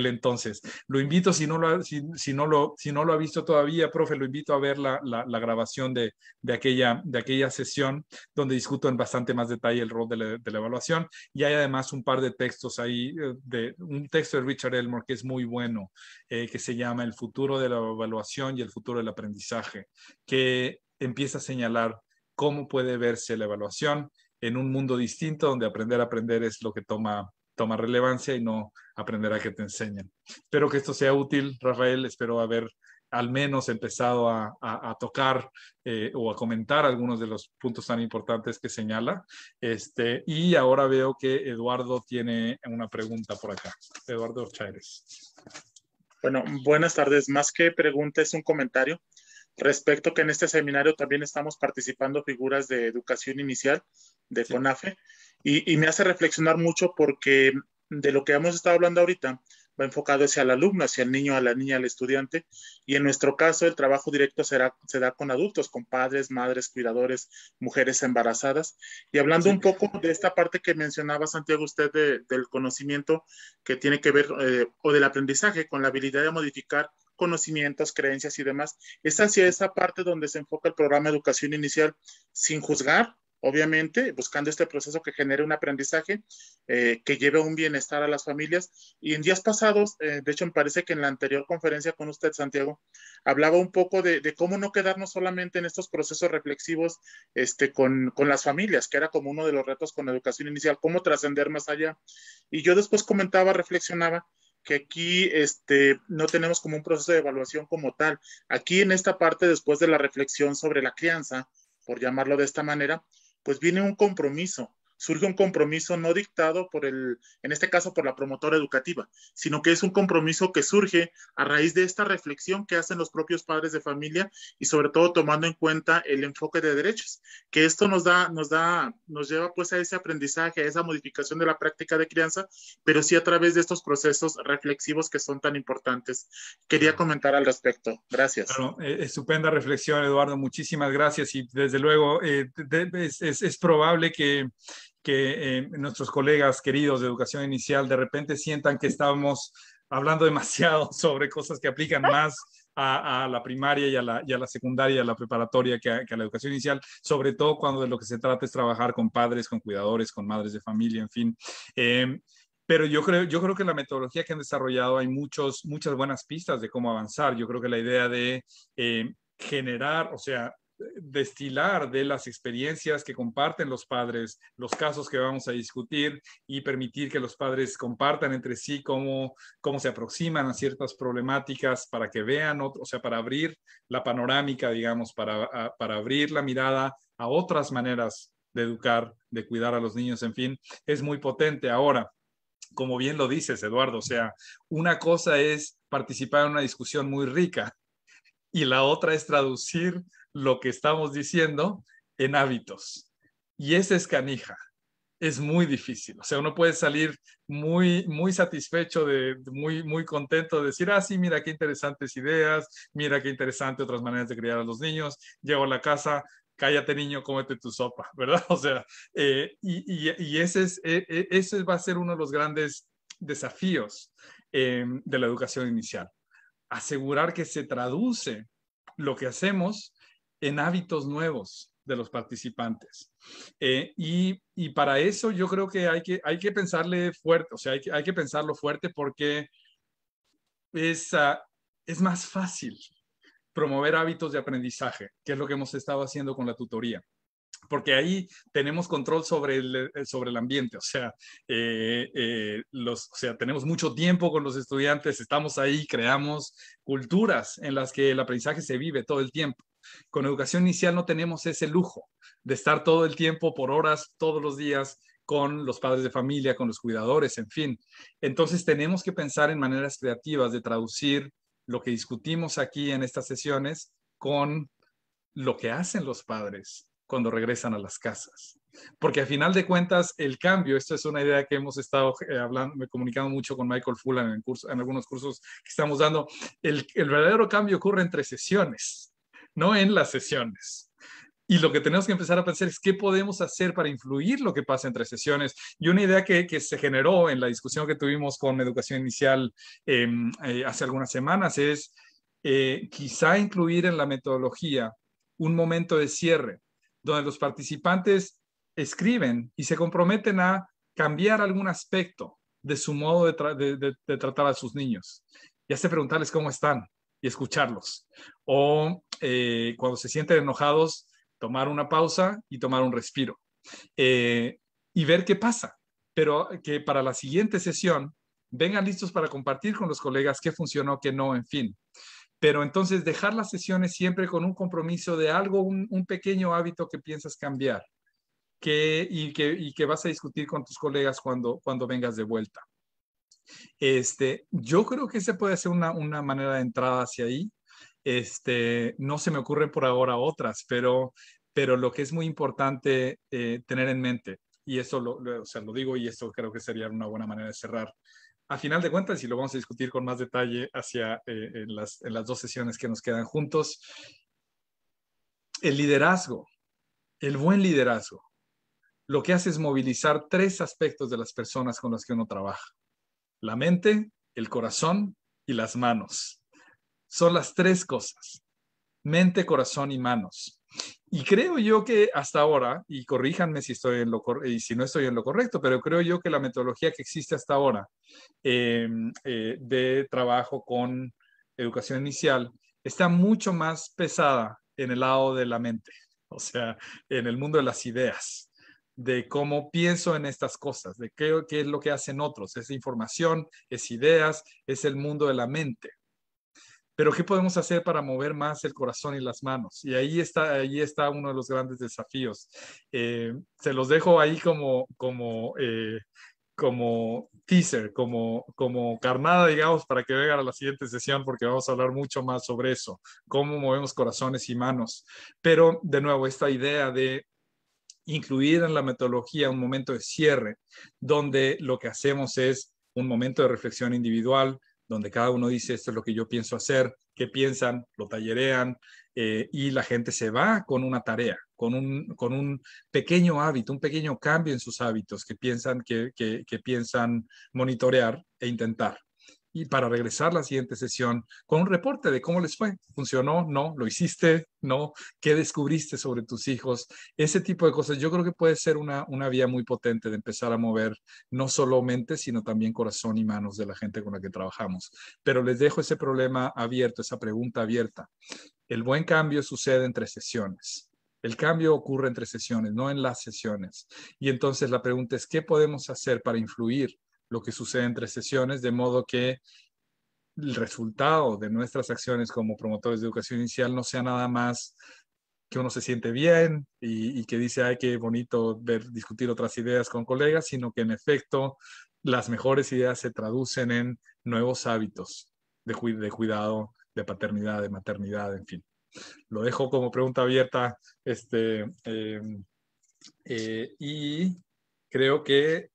entonces. Lo invito, si no lo, ha, si, no lo, ha visto todavía, profe, lo invito a ver la, grabación de, aquella, de aquella sesión donde discuto en bastante más detalle el rol de la, evaluación y hay además un par de textos ahí, eh, de, un texto de Richard Elmore que es muy bueno, eh, que se llama El futuro de la evaluación y el futuro del aprendizaje que empieza a señalar cómo puede verse la evaluación en un mundo distinto donde aprender a aprender es lo que toma, relevancia y no aprender a que te enseñen. Espero que esto sea útil, Rafael. Espero haber al menos empezado a, tocar eh, o a comentar algunos de los puntos tan importantes que señala. Este, y ahora veo que Eduardo tiene una pregunta por acá. Eduardo Chávez. Bueno, buenas tardes. Más que pregunta es un comentario. Respecto que en este seminario también estamos participando figuras de educación inicial de CONAFE y, me hace reflexionar mucho porque de lo que hemos estado hablando ahorita va enfocado hacia el alumno, hacia el niño, a la niña, al estudiante y en nuestro caso el trabajo directo será, se da con adultos, con padres, madres, cuidadores, mujeres embarazadas y hablando un poco de esta parte que mencionaba Santiago usted del conocimiento que tiene que ver eh, o del aprendizaje con la habilidad de modificar conocimientos, creencias y demás. Es hacia esa parte donde se enfoca el programa educación inicial sin juzgar, obviamente, buscando este proceso que genere un aprendizaje eh, que lleve un bienestar a las familias. Y en días pasados, eh, de hecho, me parece que en la anterior conferencia con usted, Santiago, hablaba un poco de, cómo no quedarnos solamente en estos procesos reflexivos este, con, con, las familias, que era como uno de los retos con educación inicial, cómo trascender más allá. Y yo después comentaba, reflexionaba que aquí este, no tenemos como un proceso de evaluación como tal. Aquí en esta parte, después de la reflexión sobre la crianza, por llamarlo de esta manera, pues viene un compromiso surge un compromiso no dictado por el, en este caso por la promotora educativa, sino que es un compromiso que surge a raíz de esta reflexión que hacen los propios padres de familia y sobre todo tomando en cuenta el enfoque de derechos, que esto nos da, nos da, nos lleva pues a ese aprendizaje, a esa modificación de la práctica de crianza, pero sí a través de estos procesos reflexivos que son tan importantes. Quería comentar al respecto. Gracias. E, e, estupenda reflexión, Eduardo. Muchísimas gracias y desde luego eh, es, es probable que que eh, nuestros colegas queridos de educación inicial de repente sientan que estamos hablando demasiado sobre cosas que aplican más a, la primaria y a la, secundaria, a la preparatoria que a, la educación inicial, sobre todo cuando de lo que se trata es trabajar con padres, con cuidadores, con madres de familia, en fin. Eh, pero yo creo, yo creo que la metodología que han desarrollado hay muchos, muchas buenas pistas de cómo avanzar. Yo creo que la idea de eh, generar, o sea, destilar de las experiencias que comparten los padres, los casos que vamos a discutir y permitir que los padres compartan entre sí cómo, cómo se aproximan a ciertas problemáticas para que vean, o sea, para abrir la panorámica, digamos, para, para abrir la mirada a otras maneras de educar, de cuidar a los niños, en fin, es muy potente. Ahora, como bien lo dices, Eduardo, o sea, una cosa es participar en una discusión muy rica y la otra es traducir lo que estamos diciendo en hábitos. Y esa es canija. Es muy difícil. O sea, uno puede salir muy, muy satisfecho, de, muy, muy contento de decir, ah, sí, mira qué interesantes ideas, mira qué interesante otras maneras de criar a los niños. Llego a la casa, cállate niño, cómete tu sopa, ¿verdad? O sea, eh, y, ese, es, e, e, ese va a ser uno de los grandes desafíos em, de la educación inicial. Asegurar que se traduce lo que hacemos en hábitos nuevos de los participantes. Eh, y, y, para eso yo creo que hay que, hay que pensarle fuerte, o sea, hay que, hay que pensarlo fuerte porque es, ah, es más fácil promover hábitos de aprendizaje, que es lo que hemos estado haciendo con la tutoría porque ahí tenemos control sobre el, eh, sobre el ambiente, o sea, eh, los, o sea, tenemos mucho tiempo con los estudiantes, estamos ahí, creamos culturas en las que el aprendizaje se vive todo el tiempo. Con educación inicial no tenemos ese lujo de estar todo el tiempo, por horas, todos los días con los padres de familia, con los cuidadores, en fin. Entonces tenemos que pensar en maneras creativas de traducir lo que discutimos aquí en estas sesiones con lo que hacen los padres cuando regresan a las casas. Porque a final de cuentas, el cambio, esto es una idea que hemos estado eh, hablando, me comunicando mucho con Michael Fuller en, algunos cursos que estamos dando, el verdadero cambio ocurre entre sesiones no en las sesiones. Y lo que tenemos que empezar a pensar es qué podemos hacer para influir lo que pasa entre sesiones. Y una idea que, se generó en la discusión que tuvimos con Educación Inicial em, eh, hace algunas semanas es eh, quizá incluir en la metodología un momento de cierre donde los participantes escriben y se comprometen a cambiar algún aspecto de su modo de, tratar a sus niños. Y hace preguntarles cómo están, y escucharlos. O eh, cuando se sienten enojados, tomar una pausa y tomar un respiro eh, y ver qué pasa. Pero que para la siguiente sesión vengan listos para compartir con los colegas qué funcionó, qué no, en fin. Pero entonces dejar las sesiones siempre con un compromiso de algo, un, pequeño hábito que piensas cambiar y, que, vas a discutir con tus colegas cuando, vengas de vuelta. Este, yo creo que se puede hacer una, una manera de entrada hacia ahí. Este, no se me ocurren por ahora otras, pero, pero lo que es muy importante eh, tener en mente, y eso lo, digo y esto creo que sería una buena manera de cerrar. A final de cuentas, y lo vamos a discutir con más detalle hacia eh, en las dos sesiones que nos quedan juntos, el liderazgo, el buen liderazgo, lo que hace es movilizar tres aspectos de las personas con las que uno trabaja. La mente, el corazón y las manos. Son las tres cosas, mente, corazón y manos. Y creo yo que hasta ahora, y corríjanme si, estoy en lo y si no estoy en lo correcto, pero creo yo que la metodología que existe hasta ahora em, eh, de trabajo con educación inicial está mucho más pesada en el lado de la mente, o sea, en el mundo de las ideas, de cómo pienso en estas cosas, de qué, qué es lo que hacen otros. Es información, es ideas, es el mundo de la mente. Pero ¿qué podemos hacer para mover más el corazón y las manos? Y ahí está, ahí está uno de los grandes desafíos. Eh, se los dejo ahí como, como, eh, como teaser, como, como carnada, digamos, para que vengan a la siguiente sesión, porque vamos a hablar mucho más sobre eso, cómo movemos corazones y manos. Pero, de nuevo, esta idea de incluir en la metodología un momento de cierre, donde lo que hacemos es un momento de reflexión individual, donde cada uno dice, esto es lo que yo pienso hacer, qué piensan, lo tallerean, eh, y la gente se va con una tarea, con un, con un pequeño hábito, un pequeño cambio en sus hábitos que piensan, que, que piensan monitorear e intentar y para regresar la siguiente sesión con un reporte de cómo les fue. ¿Funcionó? ¿No? ¿Lo hiciste? ¿No? ¿Qué descubriste sobre tus hijos? Ese tipo de cosas yo creo que puede ser una, una vía muy potente de empezar a mover no solo mente, sino también corazón y manos de la gente con la que trabajamos. Pero les dejo ese problema abierto, esa pregunta abierta. El buen cambio sucede entre sesiones. El cambio ocurre entre sesiones, no en las sesiones. Y entonces la pregunta es, ¿qué podemos hacer para influir lo que sucede entre sesiones, de modo que el resultado de nuestras acciones como promotores de educación inicial no sea nada más que uno se siente bien y, que dice, ay, qué bonito ver, discutir otras ideas con colegas, sino que en efecto las mejores ideas se traducen en nuevos hábitos de, de cuidado, de paternidad, de maternidad, en fin. Lo dejo como pregunta abierta este, em, eh, y creo que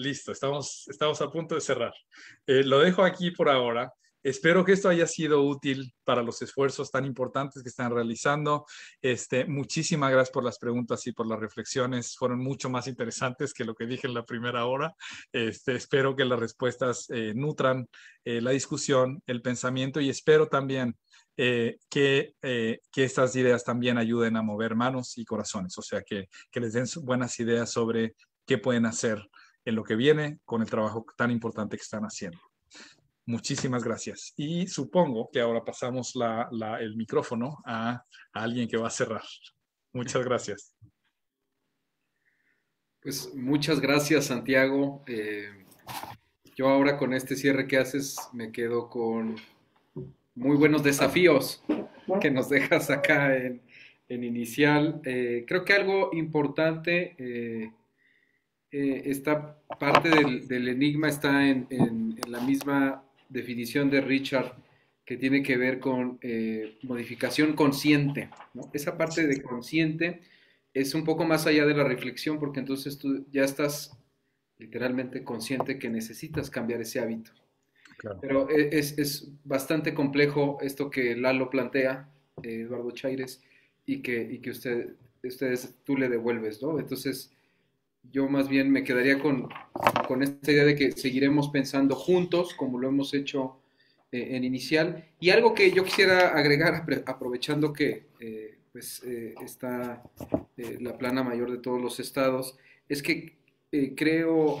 listo, estamos, estamos a punto de cerrar. Eh, lo dejo aquí por ahora. Espero que esto haya sido útil para los esfuerzos tan importantes que están realizando. Este, muchísimas gracias por las preguntas y por las reflexiones. Fueron mucho más interesantes que lo que dije en la primera hora. Este, espero que las respuestas eh, nutran eh, la discusión, el pensamiento y espero también que, que, estas ideas también ayuden a mover manos y corazones, o sea, que, que les den buenas ideas sobre qué pueden hacer en lo que viene con el trabajo tan importante que están haciendo. Muchísimas gracias. Y supongo que ahora pasamos el micrófono a, alguien que va a cerrar. Muchas gracias. Pues muchas gracias, Santiago. Eh, yo ahora con este cierre que haces me quedo con muy buenos desafíos que nos dejas acá en, inicial. Eh, creo que algo importante eh, eh, esta parte del, enigma está en, la misma definición de Richard que tiene que ver con eh, modificación consciente. Esa parte de consciente es un poco más allá de la reflexión porque entonces tú ya estás literalmente consciente que necesitas cambiar ese hábito. Pero e, es, es, bastante complejo esto que Lalo plantea, eh, Eduardo Chaires, y que, y que usted, ustedes tú le devuelves, ¿no? Entonces, yo más bien me quedaría con, esta idea de que seguiremos pensando juntos, como lo hemos hecho eh, en inicial. Y algo que yo quisiera agregar, aprovechando que eh, pues, eh, está la plana mayor de todos los estados, es que creo,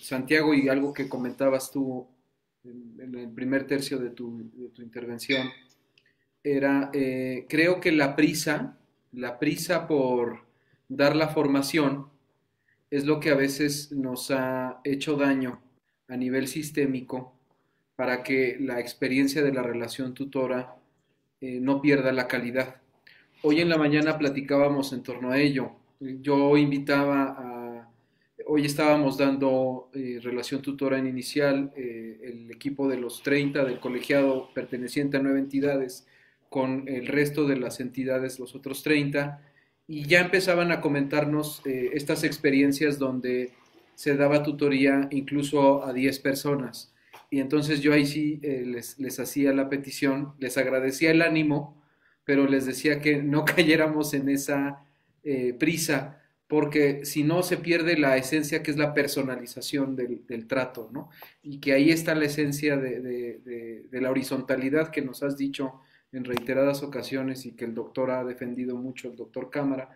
Santiago, y algo que comentabas tú en, el primer tercio de tu, de tu intervención, era, creo que la prisa, la prisa por dar la formación, es lo que a veces nos ha hecho daño a nivel sistémico para que la experiencia de la relación tutora eh, no pierda la calidad. Hoy en la mañana platicábamos en torno a ello. Yo invitaba a... Hoy estábamos dando eh, relación tutora en inicial, eh, el equipo de los 30 del colegiado perteneciente a nueve entidades, con el resto de las entidades, los otros 30, y ya empezaban a comentarnos eh, estas experiencias donde se daba tutoría incluso a 10 personas. Y entonces yo ahí sí eh, les, hacía la petición, les agradecía el ánimo, pero les decía que no cayéramos en esa eh, prisa, porque si no se pierde la esencia que es la personalización del, trato, ¿no? Y que ahí está la esencia de, la horizontalidad que nos has dicho en reiteradas ocasiones y que el doctor ha defendido mucho, el doctor Cámara,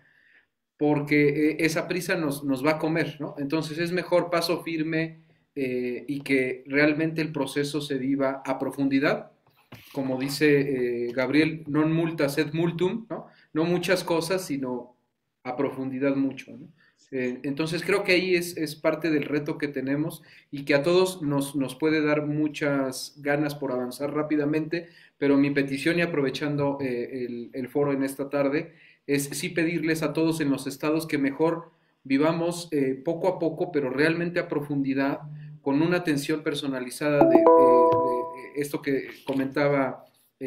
porque eh, esa prisa nos, va a comer, ¿no? Entonces es mejor paso firme eh, y que realmente el proceso se viva a profundidad, como dice eh, Gabriel, non multa sed multum, ¿no? No muchas cosas, sino a profundidad mucho, ¿no? Eh, entonces creo que ahí es, parte del reto que tenemos y que a todos nos, nos puede dar muchas ganas por avanzar rápidamente, pero mi petición y aprovechando eh, el, foro en esta tarde es sí pedirles a todos en los estados que mejor vivamos eh, poco a poco, pero realmente a profundidad, con una atención personalizada de esto que comentaba eh,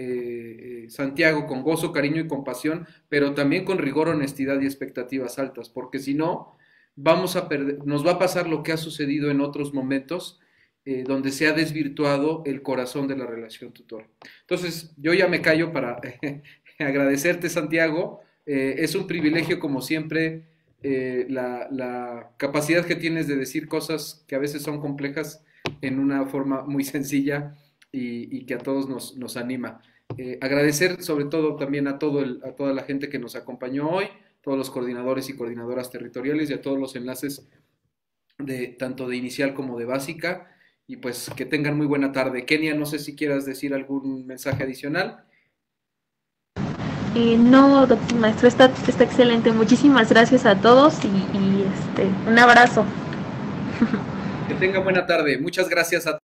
eh, Santiago con gozo, cariño y compasión, pero también con rigor, honestidad y expectativas altas, porque si no, vamos a perder, nos va a pasar lo que ha sucedido en otros momentos eh, donde se ha desvirtuado el corazón de la relación tutor. Entonces, yo ya me callo para agradecerte, Santiago. es un privilegio, como siempre, la, la capacidad que tienes de decir cosas que a veces son complejas en una forma muy sencilla y, que a todos nos, nos anima. Eh, agradecer sobre todo también a, todo a toda la gente que nos acompañó hoy, todos los coordinadores y coordinadoras territoriales y a todos los enlaces de tanto de inicial como de básica. Y pues que tengan muy buena tarde. Kenia, no sé si quieras decir algún mensaje adicional. Eh, no, maestro, está, está excelente. Muchísimas gracias a todos y, este, un abrazo. Que tengan buena tarde. Muchas gracias a todos